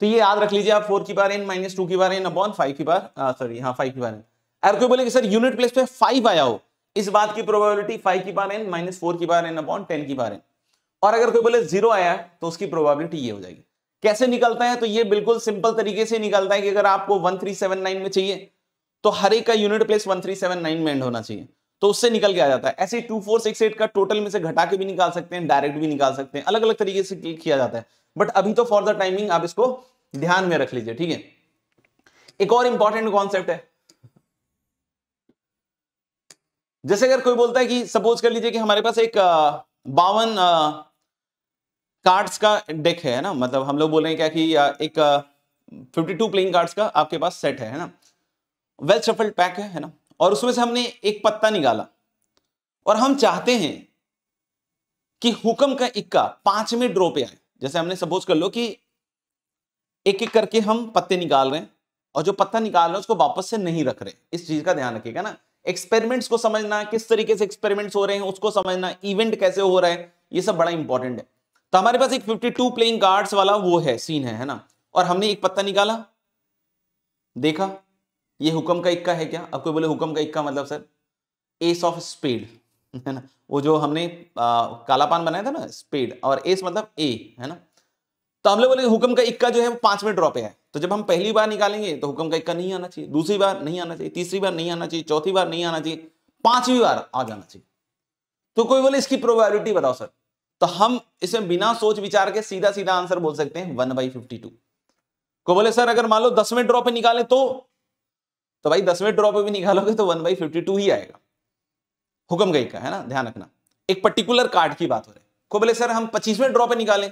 तो ये याद रख लीजिए आप फोर की बार एन माइनस टू की बार एन अपॉन फाइव की बार सॉरी हाँ फाइव की बार एन अगर कोई बोले कि सर यूनिट प्लेस पे फाइव आया हो इस बात की प्रोबेबिलिटी फाइव की बार एन माइनस फोर की बार एन अपॉन टेन की बार एन और अगर कोई बोले जीरो आया तो उसकी प्रोबेबिलिटी ये हो जाएगी कैसे निकलता है तो ये बिल्कुल सिंपल तरीके से निकलता है कि अगर आपको 1379 में चाहिए तो हर एक का यूनिट प्लेस 1379 में एंड होना चाहिए तो उससे निकल के आ जाता है ऐसे टू फोर सिक्स एट का टोटल में से घटा के भी निकाल सकते हैं डायरेक्ट भी निकाल सकते हैं अलग अलग तरीके से क्लिक किया जाता है बट अभी तो फॉर द टाइमिंग आप इसको ध्यान में रख लीजिए ठीक है एक और इंपॉर्टेंट कॉन्सेप्ट है जैसे अगर कोई बोलता है कि सपोज कर लीजिए कि हमारे पास एक बावन कार्ड्स का डेक है ना मतलब हम लोग बोल रहे हैं क्या कि एक फिफ्टी टू प्लेइंग कार्ड्स का आपके पास सेट है ना वेल शफल्ड पैक है, है ना और उसमें से हमने एक पत्ता निकाला और हम चाहते हैं कि हुक्म का इक्का पांचवें ड्रॉ पे आए जैसे हमने सपोज कर लो कि एक एक करके हम पत्ते निकाल रहे हैं और जो पत्ता निकाल रहे हैं उसको वापस से नहीं रख रहे इस चीज का ध्यान रखिएगा ना एक्सपेरिमेंट्स को समझना किस तरीके से एक्सपेरिमेंट्स हो रहे हैं उसको समझना इवेंट कैसे हो रहा है ये सब बड़ा इंपॉर्टेंट है तो हमारे पास एक 52 प्लेइंग कार्ड्स वाला वो है सीन है है ना और हमने एक पत्ता निकाला देखा ये हुक्म का इक्का है क्या अब कोई बोले हुक्म का इक्का मतलब सर एस ऑफ स्पेड है ना वो जो हमने आ, काला पान बनाया था ना स्पेड और एस मतलब ए है ना तो हम लोग बोले हुक्म का इक्का जो है वो पांच में है तो जब हम पहली बार निकालेंगे तो हुक्म का इक्का नहीं आना चाहिए दूसरी बार नहीं आना चाहिए तीसरी बार नहीं आना चाहिए चौथी बार नहीं आना चाहिए पांचवी बार आ जाना चाहिए तो कोई बोले इसकी प्रोबेबिलिटी बताओ सर तो हम इसमें बिना सोच विचार के सीधा सीधा आंसर बोल सकते हैं वन बाई फिफ्टी टू को बोले सर अगर मान लो दसवें ड्रॉ पे निकाले तो तो भाई दसवें ड्रॉ पे भी निकालोगे तो वन बाई फिफ्टी टू ही आएगा हुक्म गई का है ना ध्यान रखना एक पर्टिकुलर कार्ड की बात हो रही है को बोले सर हम पच्चीसवें ड्रॉ पे निकालें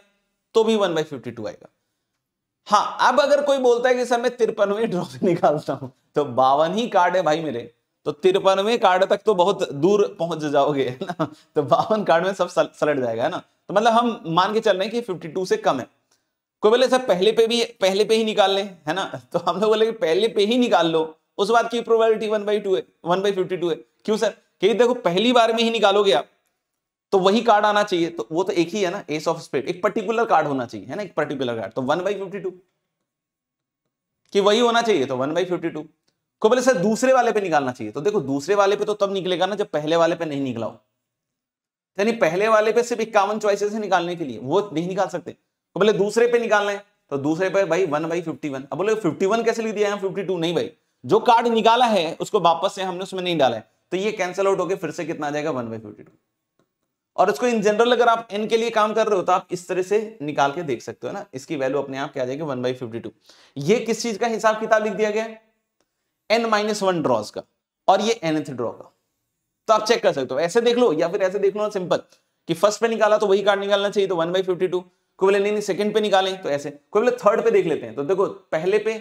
तो भी वन बाई फिफ्टी टू आएगा हाँ अब अगर कोई बोलता है कि सर मैं तिरपनवे ड्रॉ पे निकालता हूं तो बावन ही कार्ड है भाई मेरे तो तिरपनवे कार्ड तक तो बहुत दूर पहुंच जाओगे ना तो बावन कार्ड में सब सलट जाएगा है ना तो मतलब हम मान के चल रहे हैं कि 52 से कम है कोई बोले सर पहले पे भी पहले पे ही निकाल लें है ना तो हम लोग बोले कि पहले पे ही निकाल लो उस बात की प्रोबेबिलिटी वन बाई टू है वन बाई फिफ्टी टू है क्यों सर क्योंकि देखो पहली बार में ही निकालोगे आप तो वही कार्ड आना चाहिए तो वो तो एक ही है ना एस ऑफ स्पेड एक पर्टिकुलर कार्ड होना चाहिए है ना एक पर्टिकुलर कार्ड तो वन बाई फिफ्टी टू कि वही होना चाहिए तो वन बाई फिफ्टी टू को बोले सर दूसरे वाले पे निकालना चाहिए तो देखो दूसरे वाले पे तो तब निकलेगा ना जब पहले वाले पे नहीं निकला हो यानी पहले वाले पे सिर्फ इक्यावन चॉइसेस निकालने के लिए वो नहीं निकाल सकते को बोले दूसरे पे निकालना है तो दूसरे पे भाई वन बाई फिफ्टी वन अब बोले फिफ्टी वन कैसे लिख दिया है फिफ्टी टू नहीं भाई जो कार्ड निकाला है उसको वापस से हमने उसमें नहीं डाला है तो ये कैंसिल आउट होकर फिर से कितना आ जाएगा वन बाई फिफ्टी टू और इसको इन जनरल अगर आप एन के लिए काम कर रहे हो तो आप इस तरह से निकाल के देख सकते हो ना इसकी वैल्यू अपने आप क्या आ जाएगी वन बाई फिफ्टी टू ये किस चीज का हिसाब किताब लिख दिया गया है एन माइनस वन ड्रॉज का और ये एनथ ड्रॉ का तो आप चेक कर सकते हो तो ऐसे देख लो या फिर ऐसे देख लो सिंपल कि फर्स्ट पे निकाला तो वही कार्ड निकालना चाहिए तो वन बाई फिफ्टी टू कोई बोले नहीं नहीं सेकंड पे निकालें तो ऐसे कोई बोले थर्ड पे देख लेते हैं तो देखो पहले पे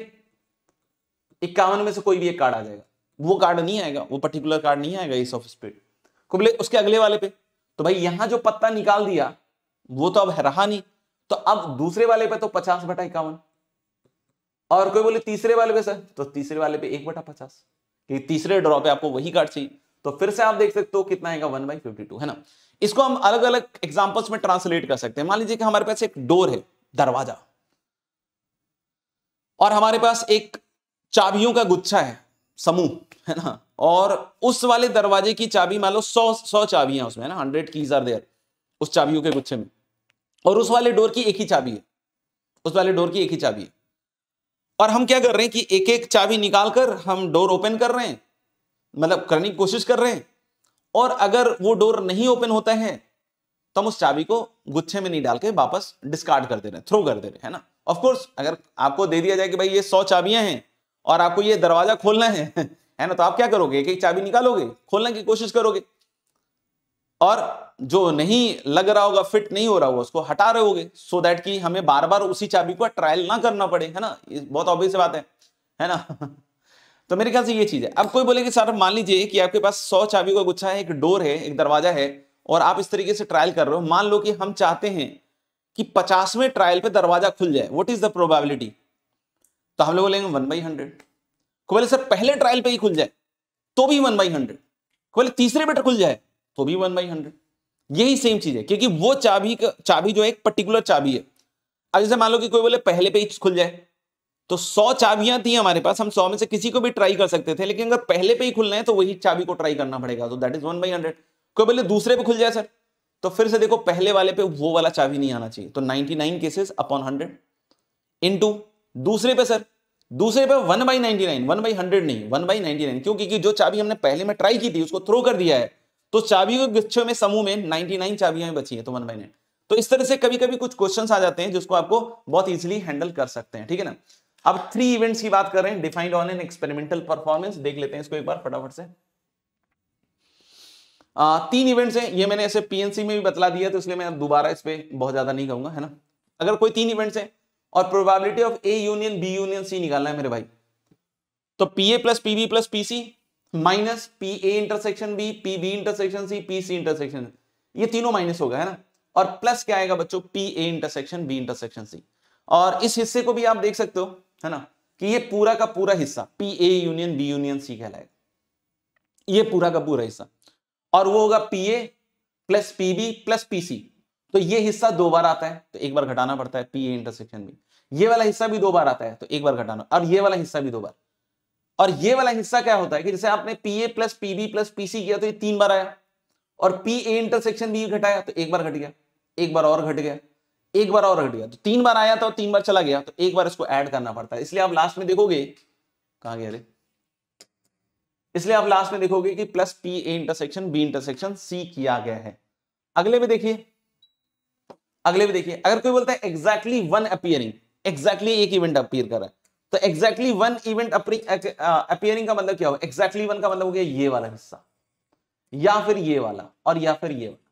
इक्यावन में से कोई भी एक कार्ड आ जाएगा वो कार्ड नहीं आएगा वो पर्टिकुलर कार्ड नहीं आएगा इस ऑफ स्पीड को बोले उसके अगले वाले पे तो भाई यहां जो पत्ता निकाल दिया वो तो अब रहा नहीं तो अब दूसरे वाले पे तो पचास बटा इक्यावन और कोई बोले तीसरे वाले पे सर तो तीसरे वाले पे एक बटा पचास तीसरे ड्रॉ पे आपको वही कार्ड चाहिए तो फिर से आप देख सकते हो कितना आएगा वन बाई फिफ्टी टू है ना इसको हम अलग अलग एग्जाम्पल्स में ट्रांसलेट कर सकते हैं मान लीजिए कि हमारे पास एक डोर है दरवाजा और हमारे पास एक चाबियों का गुच्छा है समूह है ना और उस वाले दरवाजे की चाबी मान लो सौ सौ चाबियां उसमें है ना हंड्रेड कीज आर देयर उस चाबियों के गुच्छे में और उस वाले डोर की एक ही चाबी है उस वाले डोर की एक ही चाबी है और हम क्या कर रहे हैं कि एक एक चाबी निकालकर हम डोर ओपन कर रहे हैं मतलब करने की कोशिश कर रहे हैं और अगर वो डोर नहीं ओपन होता है तो हम उस चाबी को गुच्छे में नहीं डाल के वापस डिस्कार्ड कर दे रहे हैं थ्रो कर दे रहे हैं ना ऑफकोर्स अगर आपको दे दिया जाए कि भाई ये सौ चाबियां हैं और आपको ये दरवाजा खोलना है है ना तो आप क्या करोगे एक एक चाबी निकालोगे खोलने की कोशिश करोगे और जो नहीं लग रहा होगा फिट नहीं हो रहा होगा उसको हटा रहे होगे सो दैट कि हमें बार बार उसी चाबी को ट्रायल ना करना पड़े है ना ये बहुत ऑब्वियस बात है है ना तो मेरे ख्याल से ये चीज है अब कोई बोले कि सर मान लीजिए कि आपके पास सौ चाबी का गुच्छा है एक डोर है एक दरवाजा है और आप इस तरीके से ट्रायल कर रहे हो मान लो कि हम चाहते हैं कि पचासवें ट्रायल पर दरवाजा खुल जाए वट इज द प्रोबेबिलिटी तो हम लोग बोलेंगे वन बाई हंड्रेड को बोले सर पहले ट्रायल पर ही खुल जाए तो भी वन बाई हंड्रेड को बोले तीसरे पे तो खुल जाए तो भी वन बाई हंड्रेड यही सेम चीज है क्योंकि वो चाबी का चाबी जो है एक पर्टिकुलर चाबी है अब जैसे मान लो कि कोई बोले पहले पेज खुल जाए तो सौ चाबियां थी हमारे पास हम सौ में से किसी को भी ट्राई कर सकते थे लेकिन अगर पहले पे ही खुलना है तो वही चाबी को ट्राई करना पड़ेगा तो that is one by hundred कोई बोले दूसरे पे खुल जाए सर तो फिर से देखो पहले वाले पे वो वाला चाबी नहीं आना चाहिए तो नाइन केसेस अपॉन 100 इनटू दूसरे पे सर दूसरे पे one by ninety nine one by hundred नहीं वन बाई नाइनटी नाइन क्योंकि जो चाबी हमने पहले में ट्राई की थी उसको थ्रो कर दिया है तो चाबियों के गुच्छों में समूह में 99 चाबियां बची है तो वन बाई नाइन तो इस तरह से कभी कभी कुछ क्वेश्चन आ जाते हैं जिसको आपको बहुत इजिली हैंडल कर सकते हैं ठीक है ना अब थ्री इवेंट्स की बात कर रहे हैं defined on an experimental performance देख लेते हैं इसको एक बार फटाफट से आ, तीन इवेंट्स हैं ये मैंने ऐसे पीएनसी में भी बतला दिया तो इसलिए मैं दोबारा इस पर बहुत ज्यादा नहीं कहूंगा है ना अगर कोई तीन इवेंट्स हैं और probability of A union B union C निकालना है मेरे भाई तो P A plus P B plus P C minus P A intersection B P B intersection C P C intersection ये तीनों माइनस होगा है ना और प्लस क्या आएगा बच्चों P A intersection B intersection C और इस हिस्से को भी आप देख सकते हो है ना कि ये पूरा का पूरा हिस्सा P A union B union C कहलाएगा ये पूरा का पूरा हिस्सा और वो होगा P A plus P B plus P C तो ये हिस्सा दो बार आता है तो एक बार घटाना पड़ता है पी ए इंटरसेक्शन बी ये वाला हिस्सा भी दो बार आता है तो एक बार घटाना और ये वाला हिस्सा भी दो बार और ये वाला हिस्सा क्या होता है कि जैसे आपने P A plus P B plus P C किया तो ये तीन बार आया और पी ए इंटरसेक्शन बी घटाया तो एक बार घट गया एक बार और घट गया एक बार और घट गया तो तीन बार आया था और तीन बार चला गया तो एक बार इसको ऐड करना पड़ता है इसलिए आप लास्ट में देखोगे कहा गया रे इसलिए आप लास्ट में देखोगे कि plus P A intersection B intersection C किया गया है अगले में देखिए अगले में देखिए अगर कोई बोलता है एग्जैक्टली वन अपियरिंग एग्जैक्टली एक इवेंट अपियर कर रहा है तो एग्जैक्टली वन इवेंट अपियरिंग का मतलब क्या हो एग्जैक्टली वन का मतलब हो गया ये वाला हिस्सा या फिर ये वाला और या फिर ये वाला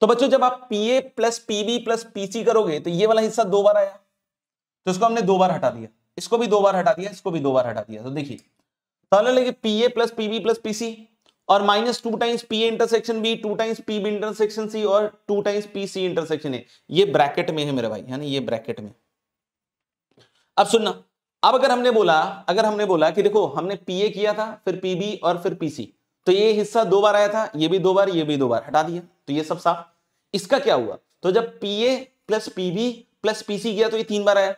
तो बच्चों जब आप P A plus P B plus P C करोगे तो ये वाला हिस्सा दो बार आया तो इसको हमने दो बार हटा दिया इसको भी दो बार हटा दिया इसको भी दो बार हटा दिया तो देखिए पहले लगे A plus P B plus P C और minus two times P A intersection B two times P B intersection C और two times P C intersection A ये ब्रैकेट में है मेरे भाई है ना ये ब्रैकेट में अब सुनना अब अगर हमने बोला अगर हमने बोला कि देखो हमने ए किया था फिर पीबी और फिर पीसी तो ये हिस्सा दो बार आया था ये भी दो बार ये भी दो बार हटा दिया तो ये सब साफ इसका क्या हुआ तो जब P A plus P B plus P C गया तो ये तीन बार आया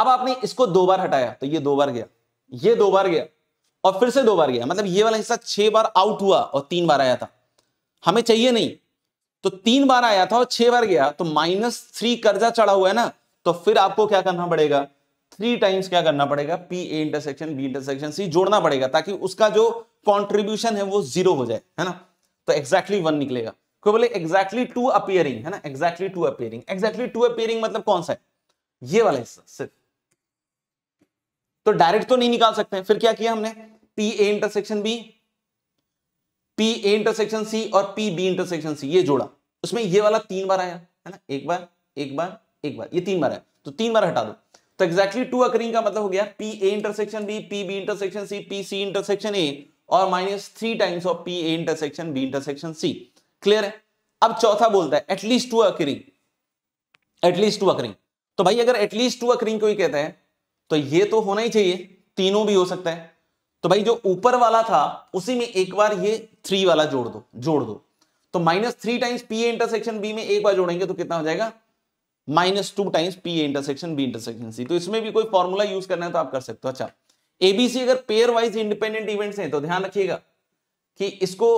अब आपने इसको दो बार हटाया तो ये दो बार गया ये दो बार गया और फिर से दो बार गया मतलब ये वाला हिस्सा छह बार आउट हुआ और तीन बार आया था हमें चाहिए नहीं तो तीन बार आया था और छह बार गया तो माइनस थ्री कर्जा चढ़ा हुआ है ना तो फिर आपको क्या करना पड़ेगा थ्री टाइम्स क्या करना पड़ेगा P A intersection B intersection C जोड़ना पड़ेगा ताकि उसका जो कॉन्ट्रीब्यूशन है वो जीरो हो जाए है ना तो एक्जैक्टली exactly वन निकलेगा कोई बोले एक्जैक्टली टू अपियरिंग है ना exactly two appearing exactly two appearing मतलब कौन सा है ये वाला हिस्सा सिर्फ तो डायरेक्ट तो नहीं निकाल सकते फिर क्या किया हमने P A intersection B P A intersection C और पी बी इंटरसेक्शन सी ये जोड़ा उसमें ये वाला तीन बार आया है ना एक बार एक बार एक बार ये तीन बार आया तो तीन बार हटा दो तो एक्जैक्टली टू अकरिंग का मतलब हो गया P A intersection B P B intersection C P C intersection A और minus three times of P A intersection B intersection C clear है अब चौथा बोलता है at least two occurring at least two occurring तो भाई अगर एटलीस्ट टू अकरिंग को ही कहते हैं तो ये तो होना ही चाहिए तीनों भी हो सकता है तो भाई जो ऊपर वाला था उसी में एक बार ये थ्री वाला जोड़ दो जोड़ दो तो minus three times P A intersection B में एक बार जोड़ेंगे तो कितना हो जाएगा minus two times P A intersection B intersection C तो इसमें भी कोई फॉर्मूला यूज करना है तो आप कर सकते हो अच्छा एबीसी अगर पेयर वाइज इंडिपेंडेंट इवेंट्स हैं तो ध्यान रखिएगा कि इसको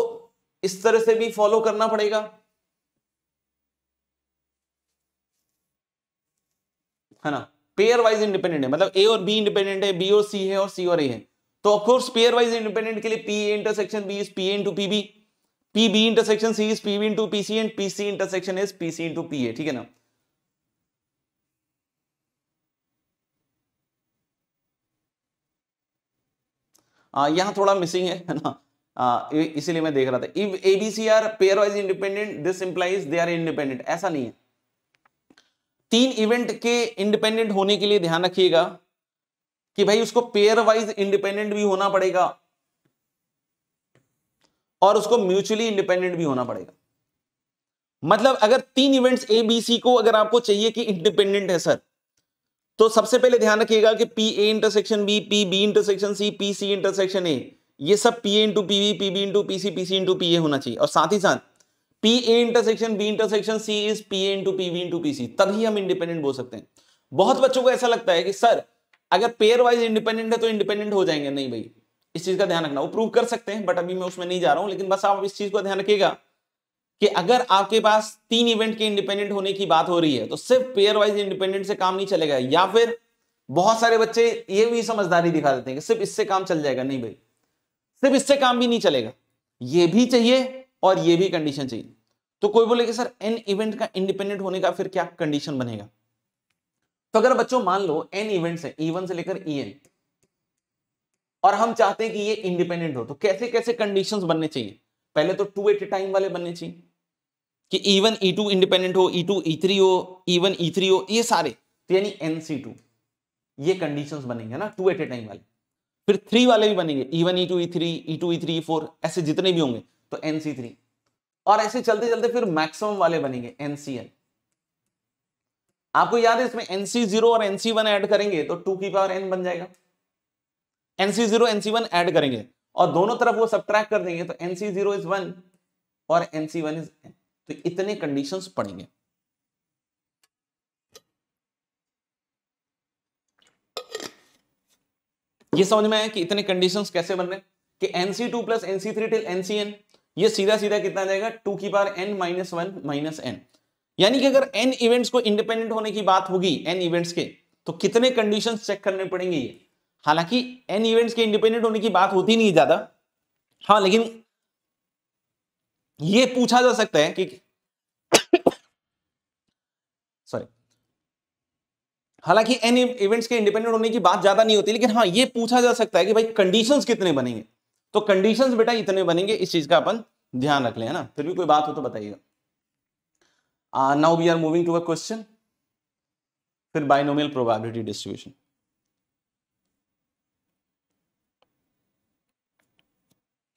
इस तरह से भी फॉलो करना पड़ेगा है ना पेयर वाइज इंडिपेंडेंट है मतलब ए और बी इंडिपेंडेंट है बी और सी है और सी और ए है तो ऑफकोर्स पेयर वाइज इंडिपेंडेंट के लिए P A intersection B is P A into P B P B intersection C is P B into P C and P C intersection is P C into P A ठीक है ना यहाँ थोड़ा missing है ना इसीलिए मैं देख रहा था if A B C are pair wise independent this implies they are independent ऐसा नहीं है तीन इवेंट के इंडिपेंडेंट होने के लिए ध्यान रखिएगा कि भाई उसको पेयर वाइज इंडिपेंडेंट भी होना पड़ेगा और उसको म्यूचुअली इंडिपेंडेंट भी होना पड़ेगा मतलब अगर तीन इवेंट्स ए बी सी को अगर आपको चाहिए कि इंडिपेंडेंट है सर तो सबसे पहले ध्यान रखिएगा कि P A intersection B P B intersection C P C intersection A ये सब P A into P B P B into P C P C into P A होना चाहिए और साथ ही साथ P A intersection B intersection C is P A into P B into P C तभी हम इंडिपेंडेंट बोल सकते हैं बहुत बच्चों को ऐसा लगता है कि सर अगर पेयर वाइज इंडिपेंडेंट है तो इंडिपेंडेंट हो जाएंगे नहीं भाई इस चीज का ध्यान रखना वो प्रूव कर सकते हैं बट अभी मैं उसमें नहीं जा रहा हूं लेकिन बस आप इस चीज का ध्यान रखिएगा कि अगर आपके पास तीन इवेंट के इंडिपेंडेंट होने की बात हो रही है तो सिर्फ पेयर वाइज इंडिपेंडेंट से काम नहीं चलेगा या फिर बहुत सारे बच्चे ये भी समझदारी दिखा देते हैं कि सिर्फ इससे काम चल जाएगा नहीं भाई सिर्फ इससे काम भी नहीं चलेगा ये भी चाहिए और ये भी कंडीशन चाहिए तो कोई बोले कि सर एन इवेंट का इंडिपेंडेंट होने का फिर क्या कंडीशन बनेगा तो अगर बच्चों मान लो एन इवेंट है ई से लेकर ई e और हम चाहते हैं कि ये इंडिपेंडेंट हो तो कैसे कैसे कंडीशंस बनने चाहिए पहले तो टू एट टाइम वाले बनने चाहिए कि E one E two independent हो ई टू ई थ्री हो ई वन ई थ्री हो ये सारे तो यानी एन सी टू ये कंडीशन बनेंगे ना टू एट ए टाइम वाले फिर थ्री वाले भी बनेंगे E one E two E three E two E three four ऐसे जितने भी होंगे तो एन सी थ्री और ऐसे चलते चलते फिर मैक्सिमम वाले बनेंगे एन सी एन आपको याद है इसमें एनसी जीरो और एनसी वन एड करेंगे तो टू की पावर एन बन जाएगा n C zero n C one add करेंगे और दोनों तरफ वो सब कर देंगे तो एनसी जीरो इज वन और एनसी वन इज एन तो इतने कंडीशंस पड़ेंगे ये समझ में आया कि इतने कंडीशंस कैसे बन रहे कि n C two plus n C three till n C n ये सीधा सीधा कितना जाएगा टू की पार n minus one minus n यानी कि अगर एन इवेंट्स को इंडिपेंडेंट होने की बात होगी एन इवेंट्स के तो कितने कंडीशंस चेक करने पड़ेंगे ये हालांकि एन इवेंट्स के इंडिपेंडेंट होने की बात होती नहीं ज्यादा हाँ लेकिन ये पूछा जा सकता है कि सॉरी हालांकि एन इवेंट्स के इंडिपेंडेंट होने की बात ज्यादा नहीं होती लेकिन हाँ ये पूछा जा सकता है कि भाई कंडीशंस कितने बनेंगे तो कंडीशंस बेटा इतने बनेंगे इस चीज का अपन ध्यान रख ले है ना फिर भी कोई बात हो तो बताइएगा now we are moving to a question फिर binomial probability distribution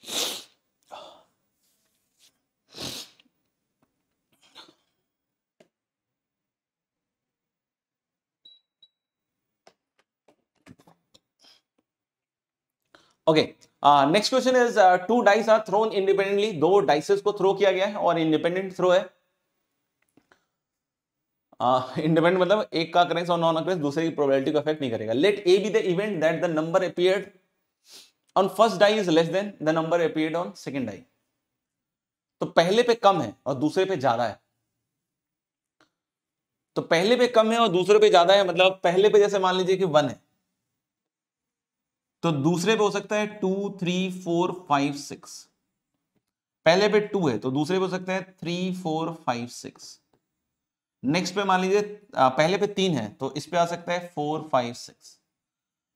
Yeah. Okay next question is two dice are thrown independently दो डाइसेस को थ्रो किया गया है और इंडिपेंडेंट थ्रो है इंडिपेंडेंट uh, मतलब एक का अक्रेंस और नॉन अक्रेंस दूसरे की प्रोबेबिलिटी को अफेक्ट नहीं करेगा let A be the event that the number appeared on first die is less than the number appeared on second die तो पहले पे कम है और दूसरे पे ज्यादा है तो पहले पे कम है और दूसरे पे ज्यादा है मतलब पहले पे जैसे मान लीजिए कि वन है तो दूसरे पे हो सकता है two three four five six पहले पे टू है तो दूसरे पे हो सकता है three four five six next पे मान लीजिए पहले पे तीन है तो इस पे आ सकता है फोर फाइव सिक्स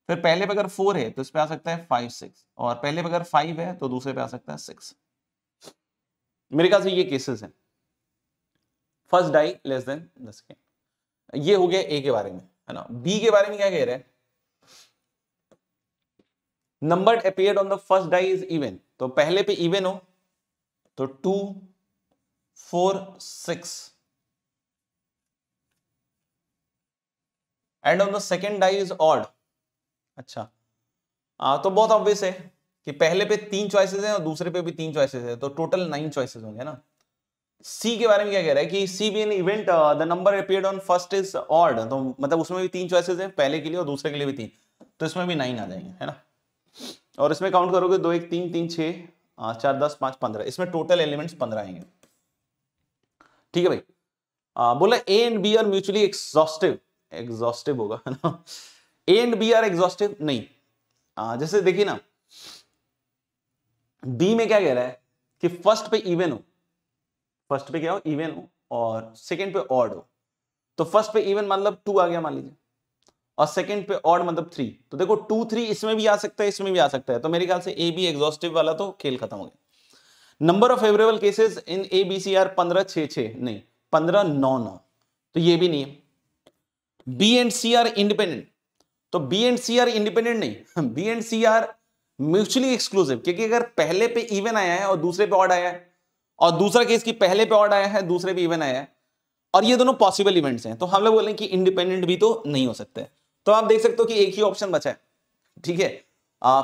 फिर पहले पे अगर फोर है तो इस पे आ सकता है फाइव सिक्स और पहले पे अगर फाइव है तो दूसरे पे आ सकता है सिक्स मेरे ख्याल से ये केसेस हैं फर्स्ट डाई लेस देन दस के ये हो गया ए के बारे में है ना बी के बारे में क्या कह रहे हैं number appear on the first die is even तो पहले पे इवन हो तो two four six and on the second die is odd अच्छा आ, तो बहुत ऑब्वियस है कि पहले पे तीन चॉइसेस हैं और दूसरे पे भी तीन चॉइसेस हैं तो टोटल नाइन चॉइसेस होंगे ना सी के बारे में क्या कह रहा है कि C be an event the number appear on first is odd तो मतलब उसमें भी तीन चॉइसेस हैं पहले के लिए और दूसरे के लिए भी तीन तो इसमें भी नाइन आ जाएंगे है ना और इसमें काउंट करोगे दो एक तीन तीन छ चार दस पांच पंद्रह इसमें टोटल एलिमेंट्स पंद्रह आएंगे ठीक है भाई बोला A and B are mutually exhaustive exhaustive होगा है ना A and B are exhaustive नहीं आ, जैसे देखिए ना बी में क्या कह रहा है कि फर्स्ट पे इवन हो फर्स्ट पे क्या हो इवन हो और सेकेंड पे ऑर्ड हो तो फर्स्ट पे इवन मतलब टू आ गया मान लीजिए और सेकंड पे ऑड मतलब थ्री तो देखो टू थ्री इसमें भी आ सकता है इसमें भी आ सकता है तो मेरे ख्याल से ए बी एग्जॉस्टिव वाला तो खेल खत्म हो गया number of favourable cases in A B C are पंद्रह छ छ नहीं पंद्रह नौ नौ तो ये भी नहीं है B and C are independent तो B and C are independent नहीं B and C are mutually exclusive क्योंकि अगर पहले पे इवन आया है और दूसरे पे ऑड आया है और दूसरा केस की पहले पे ऑड आया है दूसरे पे इवन आया है और ये दोनों पॉसिबल इवेंट्स हैं तो हम लोग बोलें कि इंडिपेंडेंट भी तो नहीं हो सकते तो आप देख सकते हो कि एक ही ऑप्शन बचा है ठीक है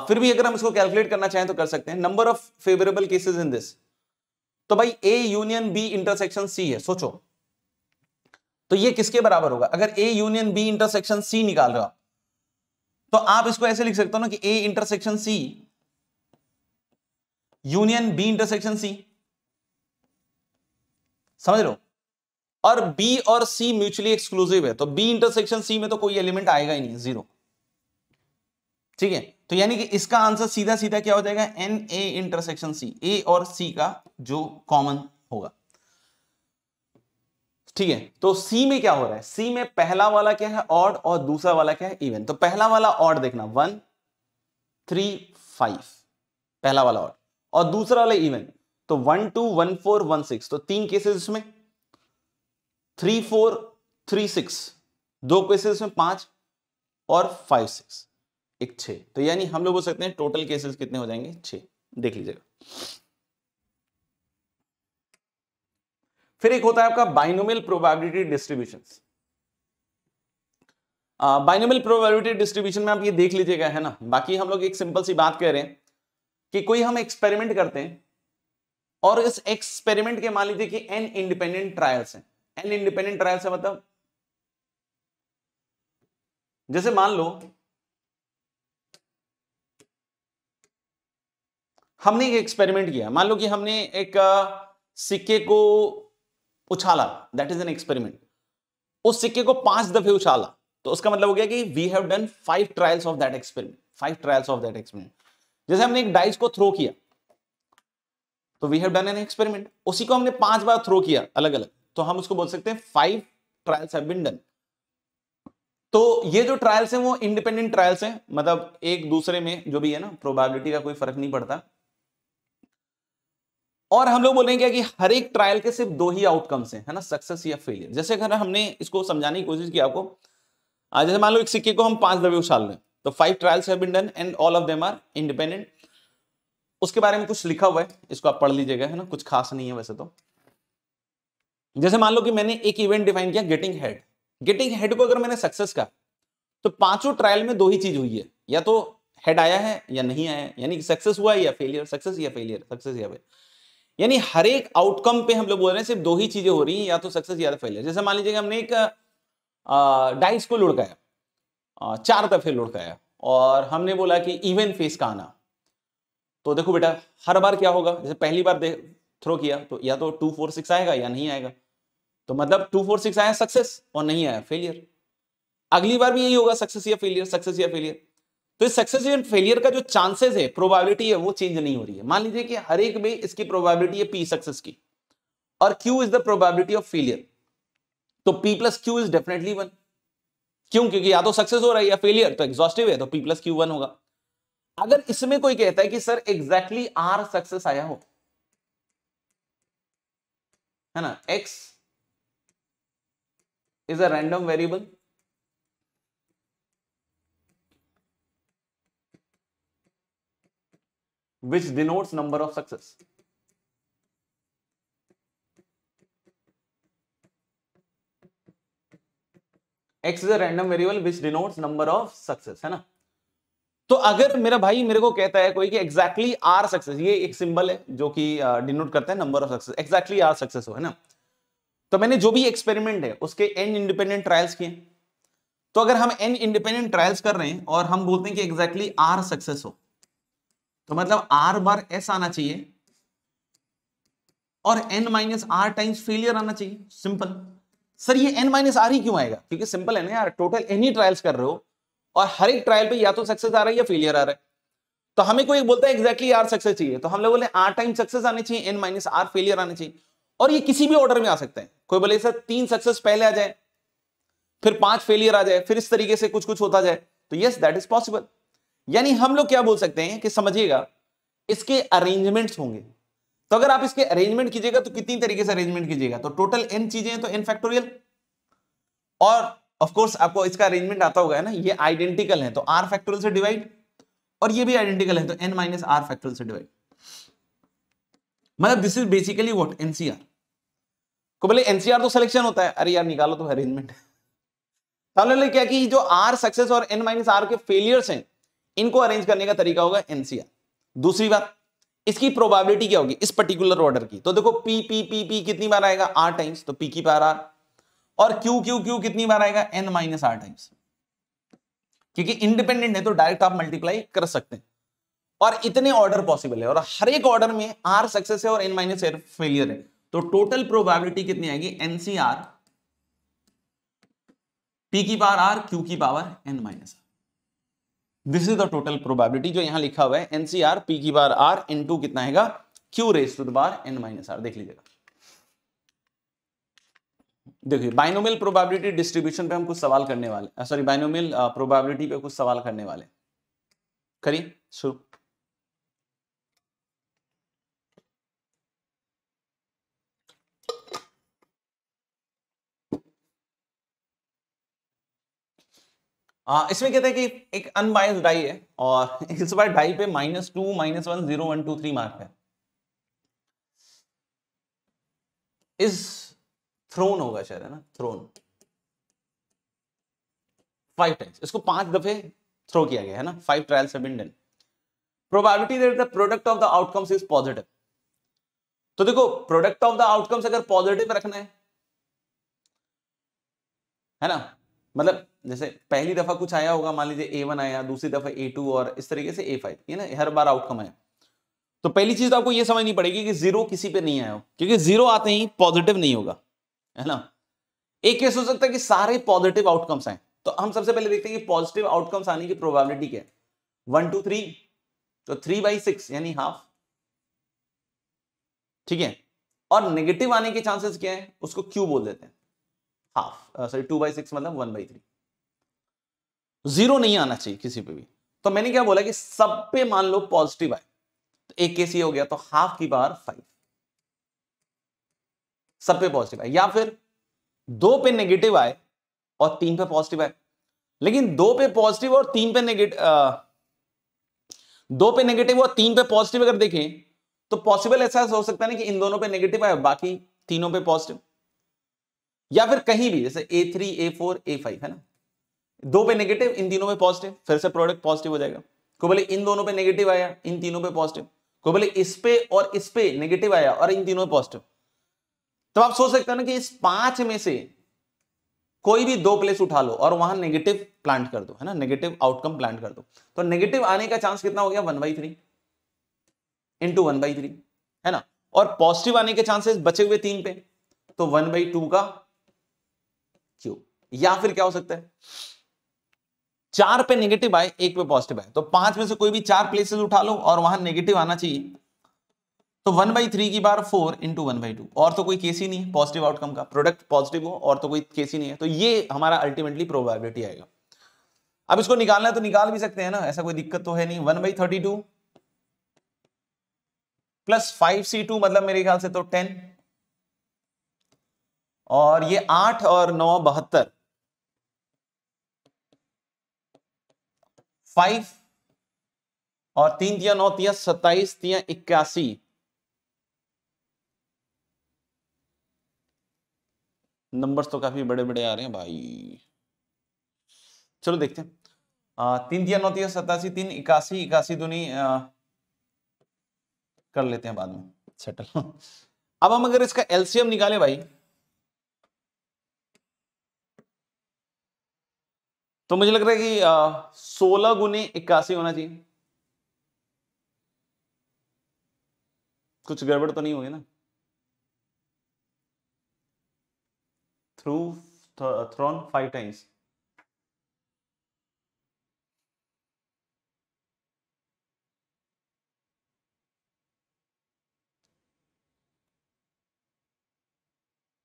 फिर भी अगर हम इसको कैलकुलेट करना चाहें तो कर सकते हैं number of favourable cases in this तो भाई A union B intersection C है सोचो तो ये किसके बराबर होगा अगर A union B intersection C निकाल रहे हो तो आप इसको ऐसे लिख सकते हो ना कि A intersection C union B intersection C समझ लो और बी और सी म्यूचुअली एक्सक्लूसिव है तो बी इंटरसेक्शन सी में तो कोई एलिमेंट आएगा ही नहीं जीरो ठीक है तो यानी कि इसका आंसर सीधा सीधा क्या हो जाएगा एन ए इंटरसेक्शन सी ए और सी का जो कॉमन होगा ठीक है तो सी में क्या हो रहा है सी में पहला वाला क्या है ऑड और दूसरा वाला क्या है इवन तो पहला वाला ऑड देखना वन थ्री फाइव पहला वाला ऑड और दूसरा वाला इवन तो one two one four one six तो तीन केसेस इसमें थ्री फोर थ्री सिक्स दो केसेस में पांच और फाइव सिक्स एक छे तो यानी हम लोग बोल सकते हैं टोटल केसेस कितने हो जाएंगे छे देख लीजिएगा फिर एक होता है आपका binomial probability distribution binomial probability distribution में आप ये देख लीजिएगा है ना बाकी हम लोग एक सिंपल सी बात कह रहे हैं कि कोई हम एक्सपेरिमेंट करते हैं और इस एक्सपेरिमेंट के मान लीजिए कि एन इंडिपेंडेंट ट्रायल्स हैं एन इंडिपेंडेंट ट्रायल से मतलब जैसे मान लो हमने एक एक्सपेरिमेंट किया मान लो कि हमने एक सिक्के को उछाला दैट इज एन एक्सपेरिमेंट उस सिक्के को पांच दफे उछाला तो उसका मतलब हो गया कि we have done five trials of that experiment five trials of that experiment जैसे हमने एक डाइस को थ्रो किया तो we have done an experiment उसी को हमने पांच बार थ्रो किया अलग अलग तो हम उसको बोल सकते हैं five trials have been done तो ये जो ट्रायल्स हैं वो इंडिपेंडेंट ट्रायल्स हैं मतलब एक दूसरे में जो भी है ना प्रोबेबिलिटी का कोई फर्क नहीं पड़ता और हम लोग बोलेंगे क्या कि हर एक ट्रायल के सिर्फ दो ही आउटकम्स हैं है ना सक्सेस या फेलियर जैसे अगर हमने इसको समझाने की कोशिश की आपको आज जैसे मान लो एक सिक्के को हम पांच दबे उछाल लें तो five trials have been done and all of them are independent उसके बारे में कुछ लिखा हुआ है इसको आप पढ़ लीजिएगा है ना कुछ खास नहीं है वैसे तो जैसे मान लो कि मैंने एक इवेंट डिफाइन किया गेटिंग हेड गेटिंग हेड को अगर मैंने सक्सेस का तो पांचों ट्रायल में दो ही चीज हुई है या तो हेड आया है या नहीं आया है यानी सक्सेस हुआ है या फेलियर सक्सेस या फेलियर सक्सेस या फेलियर यानी हर एक आउटकम पे हम लोग बोल रहे हैं सिर्फ दो ही चीजें हो रही हैं या तो सक्सेस या फेलियर तो जैसे मान लीजिए हमने एक डाइस को लुढ़काया चार दफे लुढ़काया और हमने बोला कि इवेंट फेस का आना तो देखो बेटा हर बार क्या होगा जैसे पहली बार थ्रो किया तो या तो टू फोर सिक्स आएगा या नहीं आएगा तो मतलब टू फोर सिक्स आया सक्सेस और नहीं आया फेलियर अगली बार भी यही होगा सक्सेस या फेलियर सक्सेस या फेलियर तो इस सक्सेस या फेलियर का जो चांसेस है प्रोबेबिलिटी है वो चेंज नहीं हो रही है मान लीजिए कि हर एक में इसकी प्रोबेबिलिटी है पी सक्सेस की और q is the probability of failure तो P plus q is definitely one क्यों क्योंकि या तो सक्सेस हो रहा है या फेलियर तो एग्जॉस्टिव है तो पी प्लस क्यू वन होगा अगर इसमें कोई कहता है कि सर एग्जैक्टली आर सक्सेस आया हो है x is a random variable which denotes number of success x is a random variable which denotes number of success है तो अगर मेरा भाई मेरे को कहता है कोई कि एग्जैक्टली आर सक्सेस ये एक सिंबल है जो कि डिनोट uh, करता है number of success exactly r success हो है ना तो मैंने जो भी एक्सपेरिमेंट है उसके एन इंडिपेंडेंट ट्रायल्स किए तो अगर हम एन इंडिपेंडेंट ट्रायल्स कर रहे हैं और हम बोलते हैं कि एग्जैक्टली आर सक्सेस हो तो मतलब आर बार एस आना चाहिए और N minus r times failure आना चाहिए सिंपल सर ये एन माइनस आर ही क्यों आएगा क्योंकि सिंपल है ना यार टोटल एनी ट्रायल्स कर रहे हो और हर एक ट्रायल पे या तो सक्सेस आ रहा है या फेलियर आ रहा है तो हमें कोई बोलता है एक्जैक्टली आर सक्सेस चाहिए तो हम लोग बोले आर टाइम सक्सेस आने चाहिए एन माइनस आर फेलियर आने चाहिए और ये किसी भी ऑर्डर में आ सकते हैं कोई बोले सर तीन सक्सेस पहले आ जाए फिर पांच फेलियर आ जाए फिर इस तरीके से कुछ कुछ होता जाए तो यस दैट इज पॉसिबल यानी हम लोग क्या बोल सकते हैं कि समझिएगा इसके अरेंजमेंट्स होंगे तो अगर आप इसके अरेंजमेंट कीजिएगा तो कितनी तरीके से अरेंजमेंट कीजिएगा तो टोटल एन चीजें तो एन फैक्टोरियल और ऑफ कोर्स आपको इसका अरेंजमेंट आता होगा ना ये आइडेंटिकल है तो आर फैक्टोरियल से डिवाइड और ये भी आइडेंटिकल है तो एन माइनस आर फैक्टोरियल से डिवाइड मतलब this is basically what n C r को बोले एनसीआर तो सिलेक्शन होता है अरे यार निकालो तो अरेंजमेंट है क्या कि जो आर सक्सेस और एन माइनस आर के फेलियर्स हैं इनको अरेंज करने का तरीका होगा एनसीआर दूसरी बात इसकी प्रोबेबिलिटी क्या होगी इस पर्टिकुलर ऑर्डर की तो देखो पी पी पी पी कितनी बार आएगा आर टाइम्स तो पी की पार आर और क्यू क्यू क्यू कितनी बार आएगा एन माइनस आर टाइम्स क्योंकि इंडिपेंडेंट है तो डायरेक्ट आप मल्टीप्लाई कर सकते हैं और इतने ऑर्डर पॉसिबल है और हर एक ऑर्डर में आर सक्सेस है और एन माइनस एर फेलियर है तो टोटल प्रोबेबिलिटी कितनी आएगी एनसीआर पी की पावर आर क्यू की power N minus R this is the total probability जो यहां लिखा हुआ है एनसीआर पी की पावर आर इन टू कितना आएगा Q raise to the N minus R देख लीजिएगा देखिए बाइनोमियल प्रोबेबिलिटी डिस्ट्रीब्यूशन पे हम कुछ सवाल करने वाले सॉरी बाइनोमियल प्रोबेबिलिटी पे कुछ सवाल करने वाले करिए शुरू आ, इसमें कहते हैं कि एक अनबायस डाई है और इस बार डाई पे minus two minus one zero one two three mark है इस थ्रोन होगा शायद है ना थ्रोन फाइव टाइम्स इसको पांच दफे थ्रो किया गया है ना five trials have been done probability that the product of the outcomes is positive तो देखो प्रोडक्ट ऑफ द आउटकम्स अगर पॉजिटिव रखना है है ना मतलब जैसे पहली दफा कुछ आया होगा मान लीजिए ए वन आया दूसरी दफा ए टू और इस तरीके से ए फाइव ये ना हर बार आउटकम आया तो पहली चीज तो आपको ये समझनी पड़ेगी कि जीरो किसी पे नहीं आया हो क्योंकि जीरो आते ही पॉजिटिव नहीं होगा है ना एक केस हो सकता है कि सारे पॉजिटिव आउटकम्स आए तो हम सबसे पहले देखते हैं कि पॉजिटिव आउटकम्स आने की प्रोबेबिलिटी क्या वन टू थ्री तो थ्री बाई सिक्स यानी हाफ ठीक है और नेगेटिव आने के चांसेस क्या है उसको क्यू बोल देते हैं half sorry two by six मतलब वन बाई थ्री जीरो नहीं आना चाहिए किसी पे भी तो मैंने क्या बोला कि सब पे मान लो पॉजिटिव आए तो एक केस ये हो गया तो हाफ की बार फाइव सब पे पॉजिटिव आए या फिर दो पे नेगेटिव आए और तीन पे पॉजिटिव आए लेकिन दो पे पॉजिटिव और तीन पे नेगेटिव दो पे नेगेटिव और तीन पे पॉजिटिव अगर देखें तो पॉसिबल ऐसा हो सकता है ना कि इन दोनों पे नेगेटिव आए बाकी तीनों पे पॉजिटिव या फिर कहीं भी जैसे A three A four A five है ना दो पे नेगेटिव इन तीनों पे पॉजिटिव फिर से प्रोडक्ट पॉजिटिव हो जाएगा को बोले इन दोनों पे नेगेटिव आया इन तीनों पे पॉजिटिव को बोले इस पे और इस पे नेगेटिव आया और इन तीनों पे पॉजिटिव तो आप सोच सकते हो ना कि इस पांच में से कोई भी दो प्लेस उठा लो और वहां नेगेटिव प्लांट कर दो है ना नेगेटिव आउटकम प्लांट कर दो तो नेगेटिव आने का चांस कितना हो गया one by three into one by three है ना और पॉजिटिव आने के चांसेस बचे हुए तीन पे तो वन बाई टू का क्यू या फिर क्या हो सकता है चार पे नेगेटिव आए एक पे पॉजिटिव आए तो पांच में से कोई भी चार प्लेसेस उठा लो और वहां नेगेटिव आना चाहिए तो वन बाई थ्री की बार four into one by two और तो कोई केस ही नहीं है पॉजिटिव आउटकम का प्रोडक्ट पॉजिटिव हो और तो कोई केस ही नहीं है तो ये हमारा अल्टीमेटली प्रोबेबिलिटी आएगा अब इसको निकालना है तो निकाल भी सकते हैं ना ऐसा कोई दिक्कत तो है नहीं one by thirty two plus five C two मतलब मेरे ख्याल से तो टेन और ये आठ और नौ बहत्तर फाइव और तीन तिया नौ तिया सत्ताईस तिया इक्यासी नंबर्स तो काफी बड़े बड़े आ रहे हैं भाई चलो देखते हैं तीन तीन नौ तीन सतासी तीन इक्यासी इक्यासी आ, कर लेते हैं बाद में सेटल अब हम अगर इसका एलसीएम निकाले भाई तो मुझे लग रहा है कि सोलह गुने इक्यासी होना चाहिए कुछ गड़बड़ तो नहीं होगी ना through th five uh, five times.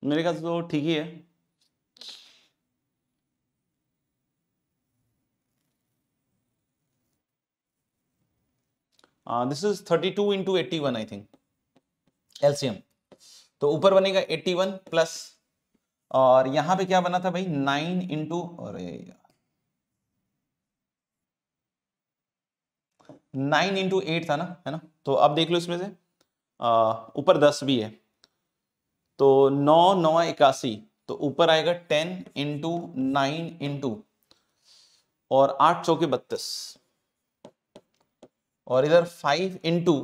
मेरे ख्याल से तो ठीक ही है this is thirty two into eighty one I think LCM तो ऊपर बनेगा एट्टी वन प्लस और यहां पे क्या बना था भाई नाइन इंटू और नाइन इंटू एट था ना है ना तो अब देख लो इसमें से ऊपर दस भी है तो नौ नौ इक्यासी तो ऊपर आएगा टेन इंटू नाइन इंटू और आठ चौके बत्तीस और इधर फाइव इंटू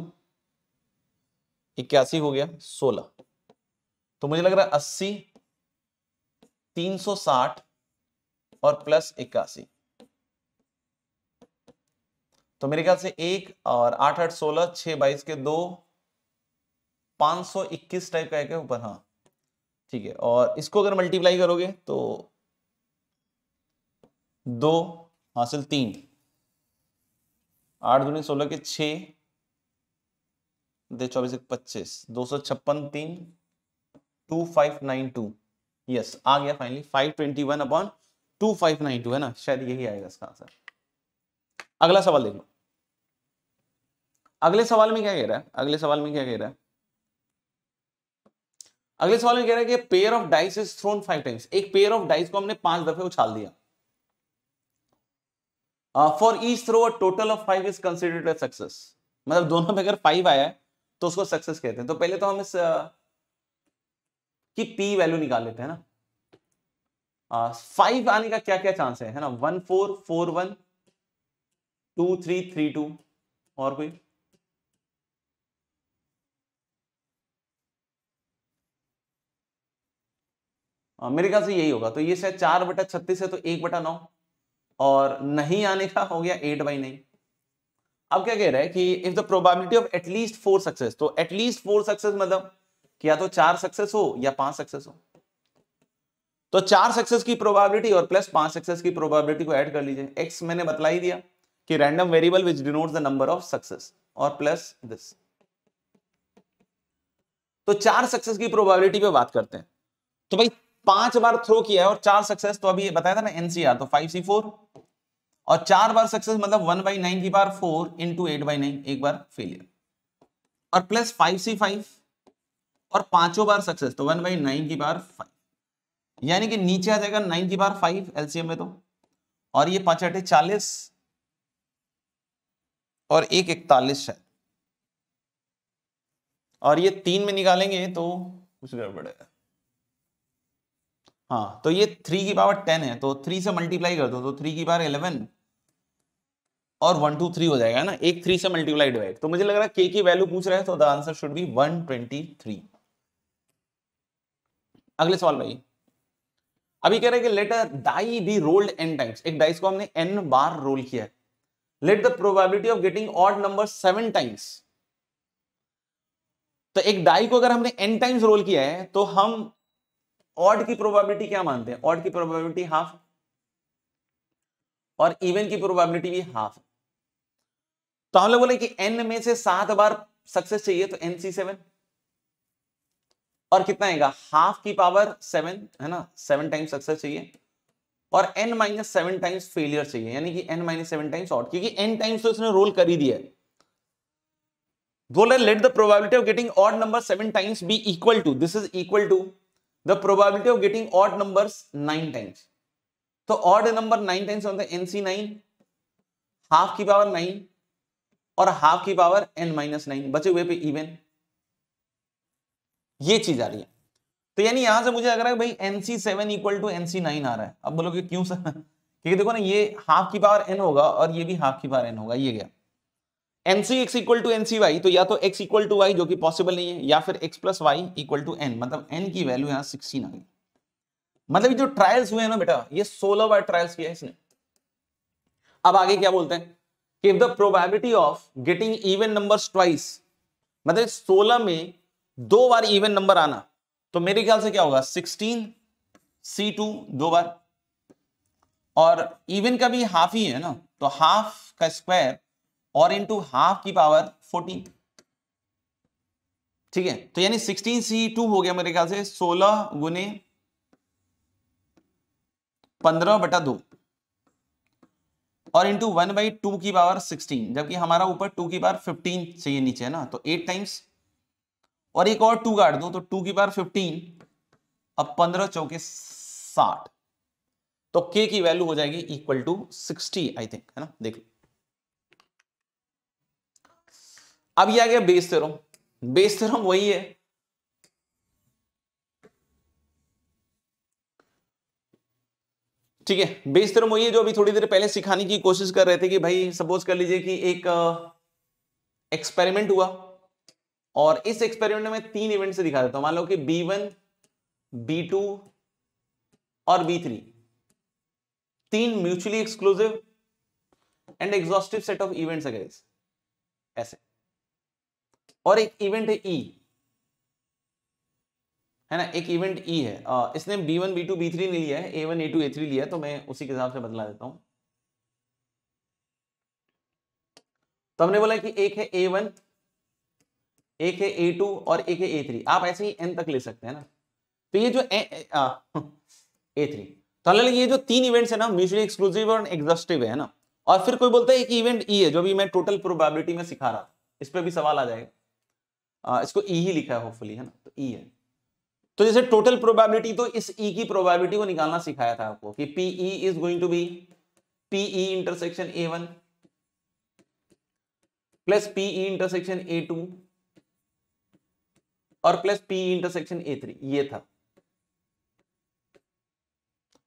इक्यासी हो गया सोलह तो मुझे लग रहा है अस्सी 360 और प्लस इक्यासी तो मेरे ख्याल से एक और आठ आठ सोलह छह बाईस के दो 521 टाइप का एक है ऊपर हाँ ठीक है और इसको अगर मल्टीप्लाई करोगे तो दो हासिल तीन आठ दूनी सोलह के छ दे चौबीस एक पच्चीस दो सौ छप्पन तीन two five nine two yes आ गया फाइनली 521 अपॉन 2592 है ना शायद यही आएगा इसका आंसर अगला सवाल देखो अगले सवाल में क्या कह रहा है अगले सवाल में क्या कह रहा है अगले सवाल में कह रहा है कि pair of dice is thrown five times एक पेयर ऑफ डाइस को हमने पांच दफे उछाल दिया for each throw a total of five is considered success मतलब दोनों में अगर फाइव आया है तो उसको सक्सेस कहते हैं तो पहले तो हम इस uh, कि पी वैल्यू निकाल लेते हैं ना फाइव आने का क्या क्या चांस है है ना one four four one two three three two और कोई मेरे ख्याल से यही होगा तो ये शायद चार बटा छत्तीस है तो एक बटा नौ और नहीं आने का हो गया एट बाई नाइन अब क्या कह रहा है कि if the probability of at least four success तो एटलीस्ट फोर सक्सेस मतलब कि या तो चार सक्सेस हो या पांच सक्सेस हो तो चार सक्सेस की प्रोबेबिलिटी और प्लस पांच सक्सेस की प्रोबेबिलिटी को ऐड कर लीजिए एक्स मैंने बतला ही दिया कि random variable which denote the number of success और प्लस दिस तो चार सक्सेस की प्रोबेबिलिटी पे बात करते हैं तो भाई पांच बार थ्रो किया है और चार सक्सेस तो अभी बताया था ना एनसीआर तो फाइव सी फोर और चार बार सक्सेस मतलब वन बाई नाइन की बार four into eight by nine एक बार फेलियर और प्लस फाइव सी फाइव और पांचों बार सक्सेस तो वन बाई नाइन की बार फाइव यानी कि नीचे आ जाएगा नाइन की बार फाइव एलसीएम में तो और ये पांच अठे चालीस और एक इकतालीस है और ये तीन में निकालेंगे तो कुछ गड़बड़ेगा हाँ तो ये थ्री की पावर टेन है तो थ्री से मल्टीप्लाई कर दो तो थ्री की पावर इलेवन और वन टू थ्री हो जाएगा ना एक थ्री से मल्टीप्लाई डिवाइड तो मुझे लग रहा है के की वैल्यू पूछ रहा है तो the answer should be one twenty three अगले सवाल भाई अभी कह रहे हैं कि let a die be rolled N times एक डाइस को हमने एन बार रोल किया है let the probability of getting odd number seven times तो एक डाई को अगर हमने एन टाइम्स रोल किया है तो हम ऑड की प्रोबेबिलिटी क्या मानते हैं ऑड की प्रोबेबिलिटी हाफ और इवन की प्रोबेबिलिटी भी हाफ तो हम लोग बोले कि एन में से सात बार सक्सेस चाहिए तो एन सी सेवन और कितना आएगा हाफ की पावर सेवन है ना सेवन टाइम्स सक्सेस चाहिए और N minus seven times failure चाहिए यानी कि N minus seven times out क्योंकि एन टाइम्स तो इसने रोल कर ही दिया है बोला let the probability of getting odd number seven times be equal to this is equal to the probability of getting odd number nine times तो odd number nine times होते हैं एनसी नाइन हाफ की power nine और half की power N minus nine बचे हुए पे event ये चीज आ रही है तो यानी यहां से मुझे लग रहा है भाई N C seven equal to N C nine आ रहा है अब बोलोगे क्यों सर क्योंकि देखो ना ये हाफ की पावर एन होगा और ये भी हाफ की पावर एन होगा ये गया NC X equal to NC Y तो या तो एक्स इक्वल टू वाई जो कि पॉसिबल नहीं है या फिर X plus Y equal to N मतलब एन की वैल्यू यहाँ सिक्सटीन आ गई मतलब जो ट्रायल्स हुए हैं ना बेटा ये सोलह बार ट्रायल्स किया है इसने अब आगे क्या बोलते हैं कि if the probability of getting even numbers twice मतलब सोलह में दो बार इवन नंबर आना तो मेरे ख्याल से क्या होगा सिक्सटीन सी टू दो बार और इवन का भी हाफ ही है ना तो हाफ का स्क्वायर और इंटू हाफ की पावर फोर्टीन ठीक है तो यानी सिक्सटीन सी टू हो गया मेरे ख्याल से सोलह गुने पंद्रह बटा दो और इंटू वन बाई टू की पावर सिक्सटीन जबकि हमारा ऊपर टू की पावर फिफ्टीन चाहिए नीचे है ना तो एट टाइम्स और एक और टू काट दो तो टू की पावर फिफ्टीन अब पंद्रह चौके साठ तो के की वैल्यू हो जाएगी equal to sixty I think है ना देख लो अब ये आ गया बेस थ्योरम बेस थ्योरम वही है ठीक है बेस थ्योरम वही है जो अभी थोड़ी देर पहले सिखाने की कोशिश कर रहे थे कि भाई सपोज कर लीजिए कि एक एक्सपेरिमेंट uh, हुआ और इस एक्सपेरिमेंट में तीन इवेंट से दिखा देता हूं मान लो कि बी वन बी टू और बी थ्री तीन mutually exclusive and exhaustive set of events है ऐसे और एक इवेंट है ई e. है ना एक इवेंट ई e है आ, इसने B one B two B three नहीं लिया है A one A two A three लिया है तो मैं उसी के हिसाब से बदला देता हूं तो हमने बोला कि एक है ए वन एक है ए टू और एक है ए थ्री आप ऐसे ही एन तक ले सकते हैं ना तो ये जो ए थ्री तो हालांकि ये जो तीन इवेंट्स है ना म्यूचुअली एक्सक्लूसिव और एग्जस्टिव है ना और फिर कोई बोलता है एक इवेंट ई e है जो भी मैं टोटल प्रोबेबिलिटी में सिखा रहा था इस पर भी सवाल आ जाएगा आ, इसको ई e ही लिखा है होपफुली है ना तो ई e है तो जैसे टोटल प्रोबेबिलिटी तो इस ई e की प्रोबेबिलिटी को निकालना सिखाया था आपको कि P E is going to be P E intersection A one plus P E intersection A two और plus P intersection A three ये था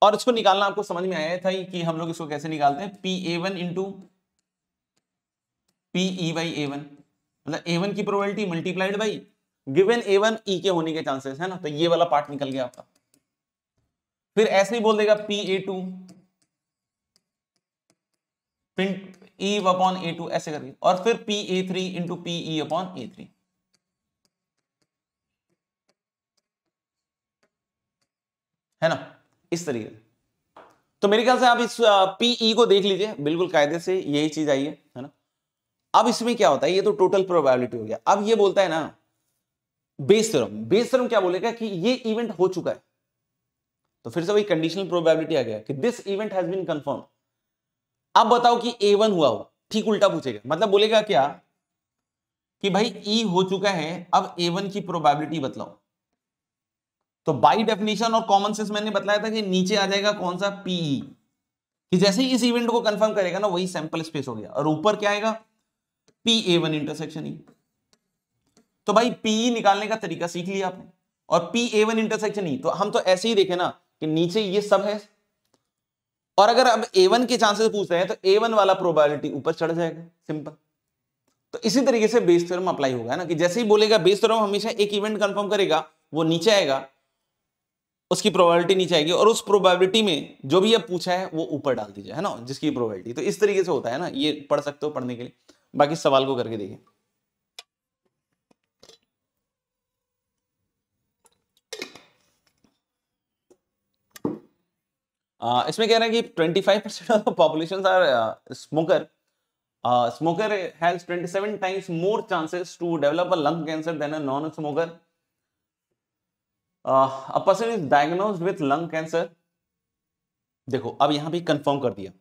और इसको निकालना आपको समझ में आया था कि हम लोग इसको कैसे निकालते हैं P A one into P E by A one मतलब ए वन की probability multiplied by given A one E के होने के चांसेस है ना तो ये वाला पार्ट निकल गया आपका फिर ऐसे ही बोल देगा पी ए टू पिंट ई अपॉन ए टू ऐसे करके और फिर P A three into P E upon A three है ना इस तरीके से तो मेरे ख्याल से आप इस पीई e को देख लीजिए बिल्कुल कायदे से यही चीज आई है है ना अब इसमें क्या होता है ये तो टोटल प्रोबेबिलिटी हो गया अब ये बोलता है ना बेस थ्योरम बेस थ्योरम क्या बोलेगा कि ये इवेंट हो चुका है तो फिर से वही कंडीशनल प्रोबेबिलिटी आ गया कि this event has been confirm अब बताओ कि ए वन हुआ हो ठीक उल्टा पूछेगा मतलब बोलेगा क्या कि भाई ई e हो चुका है अब ए वन की प्रोबेबिलिटी बतलाओ तो बाई डेफिनेशन और कॉमन सेंस मैंने बताया था कि नीचे आ जाएगा कौन सा पीई e। कि जैसे ही इस इवेंट को कंफर्म करेगा ना वही सैंपल स्पेस हो गया और ऊपर क्या आएगा P A one intersection E तो भाई पीई e निकालने का तरीका सीख लिया आपने और P A one intersection E तो हम तो ऐसे ही देखे ना कि नीचे ये सब है और अगर अब ए वन के चांसेस पूछ रहे हैं तो ए वन वाला प्रोबेबिलिटी ऊपर चढ़ जाएगा सिंपल तो इसी तरीके से बेस थ्योरम अप्लाई होगा ना कि जैसे ही बोलेगा बेस थ्योरम हमेशा एक इवेंट कंफर्म करेगा वो नीचे आएगा उसकी प्रोबेबिलिटी नीचे आएगी और उस प्रोबेबिलिटी में जो भी अब पूछा है वो ऊपर डाल दीजिए है ना जिसकी प्रोबेबिलिटी तो इस तरीके से होता है ना ये पढ़ सकते हो पढ़ने के लिए बाकी सवाल को करके देखिए इसमें कह रहे हैं कि 25 percent of population are smoker smoker has 27 times more chances to develop a lung cancer than a non smoker person is diagnose with lung cancer देखो अब यहां भी कंफर्म कर दिया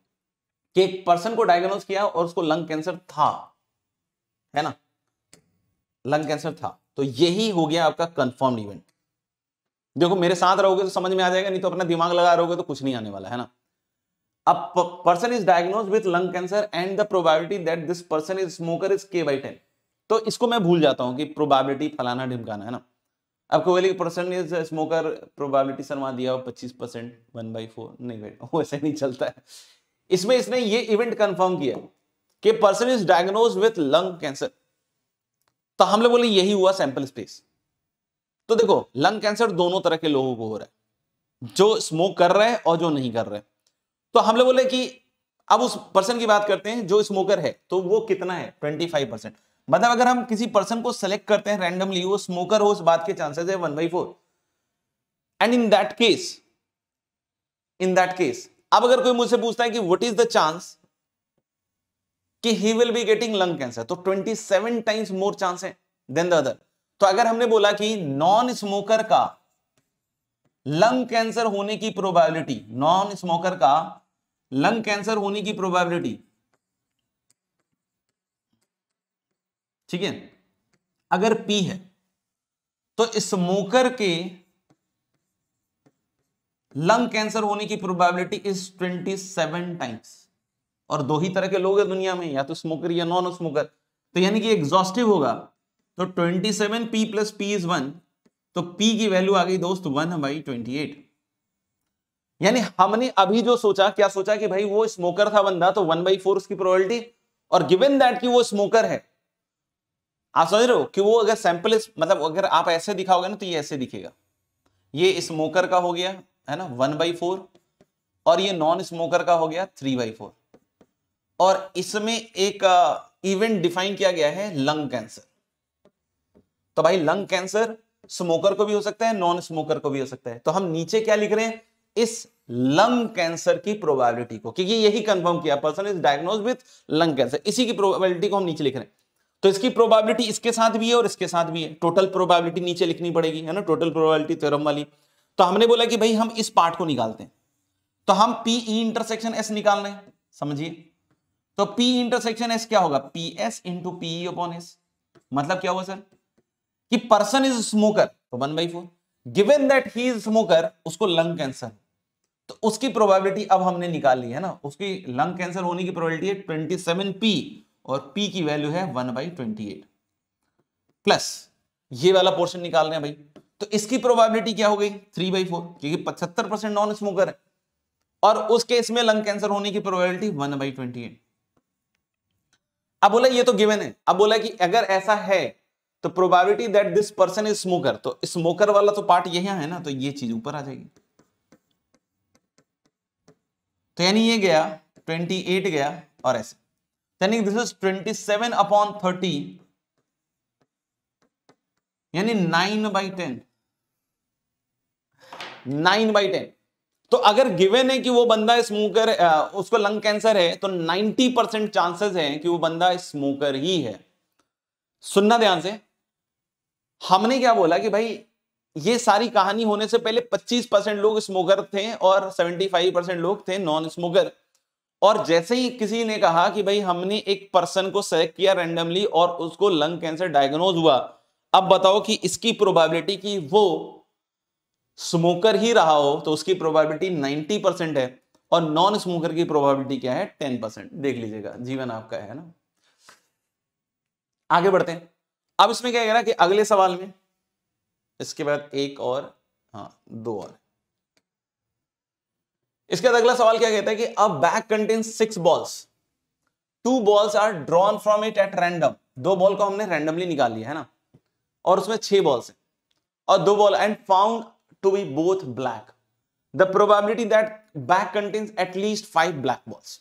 कि एक पर्सन को डायग्नोज किया और उसको लंग कैंसर था है ना लंग कैंसर था तो यही हो गया आपका कंफर्म इवेंट देखो मेरे साथ रहोगे तो समझ में आ जाएगा नहीं तो अपना दिमाग लगा रहोगे तो कुछ नहीं आने वाला है ना अब person is diagnose with lung cancer and the probability that this person is smoker is K by ten तो इसको मैं भूल जाता हूं कि प्रोबेबिलिटी फलाना ढिमकाना है ना आपको बोले परसेंटेज स्मोकर प्रोबेबिलिटी शर्मा दिया हो पच्चीस परसेंट वन बाई फोर नहीं बेटा ऐसे नहीं चलता है इसमें इसने ये इवेंट कंफर्म किया कि person is diagnose with lung cancer तो हम लोग बोले यही हुआ सैंपल स्पेस तो देखो लंग कैंसर दोनों तरह के लोगों को हो रहा है जो स्मोक कर रहे हैं और जो नहीं कर रहे तो हम लोग बोले कि अब उस पर्सन की बात करते हैं जो स्मोकर है तो वो कितना है ट्वेंटी फाइव परसेंट मतलब अगर हम किसी पर्सन को सेलेक्ट करते हैं रैंडमली वो स्मोकर हो उस बात के चांसेस है one by four and in that case in that case अब अगर कोई मुझसे पूछता है कि व्हाट इज द चांस कि he will be getting lung cancer तो 27 टाइम्स मोर चांस है देन द अदर तो अगर हमने बोला कि नॉन स्मोकर का लंग कैंसर होने की प्रोबेबिलिटी नॉन स्मोकर का लंग कैंसर होने की प्रोबेबिलिटी ठीक है अगर पी है तो स्मोकर के लंग कैंसर होने की प्रोबेबिलिटी इज 27 टाइम्स और दो ही तरह के लोग हैं दुनिया में या तो स्मोकर या नॉन स्मोकर तो यानी कि एग्जॉस्टिव होगा तो 27 seven P plus P is one तो P की वैल्यू आ गई दोस्त वन बाई ट्वेंटी एट यानी हमने अभी जो सोचा क्या सोचा कि भाई वो स्मोकर था बंदा तो वन बाई फोर उसकी प्रोबेबिलिटी और गिवन दैट कि वो स्मोकर है आप समझ रहे हो कि वो अगर सैंपल इस मतलब अगर आप ऐसे दिखाओगे ना तो ये ऐसे दिखेगा ये स्मोकर का हो गया है ना वन बाई फोर और ये नॉन स्मोकर का हो गया थ्री बाई फोर और इसमें एक इवेंट डिफाइन किया गया है लंग कैंसर तो भाई लंग कैंसर स्मोकर को भी हो सकता है नॉन स्मोकर को भी हो सकता है तो हम नीचे क्या लिख रहे हैं इस लंग कैंसर की प्रोबेबिलिटी को क्योंकि यही कंफर्म किया person is diagnose with lung cancer इसी की प्रोबेबिलिटी को हम नीचे लिख रहे हैं तो इसकी प्रोबेबिलिटी इसके साथ भी है और इसके साथ भी है टोटल प्रोबेबिलिटी नीचे लिखनी पड़ेगी है ना टोटल प्रोबेबिलिटी थ्योरम वाली तो हमने बोला कि भाई हम इस पार्ट को निकालते हैं तो हम पी ई इंटरसेक्शन एस निकाल रहे हैं समझिए तो पी इंटरसेक्शन एस क्या होगा P S into P E upon S मतलब क्या हुआ सर कि पर्सन इज स्मोकर तो one by four given that he is smoker उसको लंग कैंसर तो उसकी प्रोबेबिलिटी अब हमने निकाल ली है ना उसकी लंग कैंसर होने की प्रोबेबिलिटी है ट्वेंटी सेवन पी और P की वैल्यू है one by twenty eight plus ये वाला पोर्शन निकाल रहे हैं भाई तो इसकी प्रोबेबिलिटी क्या हो गई थ्री बाई फोर क्योंकि पचहत्तर परसेंट नॉन स्मोकर है और उस केस में लंग कैंसर होने की probability one by twenty eight अब बोला ये तो गिवन है अब बोला कि अगर ऐसा है तो probability that this person is smoker तो स्मोकर वाला तो पार्ट यही है ना तो ये चीज ऊपर आ जाएगी तो यानी ये गया 28 गया और ऐसे यानी दिस इज 27 अपॉन थर्टी यानी 9 by ten nine by ten तो अगर गिवन है कि वो बंदा स्मोकर उसको लंग कैंसर है तो 90 परसेंट चांसेस है कि वो बंदा स्मोकर ही है सुनना ध्यान से हमने क्या बोला कि भाई ये सारी कहानी होने से पहले 25 परसेंट लोग स्मोकर थे और 75 परसेंट लोग थे नॉन स्मोकर और जैसे ही किसी ने कहा कि भाई हमने एक पर्सन को सेलेक्ट किया रैंडमली और उसको लंग कैंसर डायग्नोज हुआ अब बताओ कि इसकी प्रोबेबिलिटी कि वो स्मोकर ही रहा हो तो उसकी प्रोबेबिलिटी 90 परसेंट है और नॉन स्मोकर की प्रोबेबिलिटी क्या है 10 परसेंट देख लीजिएगा जीवन आपका है ना आगे बढ़ते हैं अब इसमें क्या कह रहा है कि अगले सवाल में इसके बाद एक और हाँ दो और इसके बाद अगला सवाल क्या कहता है कि अब bag contain six balls two balls are drawn from it at random दो बॉल को हमने रैंडमली निकाल लिया है ना और उसमें छह बॉल्स हैं और दो ball and found to be both black the probability that bag contains at least five black balls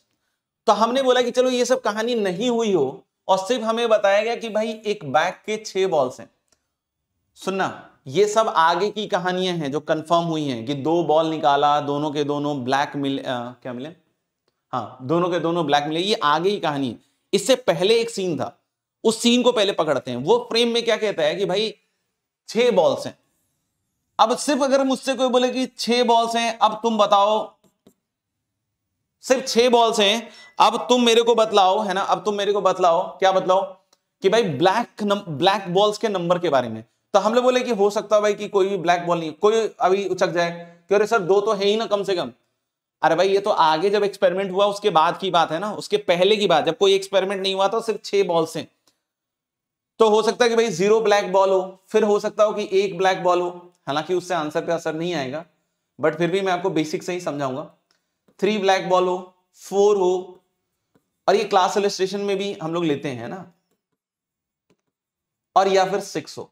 तो हमने बोला कि चलो ये सब कहानी नहीं हुई हो और सिर्फ हमें बताया गया कि भाई एक बैग के छह बॉल्स हैं सुनना ये सब आगे की कहानियां हैं जो कंफर्म हुई हैं कि दो बॉल निकाला दोनों के दोनों ब्लैक मिले आ, क्या मिले हाँ दोनों के दोनों ब्लैक मिले ये आगे की कहानी है इससे पहले एक सीन था उस सीन को पहले पकड़ते हैं वो फ्रेम में क्या कहता है कि भाई छह बॉल्स हैं अब सिर्फ अगर मुझसे कोई बोले कि छह बॉल्स हैं अब तुम बताओ सिर्फ छह बॉल्स हैं अब तुम मेरे को बतलाओ है ना अब तुम मेरे को बतलाओ क्या बतलाओ कि भाई ब्लैक ब्लैक बॉल्स के नंबर के बारे में तो हम लोग बोले कि हो सकता है भाई कि कोई भी ब्लैक बॉल नहीं कोई अभी उचक जाए क्यों अरे सर दो तो है ही ना कम से कम अरे भाई ये तो आगे जब एक्सपेरिमेंट हुआ उसके बाद की बात है ना उसके पहले की बात जब कोई एक्सपेरिमेंट नहीं हुआ था सिर्फ छह बॉल से तो हो सकता है कि भाई जीरो ब्लैक बॉल हो फिर हो सकता हो कि एक ब्लैक बॉल हो हालांकि उससे आंसर पे असर नहीं आएगा बट फिर भी मैं आपको बेसिक से ही समझाऊंगा थ्री ब्लैक बॉल हो फोर हो और ये क्लास इलेस्ट्रेशन में भी हम लोग लेते हैं ना और या फिर सिक्स हो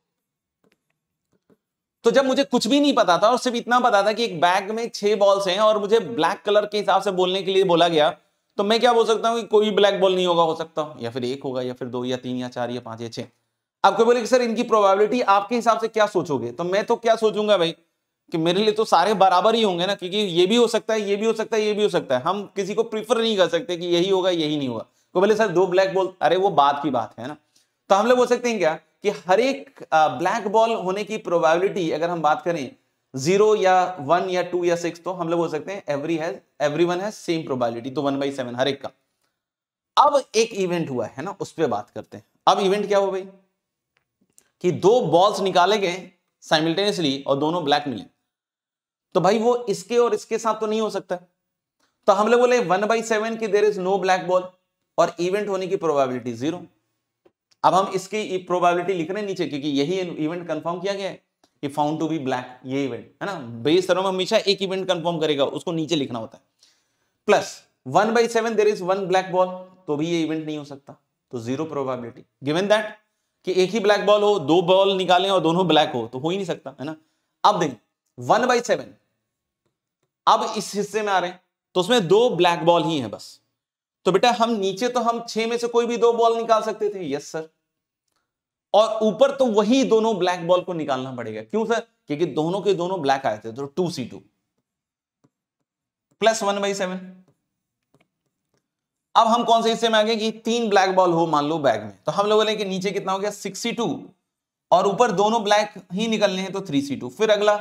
तो जब मुझे कुछ भी नहीं पता था और सिर्फ इतना पता था कि एक बैग में छह बॉल्स हैं और मुझे ब्लैक कलर के हिसाब से बोलने के लिए बोला गया तो मैं क्या बोल सकता हूँ कि कोई ब्लैक बॉल नहीं होगा हो सकता हूँ या फिर एक होगा या फिर दो या तीन या चार या पांच या छह आपको बोले कि सर इनकी प्रोबेबिलिटी आपके हिसाब से क्या सोचोगे तो मैं तो क्या सोचूंगा भाई कि मेरे लिए तो सारे बराबर ही होंगे ना क्योंकि ये भी हो सकता है ये भी हो सकता है ये भी हो सकता है हम किसी को प्रीफर नहीं कर सकते कि यही होगा यही नहीं होगा कोई बोले सर दो ब्लैक बॉल अरे वो बात की बात है ना तो हम लोग बोल सकते हैं क्या कि हर एक ब्लैक बॉल होने की प्रोबेबिलिटी अगर हम बात करें जीरो या वन या टू या सिक्स तो हम लोग बोल सकते हैं every has every one has same probability तो वन बाई सेवन हर एक का अब एक इवेंट हुआ है ना उस पर बात करते हैं अब इवेंट क्या हुआ भाई कि दो बॉल्स निकाले गए साइमिल्टेनियसली और दोनों ब्लैक मिले तो भाई वो इसके और इसके साथ तो नहीं हो सकता तो हम लोग बोले वन बाई सेवन की there is no black ball और इवेंट होने की प्रोबेबिलिटी जीरो अब हम इसकी प्रोबेबिलिटी लिख रहे नीचे क्योंकि यही इवेंट कंफर्म किया गया है कि फाउंड टू बी ब्लैक ये इवेंट है ना बेस सर्वर हमेशा एक इवेंट कंफर्म करेगा उसको नीचे लिखना होता है plus one by seven there is one black ball तो भी ये इवेंट नहीं हो सकता तो जीरो प्रोबेबिलिटी गिवन दैट कि एक ही ब्लैक बॉल हो दो बॉल निकालें और दोनों ब्लैक हो तो हो ही नहीं सकता है ना अब देखिए वन बाई सेवन अब इस हिस्से में आ रहे हैं तो उसमें दो ब्लैक बॉल ही है बस तो बेटा हम नीचे तो हम छह में से कोई भी दो बॉल निकाल सकते थे यस सर और ऊपर तो वही दोनों ब्लैक बॉल को निकालना पड़ेगा क्यों सर क्योंकि दोनों के दोनों ब्लैक आए थे तो two C two plus one by seven अब हम कौन से हिस्से में आ गए कि तीन ब्लैक बॉल हो मान लो बैग में तो हम लोग बोले कि नीचे कितना हो गया सिक्स टू और ऊपर दोनों ब्लैक ही निकलने हैं तो थ्री सी टू फिर अगला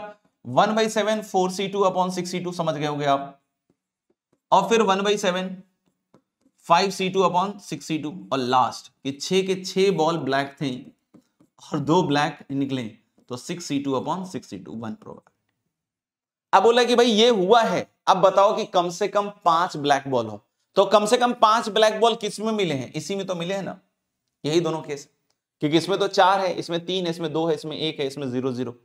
one by seven four C two upon six C two समझ गए होगे आप और फिर one by seven five C two upon six C two और लास्ट ये छः के छः बॉल ब्लैक थे और दो ब्लैक निकले तो six C two upon six C two one probability अब बोला कि भाई ये हुआ है अब बताओ कि कम से कम पांच ब्लैक बॉल हो तो कम से कम पांच ब्लैक बॉल किस में मिले हैं इसी में तो मिले हैं ना यही दोनों केस क्योंकि इसमें तो चार है इसमें तीन है इसमें दो है इसमें एक है इसमें जीरो जीरो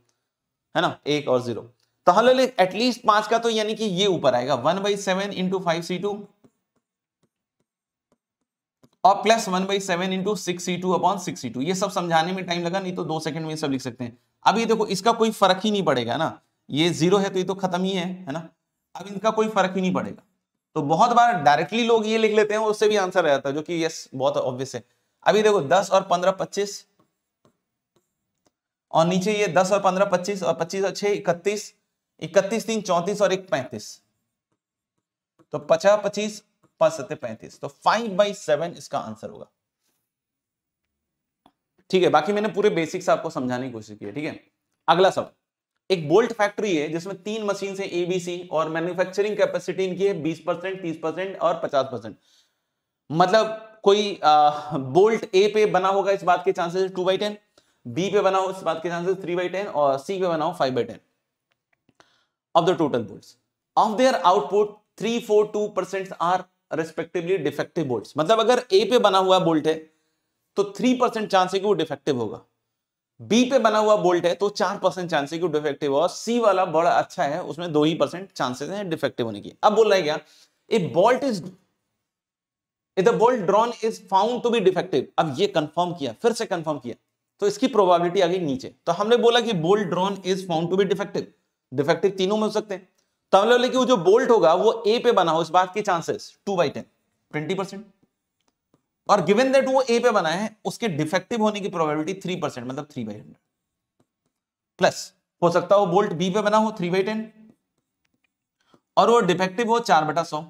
है ना एक और जीरो तो हम लोग एटलीस्ट पांच का तो यानी कि ये ऊपर आएगा one by seven into five C two और plus one by seven into six two upon six two ये सब समझाने में टाइम लगा नहीं तो दो सेकंड में सब लिख सकते हैं अब ये देखो इसका कोई फर्क ही नहीं पड़ेगा ना ये जीरो है तो ये तो खत्म ही है है ना अब इनका कोई फर्क ही नहीं पड़ेगा तो बहुत बार डायरेक्टली लोग ये लिख लेते हैं उससे भी आंसर रहता है जो कि यस बहुत ऑब्वियस है अभी देखो दस और पंद्रह पच्चीस और नीचे ये दस और पंद्रह पच्चीस और पच्चीस और छह इकतीस इकतीस तीन चौंतीस और एक पैंतीस तो पचास पच्चीस पांच सत्य पैंतीस तो फाइव बाई सेवन इसका आंसर होगा ठीक है बाकी मैंने पूरे बेसिक्स आपको समझाने की कोशिश की है ठीक है अगला सब एक बोल्ट फैक्ट्री है जिसमें तीन मशीन है एबीसी और मैन्युफैक्चरिंग कैपेसिटी इनकी है बीस परसेंट तीस परसेंट और पचास परसेंट मतलब कोई आ, बोल्ट ए पे बना होगा इस बात के chances two by ten B पे बना हो इस बात के चांसेस थ्री बाई टेन और सी पे बना हो five by ten of the total bolt of their output three four two percent are respectively defective bolt मतलब अगर ए पे बना हुआ बोल्ट है तो थ्री परसेंट चांस है कि वो डिफेक्टिव होगा बी पे बना हुआ बोल्ट है तो चार परसेंट चांस है कि वो डिफेक्टिव होगा सी वाला बड़ा अच्छा है उसमें दो ही परसेंट चांसेस है डिफेक्टिव होने की अब बोल रहे क्या A bolt is if the bolt drawn is found to be defective अब ये कंफर्म किया फिर से कंफर्म किया तो इसकी प्रोबेबिलिटी आ गई नीचे तो हमने बोला कि bolt drawn is found to be defective defective तीनों में हो सकते हैं तो हम लोग लेकिन जो बोल्ट होगा वो ए पे बना हो इस बात के chances two by ten twenty percent और गिवन दैट वो ए पे बना है उसके डिफेक्टिव होने की प्रोबेबिलिटी थ्री परसेंट मतलब थ्री बाई हंड्रेड प्लस हो सकता है वो बोल्ट बी पे बना हो थ्री बाई टेन और वो डिफेक्टिव हो चार बटा सौ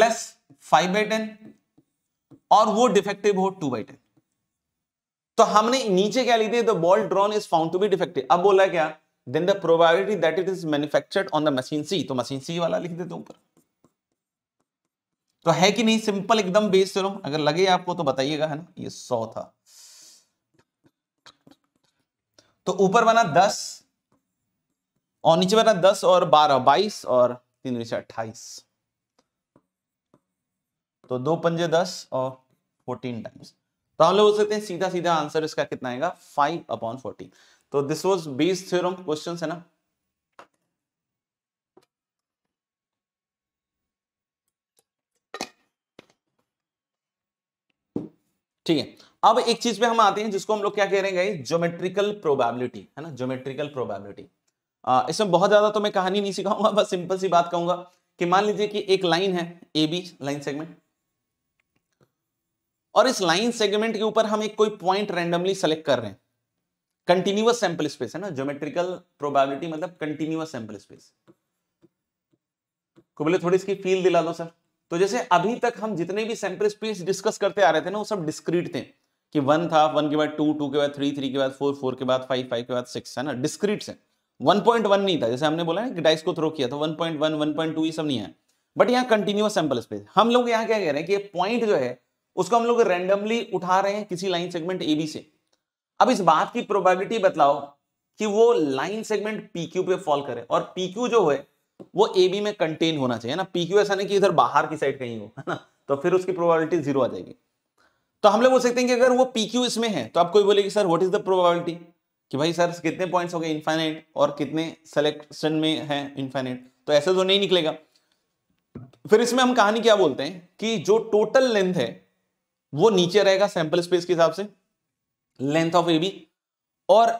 प्लस फाइव बाई टेन और वो डिफेक्टिव हो टू बाई टेन तो हमने नीचे क्या लिखी the ball drawn is found to be defective अब बोला क्या then the probability that it is manufactured on the machine C तो मशीन सी वाला लिख देते ऊपर तो है कि नहीं सिंपल एकदम बेस चलो अगर लगे आपको तो बताइएगा है ना ये सौ था तो ऊपर बना दस और नीचे बना दस और बारह बाईस और तीन नीचे अट्ठाईस तो दो पंजे दस और फोर्टीन टाइम्स तो हम लोग बोल सकते हैं सीधा सीधा आंसर इसका कितना आएगा फाइव अपॉन फोर्टीन तो this was Bayes theorem question है ना ठीक है अब एक चीज पे हम आते हैं जिसको हम लोग क्या कह रहे हैं ज्योमेट्रिकल प्रोबेबिलिटी है ना ज्योमेट्रिकल प्रोबेबिलिटी इसमें बहुत ज्यादा तो मैं कहानी नहीं सिखाऊंगा बस सिंपल सी बात कहूंगा कि मान लीजिए कि एक लाइन है ए बी लाइन सेगमेंट और इस लाइन सेगमेंट के ऊपर हम एक कोई पॉइंट रैंडमली सेलेक्ट कर रहे हैं कंटिन्यूअस सैंपल स्पेस है ना ज्योमेट्रिकल प्रोबेबिलिटी मतलब कंटिन्यूअस सैंपल स्पेस को बोले थोड़ी इसकी फील दिला दो सर तो जैसे अभी तक हम जितने भी सैंपल स्पेस डिस्कस करते आ रहे थे ना वो सब डिस्क्रीट थे कि वन था वन के बाद टू टू के बाद थ्री थ्री के बाद फोर फोर के बाद फाइव फाइव के बाद सिक्स है ना डिस्क्रीट से वन पॉइंट वन नहीं था जैसे हमने बोला ना कि डाइस को थ्रो किया था one point one one point two ये सब नहीं है बट यहाँ कंटिन्यूस सैंपल स्पेस हम लोग यहाँ क्या कह रहे हैं कि पॉइंट जो है उसको हम लोग रेंडमली उठा रहे हैं किसी लाइन सेगमेंट ए बी से अब इस बात की प्रोबेबिलिटी बतलाओ कि वो लाइन सेगमेंट पी क्यू पे फॉल करे और पी क्यू जो है वो बी में कंटेन होना चाहिए ना क्यू ऐसा नहीं कि इधर बाहर की साइड कहीं हो है ना तो फिर उसकी प्रोबेबिलिटी जीरो आ जाएगी तो हम लोग बोल सकते हैं कि अगर वो पी क्यू इसमें है तो आप कोई बोलेगी sir what is the probability कि भाई सर कितने पॉइंट्स हो गए इन्फाइनाइट और कितने सेलेक्शन में है इन्फाइनाइट तो ऐसा तो नहीं निकलेगा फिर इसमें हम कहानी क्या बोलते हैं कि जो टोटल लेंथ है वो नीचे रहेगा सैंपल स्पेस के हिसाब से लेंथ ऑफ ए बी और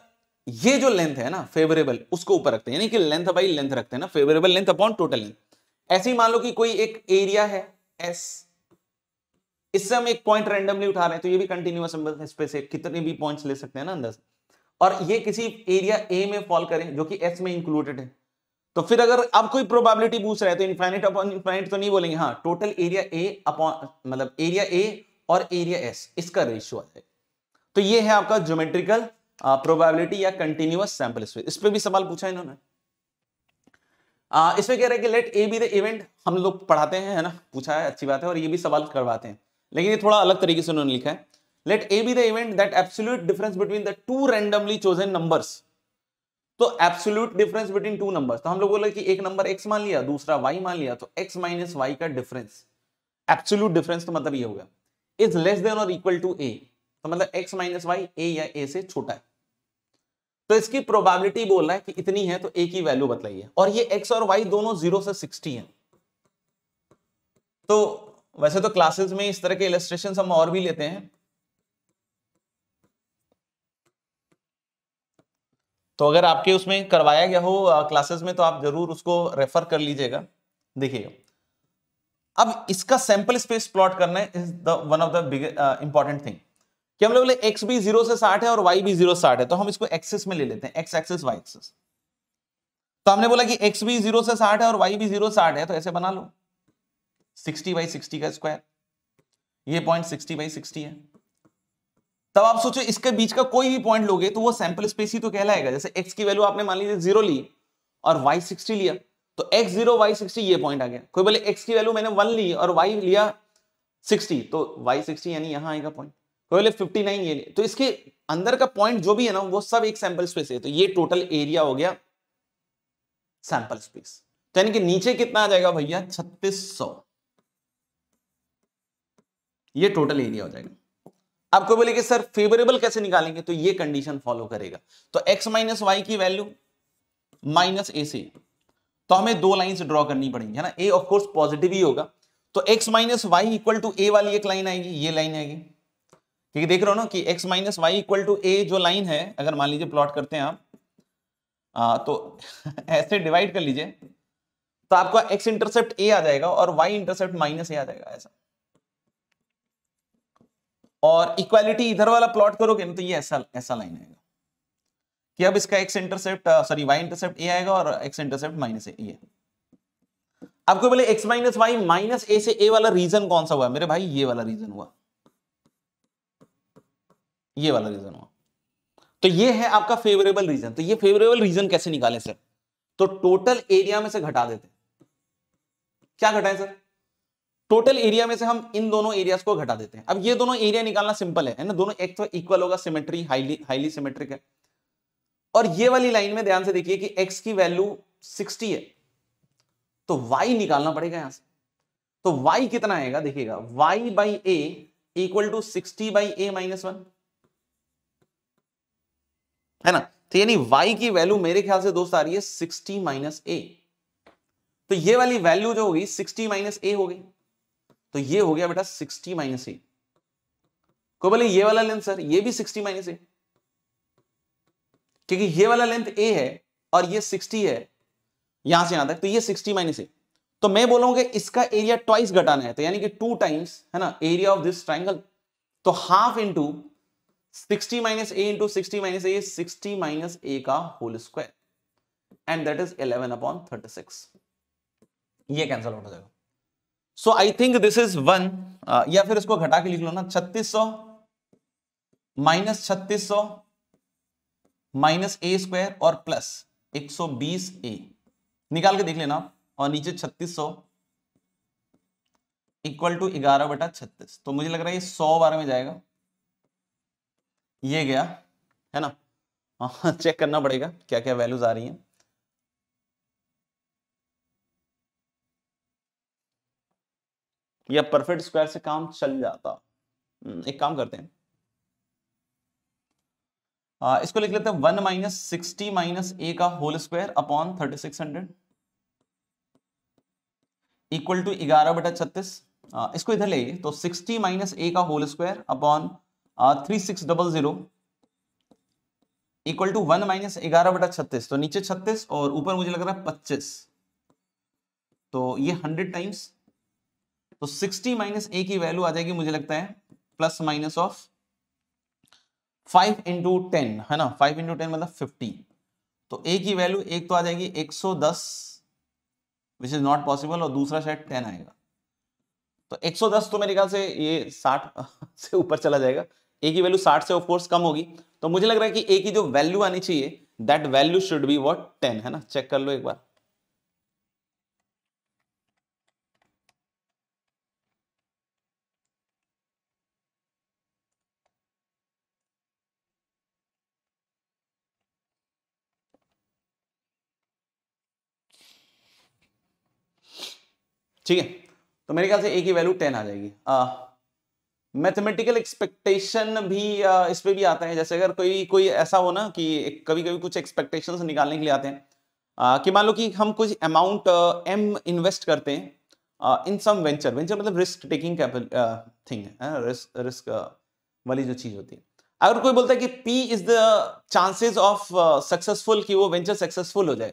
ये जो लेंथ है ना फेवरेबल उसको ऊपर रखते हैं यानी कि लेंथ बाई लेंथ रखते हैं ना favourable length upon total length ऐसे ही मान लो कि कोई एक एरिया है एस इससे हम एक पॉइंट रैंडमली उठा रहे हैं तो ये भी कंटिन्यूस स्पेस है कितने भी पॉइंट्स ले सकते हैं ना अंदर और ये किसी एरिया ए में फॉल करें जो कि एस में इंक्लूडेड है तो फिर अगर आप कोई प्रोबेबिलिटी पूछ रहे हैं तो इन्फाइनिट अपॉन इन्फाइनिट तो नहीं बोलेंगे हाँ टोटल एरिया ए अपॉन मतलब एरिया ए और एरिया एस इसका रेशियो जाएगा तो ये है आपका ज्योमेट्रिकल प्रोबेबिलिटी या कंटिन्यूस सैंपल स्पेस इस पर भी सवाल पूछा इन्होंने इसमें कह रहे हैं कि let A be the event हम लोग पढ़ाते हैं है ना पूछा है अच्छी बात है और ये भी सवाल करवाते हैं लेकिन ये थोड़ा अलग तरीके से उन्होंने लिखा है let A be the event that absolute difference between the two randomly chosen numbers तो absolute difference between two numbers तो हम लोग बोले कि एक नंबर एक्स मान लिया दूसरा वाई मान लिया तो एक्स माइनस वाई का डिफरेंस एब्सोल्यूट डिफरेंस तो मतलब ये हो गया इज लेस देन और इक्वल टू ए तो मतलब एक्स माइनस वाई ए या ए से छोटा है तो इसकी प्रोबेबिलिटी बोल रहा है कि इतनी है तो ए की वैल्यू बतलाइए और ये एक्स और वाई दोनों जीरो से सिक्सटी है तो वैसे तो क्लासेस में इस तरह के इलेस्ट्रेशन हम और भी लेते हैं तो अगर आपके उसमें करवाया गया हो क्लासेस में तो आप जरूर उसको रेफर कर लीजिएगा देखिएगा अब इसका सैंपल स्पेस प्लॉट करना है is the one of the big important thing कि हम लोग एक्स भी जीरो से साठ है और वाई भी जीरो साठ है तो हम इसको एक्सेस में ले लेते हैं एक्स एक्सेस वाई एक्सेस तो हमने बोला कि एक्स भी जीरो से साठ है और वाई भी जीरो साठ है तो ऐसे बना लो सिक्सटी बाई सिक्सटी का स्क्वायर ये पॉइंट सिक्सटी बाई सिक्सटी है तब आप सोचो इसके बीच का कोई भी पॉइंट लोगे तो वो सैंपल स्पेस ही तो कहलाएगा जैसे एक्स की वैल्यू आपने मान लीजिए जीरो ली और वाई सिक्सटी लिया तो एक्स जीरो वाई सिक्सटी ये पॉइंट आ गया कोई बोले एक्स की वैल्यू मैंने वन ली और वाई लिया सिक्सटी तो वाई सिक्सटी यानी यहां आएगा पॉइंट फिफ्टी नाइन ये तो इसके अंदर का पॉइंट जो भी है ना वो सब एक सैंपल स्पेस है तो ये टोटल एरिया हो गया सैंपल स्पेस तो यानी कि नीचे कितना आ जाएगा भैया छत्तीस सौ ये टोटल एरिया हो जाएगा आपको बोले कि सर फेवरेबल कैसे निकालेंगे तो ये कंडीशन फॉलो करेगा तो एक्स माइनस वाई की वैल्यू माइनस ए से तो हमें दो लाइन ड्रॉ करनी पड़ेंगी है ना ए ऑफकोर्स पॉजिटिव ही होगा तो X minus Y equal to A वाली एक लाइन आएगी ये लाइन आएगी क्योंकि देख रहे हो ना कि x minus Y equal to A जो लाइन है अगर मान लीजिए प्लॉट करते हैं आप आ, तो ऐसे डिवाइड कर लीजिए तो आपका x इंटरसेप्ट a आ जाएगा और y इंटरसेप्ट माइनस ए आ जाएगा ऐसा और इक्वालिटी इधर वाला प्लॉट करोगे ना तो ये ऐसा ऐसा लाइन आएगा कि अब इसका x intercept sorry y intercept a आएगा और x इंटरसेप्ट माइनस ए ये आपको बोले x minus Y minus A से ए वाला रीजन कौन सा हुआ मेरे भाई ये वाला रीजन हुआ ये वाला रीजन हुआ तो ये है आपका फेवरेबल रीजन तो ये फेवरेबल रीजन कैसे निकाले सर तो टोटल एरिया में से घटा देते क्या घटाएं सर टोटल एरिया में से हम इन दोनों एरियाज को घटा देते हैं अब ये दोनों एरिया निकालना सिंपल है ना दोनों एक तो इक्वल होगा सिमेट्री हाईली हाईली सिमेट्रिक है और ये वाली लाइन में ध्यान से देखिए कि x की वैल्यू 60 है तो y निकालना पड़ेगा यहां से तो y कितना आएगा देखिएगा y by A equal to sixty by A minus one है ना तो यानी y की वैल्यू मेरे ख्याल से दोस्त आ रही है सिक्सटी माइनस ए तो ये वाली वैल्यू जो होगी सिक्सटी माइनस ए हो गई तो ये हो गया बेटा सिक्सटी माइनस ए को बोले ये वाला लेंथ सर ये भी सिक्सटी माइनस ए क्योंकि ये वाला लेंथ ए है और ये सिक्सटी है यहां से यहां तक तो ये सिक्सटी माइनस ए तो मैं बोलूंगा इसका एरिया ट्वाइस घटाना है तो यानी कि टू टाइम्स है ना एरिया ऑफ दिस ट्राइंगल तो half into sixty minus A into sixty minus A sixty minus A का whole square and that is eleven upon thirty six ये कैंसिल आउट हो जाएगा so I think this is one या फिर इसको घटा के लिख लो ना छत्तीस सौ माइनस छत्तीस सौ माइनस ए स्क्वायर और प्लस एक सौ बीस ए निकाल के देख लेना और नीचे छत्तीस सौ इक्वल टू ग्यारह बटा छत्तीस तो मुझे लग रहा है ये सौ बारह में जाएगा ये गया है ना चेक हाँ, करना पड़ेगा क्या क्या वैल्यूज आ रही हैं या परफेक्ट स्क्वायर से काम चल जाता हम्म, एक काम करते हैं आ, इसको लिख लेते हैं one minus sixty minus A का whole square upon thirty six hundred equal to ग्यारह बटा छत्तीस इसको इधर ले तो सिक्सटी माइनस ए का whole square upon three six double zero equal to one minus ग्यारह बटा छत्तीस तो नीचे छत्तीस और ऊपर मुझे लग रहा है पच्चीस तो ये हंड्रेड टाइम्स तो सिक्सटी माइनस ए की वैल्यू आ जाएगी मुझे लगता है plus minus of five into ten है ना फाइव इंटू टेन मतलब फिफ्टी तो ए की वैल्यू एक तो आ जाएगी एक सौ दस विच इज नॉट पॉसिबल और दूसरा शायद टेन आएगा तो एक सौ दस तो मेरे ख्याल से ये साठ से ऊपर चला जाएगा ए की वैल्यू साठ से ऑफकोर्स कम होगी तो मुझे लग रहा है कि ए की जो वैल्यू आनी चाहिए that value should be what ten है ना चेक कर लो एक बार ठीक है तो मेरे ख्याल से ए की वैल्यू टेन आ जाएगी आ, मैथमेटिकल एक्सपेक्टेशन भी इस पर भी आता है जैसे अगर कोई कोई ऐसा हो ना कि कभी कभी कुछ एक्सपेक्टेशंस निकालने के लिए आते हैं आ, कि मान लो कि हम कुछ अमाउंट एम इन्वेस्ट करते हैं इन सम वेंचर वेंचर मतलब रिस्क टेकिंग थिंग है रिस्क रिस्क वाली जो चीज़ होती है अगर कोई बोलता है कि P is the chances of successful कि वो वेंचर सक्सेसफुल हो जाए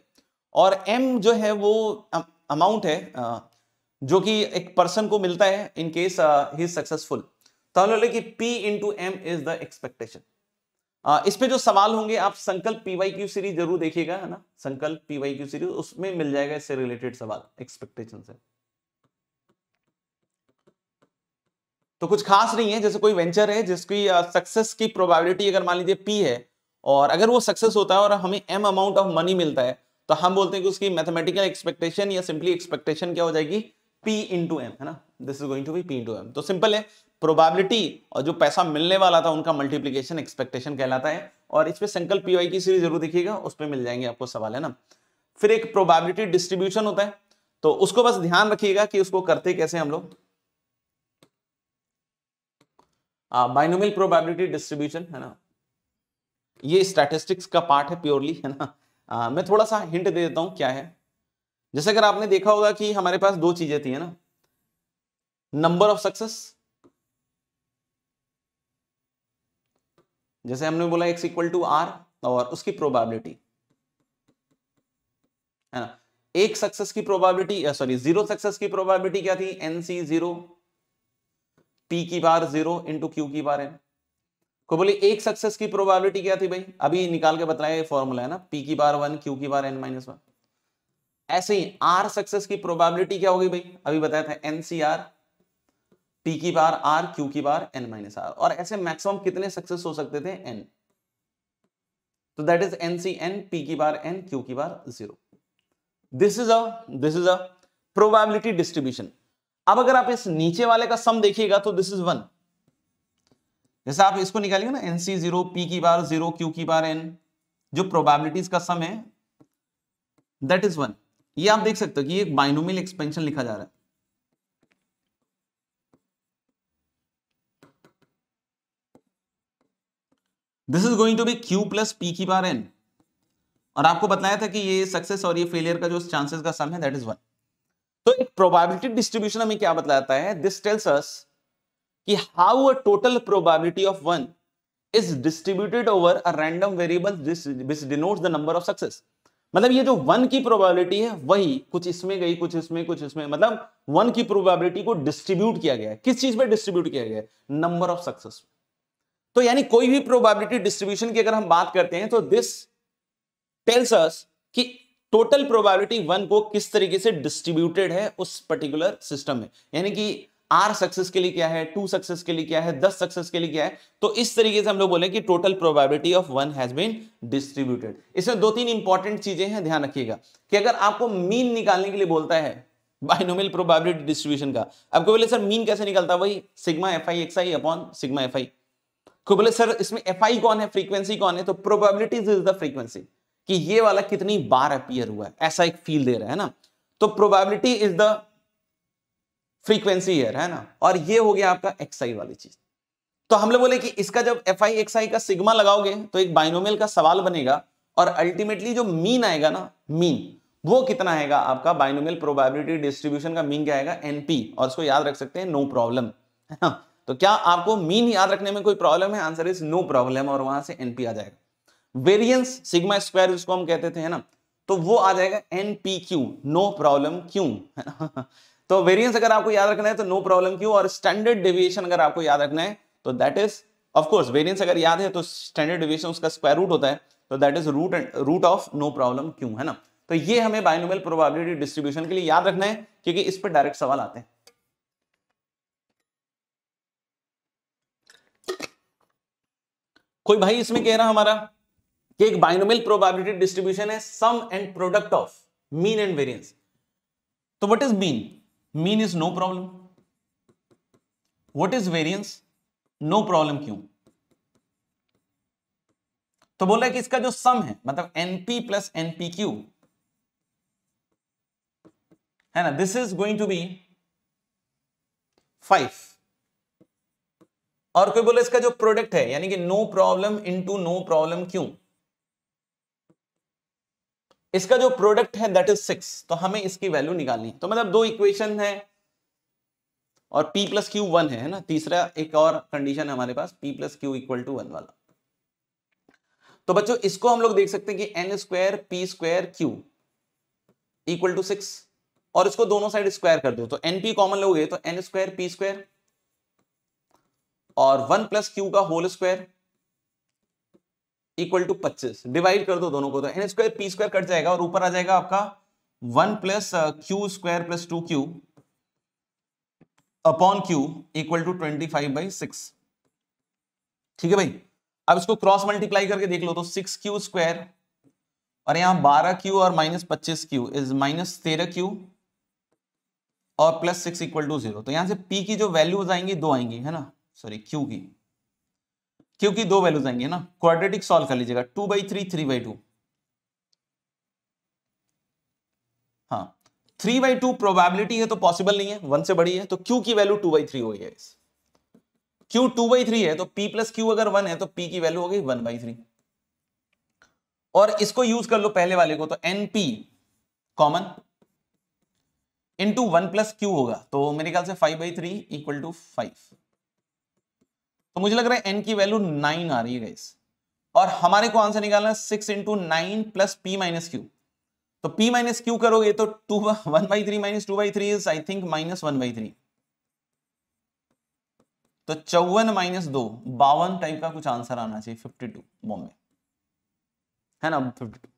और एम जो है वो अमाउंट है uh, जो कि एक पर्सन को मिलता है in case he is successful तो कि P into M is the expectation. आ, इस पे जो सवाल होंगे आप संकल्प पी वाई क्यू सीरीज जरूर देखिएगा है ना संकल्प पी वाई क्यू सीरीज उसमें मिल जाएगा इससे रिलेटेड सवाल एक्सपेक्टेशन से तो कुछ खास नहीं है जैसे कोई वेंचर है जिसकी सक्सेस की प्रोबेबिलिटी अगर मान लीजिए पी है और अगर वो सक्सेस होता है और हमें एम अमाउंट ऑफ मनी मिलता है तो हम बोलते हैं कि उसकी मैथमेटिकल एक्सपेक्टेशन या सिंपली एक्सपेक्टेशन क्या हो जाएगी पी इंटू एम है ना this is going to be P into M तो सिंपल है प्रोबेबिलिटी और जो पैसा मिलने वाला था उनका मल्टीप्लीकेशन एक्सपेक्टेशन कहलाता है और इसमें संकल्प पीवाई की सीरीज जरूर देखिएगा उस पर मिल जाएंगे आपको सवाल है ना फिर एक प्रोबेबिलिटी डिस्ट्रीब्यूशन होता है तो उसको बस ध्यान रखिएगा कि उसको करते कैसे हम लोग बाइनोमियल प्रोबेबिलिटी डिस्ट्रीब्यूशन है ना ये स्टैटिस्टिक्स का पार्ट है प्योरली है ना आ, मैं थोड़ा सा हिंट दे देता हूं क्या है जैसे अगर आपने देखा होगा कि हमारे पास दो चीजें थी है ना नंबर ऑफ सक्सेस जैसे हमने बोला एक्स इक्वल टू आर और उसकी प्रोबेबिलिटी है ना एक सक्सेस की प्रोबेबिलिटी सॉरी जीरो सक्सेस की प्रोबेबिलिटी क्या थी एन सी जीरो पी की बार जीरो इंटू क्यू की बार एन को बोले एक सक्सेस की प्रोबेबिलिटी क्या थी भाई अभी निकाल के बताया फॉर्मूला है ना पी की बार वन क्यू की बार एन माइनस वन ऐसे ही आर सक्सेस की प्रोबेबिलिटी क्या होगी भाई अभी बताया था एनसीआर पी की बार आर क्यू की बार एन माइनस आर और ऐसे मैक्सिमम कितने सक्सेस हो सकते थे एन तो that is N C N P की बार एन क्यू की बार zero this is a this is a probability distribution अब अगर आप इस नीचे वाले का सम देखिएगा तो दिस इज वन जैसे आप इसको निकालिए ना एनसी जीरो पी की बार जीरो क्यू की बार एन जो प्रोबेबिलिटीज का सम है दैट इज वन ये आप देख सकते हो कि एक बाइनोमियल एक्सपेंशन लिखा जा रहा है this is going to be Q plus P की पार एन और आपको बताया था कि ये सक्सेस और ये फेलियर का जो चांसेस का सम है दैट इज वन तो एक प्रोबेबिलिटी डिस्ट्रीब्यूशन हमें क्या बताता है दिस टेल्स अस कि how a total probability of one is distributed over a random variable this denotes the number of success मतलब ये जो वन की प्रोबेबिलिटी है वही कुछ इसमें गई कुछ इसमें कुछ इसमें मतलब वन की प्रोबेबिलिटी को डिस्ट्रीब्यूट किया गया है किस चीज पे डिस्ट्रीब्यूट किया गया है नंबर ऑफ सक्सेस तो यानी कोई भी प्रोबेबिलिटी डिस्ट्रीब्यूशन की अगर हम बात करते हैं तो दिस टेल्स अस कि टोटल प्रोबेबिलिटी वन को किस तरीके से डिस्ट्रीब्यूटेड है उस पर्टिकुलर सिस्टम में यानी कि आर सक्सेस के लिए क्या है टू सक्सेस के लिए क्या है दस सक्सेस के लिए क्या है तो इस तरीके से हम लोग बोले कि total probability of one has been distributed इसमें दो तीन इंपॉर्टेंट चीजें हैं ध्यान रखिएगा कि अगर आपको मीन निकालने के लिए बोलता है बाइनोमियल प्रोबेबिलिटी डिस्ट्रीब्यूशन का आपको बोले सर मीन कैसे निकलता वही sigma F I X I upon sigma F I तो बोले सर इसमें एफ आई कौन है फ्रीक्वेंसी कौन है तो प्रोबेबिलिटीज इज द फ्रीक्वेंसी कि ये वाला कितनी बार अपियर हुआ है ऐसा एक फील दे रहा है ना तो probability is the frequency here है ना और ये हो गया आपका एक्सआई वाली चीज तो हम लोग बोले कि इसका जब एफ आई एक्स आई का सिग्मा लगाओगे तो एक बाइनोमियल का सवाल बनेगा और अल्टीमेटली जो मीन आएगा ना मीन वो कितना आएगा आपका बाइनोमियल प्रोबेबिलिटी डिस्ट्रीब्यूशन का मीन क्या आएगा एनपी और उसको याद रख सकते हैं नो प्रॉब्लम है ना तो क्या आपको मीन याद रखने में कोई प्रॉब्लम है आंसर इज नो प्रॉब्लम और वहां से एनपी आ जाएगा वेरियंस सिग्मा स्क्वायर जिसको हम कहते थे है ना तो वो आ जाएगा N P Q no problem Q तो वेरियंस अगर आपको याद रखना है तो नो प्रॉब्लम क्यू और स्टैंडर्ड डेविएशन अगर आपको याद रखना है तो दैट इज ऑफकोर्स वेरियंस अगर याद है तो स्टैंडर्ड डेविएशन उसका स्क्वायर रूट होता है तो that is root root of no problem Q है ना तो ये हमें बाइनोमियल प्रोबेबिलिटी डिस्ट्रीब्यूशन के लिए याद रखना है क्योंकि इस पर डायरेक्ट सवाल आते हैं कोई भाई इसमें कह रहा हमारा कि एक बाइनोमियल प्रोबेबिलिटी डिस्ट्रीब्यूशन है sum and product of mean and variance तो what is mean mean is no problem what is variance no problem क्यों तो बोला है कि इसका जो सम है मतलब एनपी प्लस एनपी क्यू है ना this is going to be five और कोई बोले इसका जो प्रोडक्ट है यानी कि no problem into no problem Q इसका जो प्रोडक्ट है दैट इज सिक्स तो हमें इसकी वैल्यू निकालनी तो मतलब दो इक्वेशन है और पी प्लस क्यू वन है ना तीसरा एक और कंडीशन है हमारे पास P plus Q equal to one वाला तो बच्चों इसको हम लोग देख सकते हैं कि N square P square Q equal to six और इसको दोनों साइड स्क्वायर कर दो तो एन पी कॉमन लोगे तो एन स्क्वायर पी स्क्वायर और वन प्लस क्यू का होल स्क्वायर इक्वल टू पच्चीस डिवाइड कर दो दोनों को तो N square P square cut जाएगा और ऊपर आ जाएगा आपका one plus Q square plus two Q upon Q equal to twenty five by six ठीक है भाई अब इसको क्रॉस मल्टीप्लाई करके देख लो तो सिक्स क्यू स्क्वायर और यहां बारह क्यू और माइनस पच्चीस क्यू इज माइनस तेरह क्यू और plus six equal to zero तो यहां से पी की जो वैल्यूज आएंगी दो आएंगी है ना सॉरी क्यू की क्यू की दो वैल्यूज आएंगे ना क्वाड्रेटिक सॉल्व कर लीजिएगा two by three three by two हाँ थ्री बाई टू प्रोबेबिलिटी है तो पॉसिबल नहीं है वन से बड़ी है तो क्यू की वैल्यू टू बाई थ्री हो गया क्यू टू बाई थ्री है तो पी प्लस क्यू अगर वन है तो पी की वैल्यू हो गई वन बाई थ्री और इसको यूज कर लो पहले वाले को तो N P common into one plus Q होगा तो मेरे ख्याल से five by three equal to five तो मुझे लग रहा है एन की वैल्यू नाइन आ रही है और हमारे को आंसर निकालना है six into nine plus P minus Q तो पी माइनस क्यू करोगे तो two one by three minus two by three is I think minus one by three तो चौवन माइनस दो बावन टाइप का कुछ आंसर आना चाहिए फिफ्टी टू बॉम्बे है ना फिफ्टी टू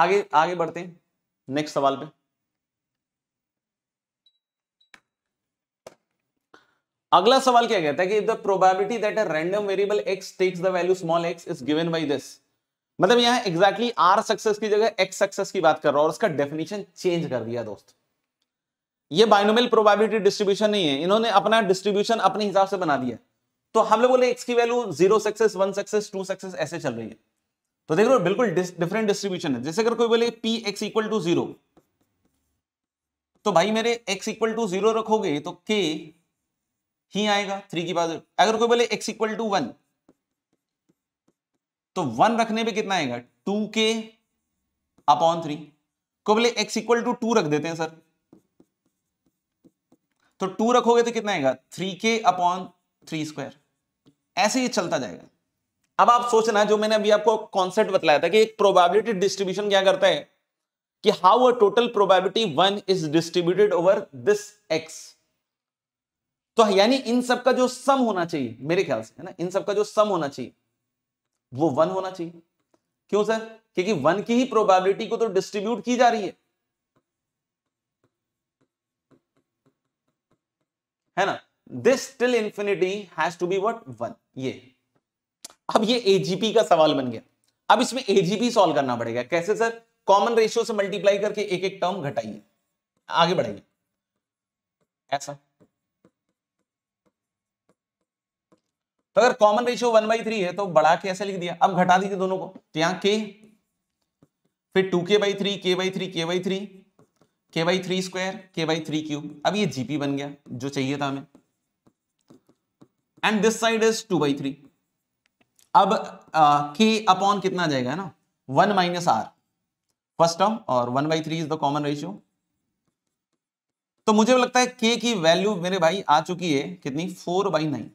आगे आगे बढ़ते हैं नेक्स्ट सवाल पे अगला सवाल क्या कहता है कि if the probability that a random variable X takes the value small X is given by this मतलब यहां एग्जैक्टली आर सक्सेस की जगह एक्स सक्सेस की बात कर रहा हूं और उसका डेफिनेशन चेंज कर दिया दोस्त ये बाइनोमियल प्रोबेबिलिटी डिस्ट्रीब्यूशन नहीं है इन्होंने अपना डिस्ट्रीब्यूशन अपने हिसाब से बना दिया तो हम लोग बोले एक्स की value zero success one success two success ऐसे चल रही है तो देख लो बिल्कुल डिफरेंट डिस्ट्रीब्यूशन है जैसे अगर कोई बोले P X equal to zero तो भाई मेरे एक्स इक्वल टू जीरो रखोगे तो के ही आएगा थ्री की पावर अगर कोई बोले एक्स इक्वल टू वन तो वन रखने पे कितना आएगा टू के अपॉन थ्री को बोले एक्स इक्वल टू टू रख देते हैं सर तो टू रखोगे तो कितना आएगा थ्री के अपॉन थ्री स्क्वायर ऐसे ही चलता जाएगा अब आप सोचना जो मैंने अभी आपको कॉन्सेप्ट बताया था कि एक प्रोबेबिलिटी डिस्ट्रीब्यूशन क्या करता है कि how a total probability one is distributed over this X तो यानी इन सब का जो सम होना चाहिए मेरे ख्याल से है ना इन सब का जो सम होना चाहिए वो वन होना चाहिए क्यों सर क्योंकि वन की ही प्रोबेबिलिटी को तो डिस्ट्रीब्यूट की जा रही है है ना this till infinity has to be what one ये अब ये एजीपी का सवाल बन गया अब इसमें एजीपी सॉल्व करना पड़ेगा कैसे सर कॉमन रेशियो से मल्टीप्लाई करके एक एक टर्म घटाइए आगे बढ़ेंगे ऐसा तो अगर common ratio one by three है तो बढ़ा के ऐसे लिख दिया अब घटा दीजिए दोनों को तो यहां के फिर two K by three K by three K by three K by three square K by three cube अब ये जीपी बन गया जो चाहिए था हमें and this side is two by three अब के अपॉन कितना जाएगा ना one minus R first term और one by three is the common ratio तो मुझे लगता है के की वैल्यू मेरे भाई आ चुकी है कितनी फोर बाई नाइन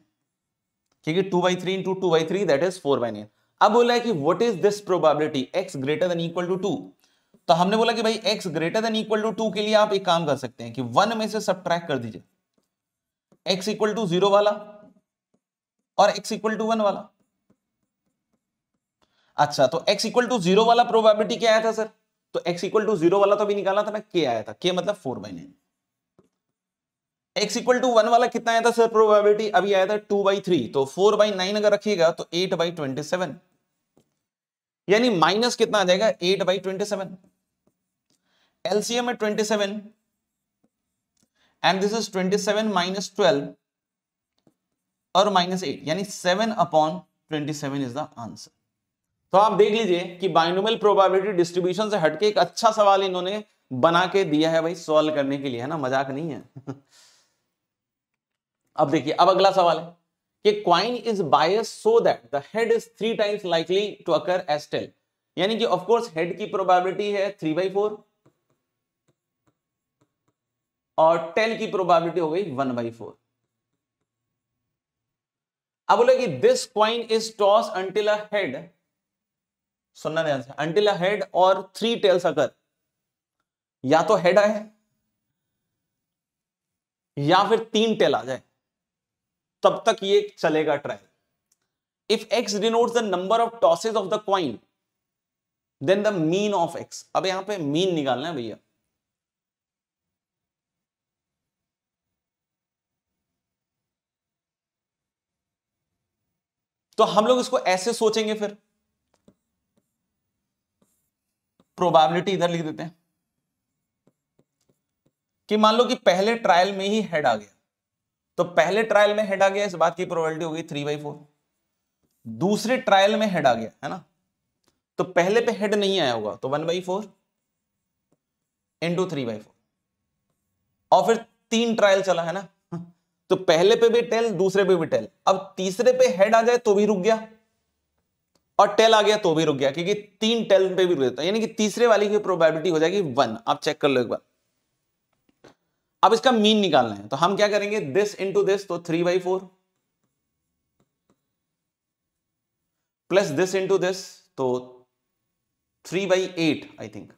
ठीक है two by three into two by three that is four by nine अब बोला है कि what is this probability X greater than equal to two तो हमने बोला कि भाई x greater than equal to two के लिए आप एक काम कर सकते हैं कि वन में से सब कर दीजिए x इक्वल टू जीरो वाला और x इक्वल टू वन वाला अच्छा तो x इक्वल टू जीरो वाला प्रोबेबिलिटी क्या आया था सर तो x इक्वल टू जीरो वाला तो अभी निकाला था ना k आया था k मतलब four by nine X equal to one वाला कितना आया था सर प्रोबेबिलिटी अभी आया था टू बाई थ्री तो फोर बाई नाइन अगर रखिएगा तो एट बाई ट्वेंटी सेवन यानी माइनस कितना आ जाएगा eight by twenty seven LCM है twenty seven and this is twenty seven minus twelve और माइनस एट यानी seven upon twenty seven is the answer तो आप देख लीजिए कि बाइनोमल प्रोबेबिलिटी डिस्ट्रीब्यूशन से हटके एक अच्छा सवाल इन्होंने बना के दिया है भाई सॉल्व करने के लिए है ना मजाक नहीं है अब देखिए अब अगला सवाल है कि coin is bias so that the head is three times likely to occur as tail यानी कि ऑफकोर्स हेड की प्रोबेबिलिटी है थ्री बाई फोर और टेल की प्रोबेबिलिटी हो गई वन बाई फोर अब बोले कि this coin is toss until a head सुनना ध्यान से अंटिल अ हेड और थ्री टेल्स अकर या तो हेड आए या फिर तीन टेल आ जाए तब तक ये चलेगा trial if X denotes the number of tosses of the coin then the mean of X अब यहां पे मीन निकालना है भैया तो हम लोग इसको ऐसे सोचेंगे फिर प्रोबेबिलिटी इधर लिख देते हैं कि मान लो कि पहले ट्रायल में ही हेड आ गया तो पहले ट्रायल में हेड आ गया इस बात की प्रोबेबिलिटी होगी थ्री बाई फोर दूसरे ट्रायल में हेड आ गया है ना तो पहले पे हेड नहीं आया होगा तो one by four into three by four और फिर तीन ट्रायल चला है ना तो पहले पे भी टेल दूसरे पे भी टेल अब तीसरे पे हेड आ जाए तो भी रुक गया और टेल आ गया तो भी रुक गया क्योंकि तीन टेल पे भी रुक जाता है यानी कि तीसरे वाली की प्रोबेबिलिटी हो जाएगी वन आप चेक कर लो एक बार अब इसका मीन निकालना है तो हम क्या करेंगे दिस इंटू दिस तो three by four plus this into this तो three by eight I think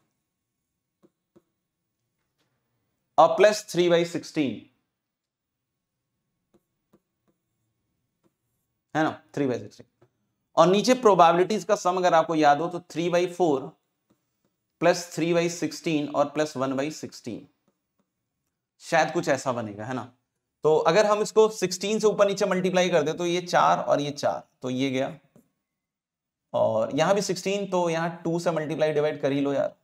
और प्लस थ्री बाई सिक्सटीन है ना थ्री बाई सिक्सटीन और नीचे प्रोबेबिलिटीज का सम अगर आपको याद हो तो three by four plus three by sixteen और प्लस वन बाई सिक्सटीन शायद कुछ ऐसा बनेगा है ना तो अगर हम इसको 16 से ऊपर नीचे मल्टीप्लाई कर दे तो ये चार और ये चार तो ये गया और यहां भी 16 तो यहां टू से मल्टीप्लाई डिवाइड कर ही लो यार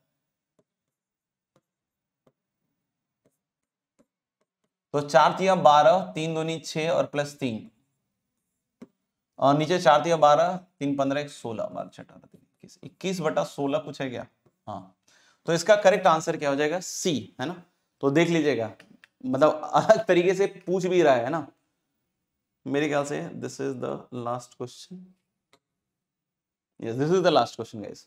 तो चार तिया बारह तीन दोनी छह और प्लस तीन और नीचे चार तिया बारह तीन पंद्रह एक सोलह बारह छठ इक्कीस इक्कीस बटा सोलह कुछ है क्या हाँ तो इसका करेक्ट आंसर क्या हो जाएगा सी है ना तो देख लीजिएगा मतलब अलग तरीके से पूछ भी रहा है ना मेरे ख्याल से this is the last question yes this is the last question guys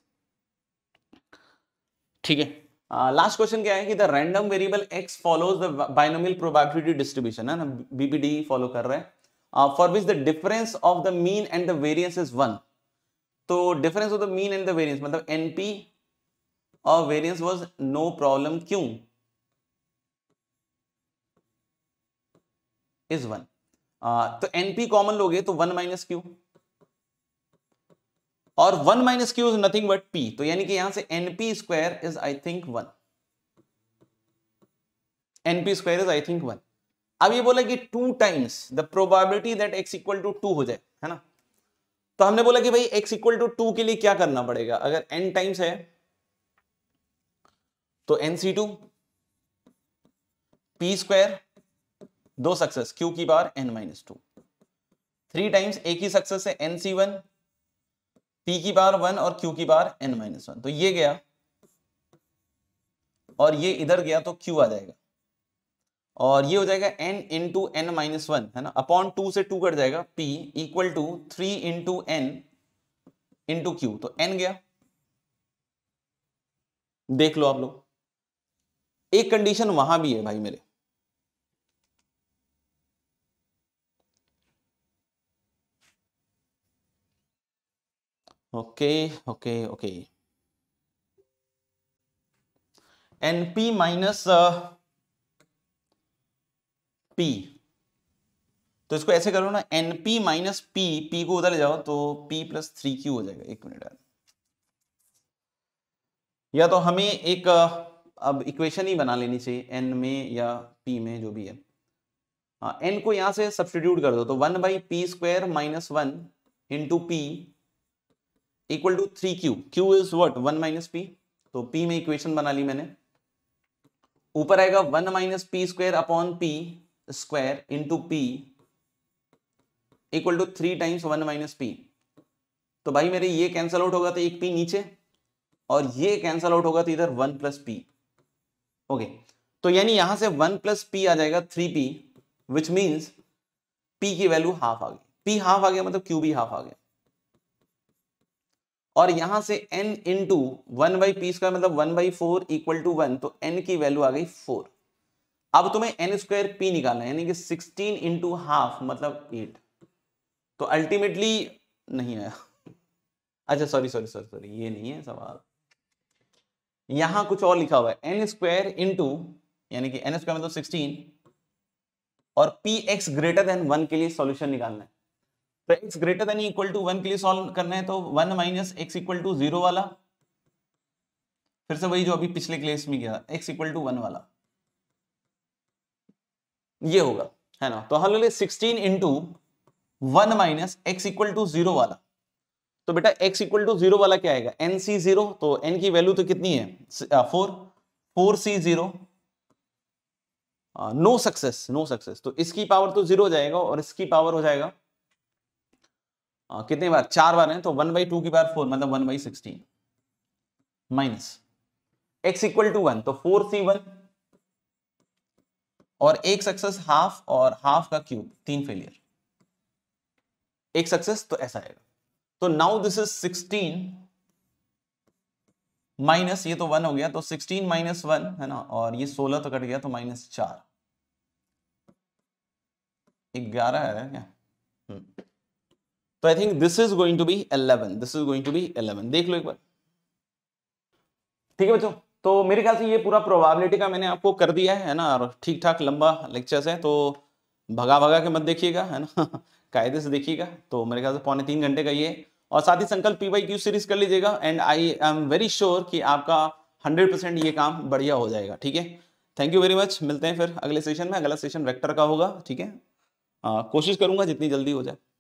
ठीक है लास्ट क्वेश्चन क्या है कि the random variable X follows the binomial probability distribution है ना बीपीडी फॉलो कर रहे हैं for which the difference of the mean and the variance is one तो difference of the mean and the variance मतलब एनपी और variance was no problem क्यों is one तो एनपी कॉमन लोगे तो वन माइनस क्यू और one minus Q is nothing but P तो यानी कि यहां से NP square is I think one NP square is I think one अब ये बोला कि two times the probability that X equal to two हो जाए है ना तो हमने बोला कि भाई एक्स इक्वल टू टू के लिए क्या करना पड़ेगा अगर एन टाइम्स है तो N C two P square दो सक्सेस क्यू की power N minus two three times एक ही सक्सेस है एन सी वन पी की पावर वन और क्यू की पावर एन माइनस वन तो ये गया और ये इधर गया तो क्यू आ जाएगा और ये हो जाएगा N in two N minus one है ना अपॉन टू से टू कट जाएगा P equal to three in two N in two Q तो एन गया देख लो आप लोग एक कंडीशन वहां भी है भाई मेरे okay okay okay P minus P तो इसको ऐसे करो ना N P minus P P को उधर ले जाओ तो पी प्लस थ्री क्यू हो जाएगा एक मिनट या तो हमें एक uh, अब इक्वेशन ही बना लेनी चाहिए एन में या पी में जो भी है एन हाँ, को यहां से सब्सटीट्यूट कर दो तो one by P square minus one into P equal to three Q Q is what one minus P तो p में इक्वेशन बना ली मैंने ऊपर आएगा one minus P square upon P square into P equal to three times one minus P तो भाई मेरे ये कैंसल आउट होगा तो एक p नीचे और ये कैंसल आउट होगा तो इधर वन प्लस पी ओके तो यानी यहां से वन प्लस पी आ जाएगा three P which means P की वैल्यू हाफ आ गई पी हाफ आ गया मतलब क्यू भी हाफ आ गया और यहां से n two one by P square मतलब one by four equal to one तो n की वैल्यू आ गई फोर अब तुम्हें एन स्क्वायर पी निकालना है यानी कि सिक्सटीन इंटू हाफ मतलब एट तो अल्टीमेटली नहीं आया अच्छा सॉरी सॉरी सॉरी सॉरी ये नहीं है सवाल यहां कुछ और लिखा हुआ है एन स्क्वायर इंटू यानी कि एन स्क्वायर मतलब सिक्सटीन और P X greater than one के लिए सॉल्यूशन निकालना है तो x greater than equal to one के लिए सॉल्व करना है तो one minus X equal to zero वाला फिर से वही जो अभी पिछले क्लेस में गया x इक्वल टू वन वाला ये होगा है ना तो हल sixteen into one minus X equal to zero वाला तो बेटा x इक्वल टू जीरो वाला क्या आएगा एन सी जीरो तो n की वैल्यू तो कितनी है four four C zero no success no success तो इसकी पावर तो जीरो हो जाएगा और इसकी पावर हो जाएगा कितने बार चार बार हैं तो वन बाई टू की बार फोर मतलब one by sixteen minus X equal to one तो फोर सी वन और एक सक्सेस हाफ और हाफ का क्यूब तीन फेलियर एक सक्सेस तो ऐसा आएगा तो now this is sixteen minus ये तो वन हो गया तो सिक्सटीन माइनस वन है ना और ये सोलह तो कट गया तो माइनस चार ग्यारह है क्या हम्म। तो I think this is going to be eleven this is going to be eleven देख लो एक बार ठीक है बच्चों तो मेरे ख्याल से ये पूरा प्रोबेबिलिटी का मैंने आपको कर दिया है ना और ठीक ठाक लंबा लेक्चर्स है तो भगा भगा के मत देखिएगा है ना कायदे से देखिएगा तो मेरे ख्याल से पौने तीन घंटे का ये और साथ ही संकल्प पी वाई क्यू सीरीज कर लीजिएगा and I am very sure कि आपका हंड्रेड परसेंट ये काम बढ़िया हो जाएगा ठीक है थैंक यू वेरी मच मिलते हैं फिर अगले सेशन में अगला सेशन वेक्टर का होगा ठीक है कोशिश करूंगा जितनी जल्दी हो जाए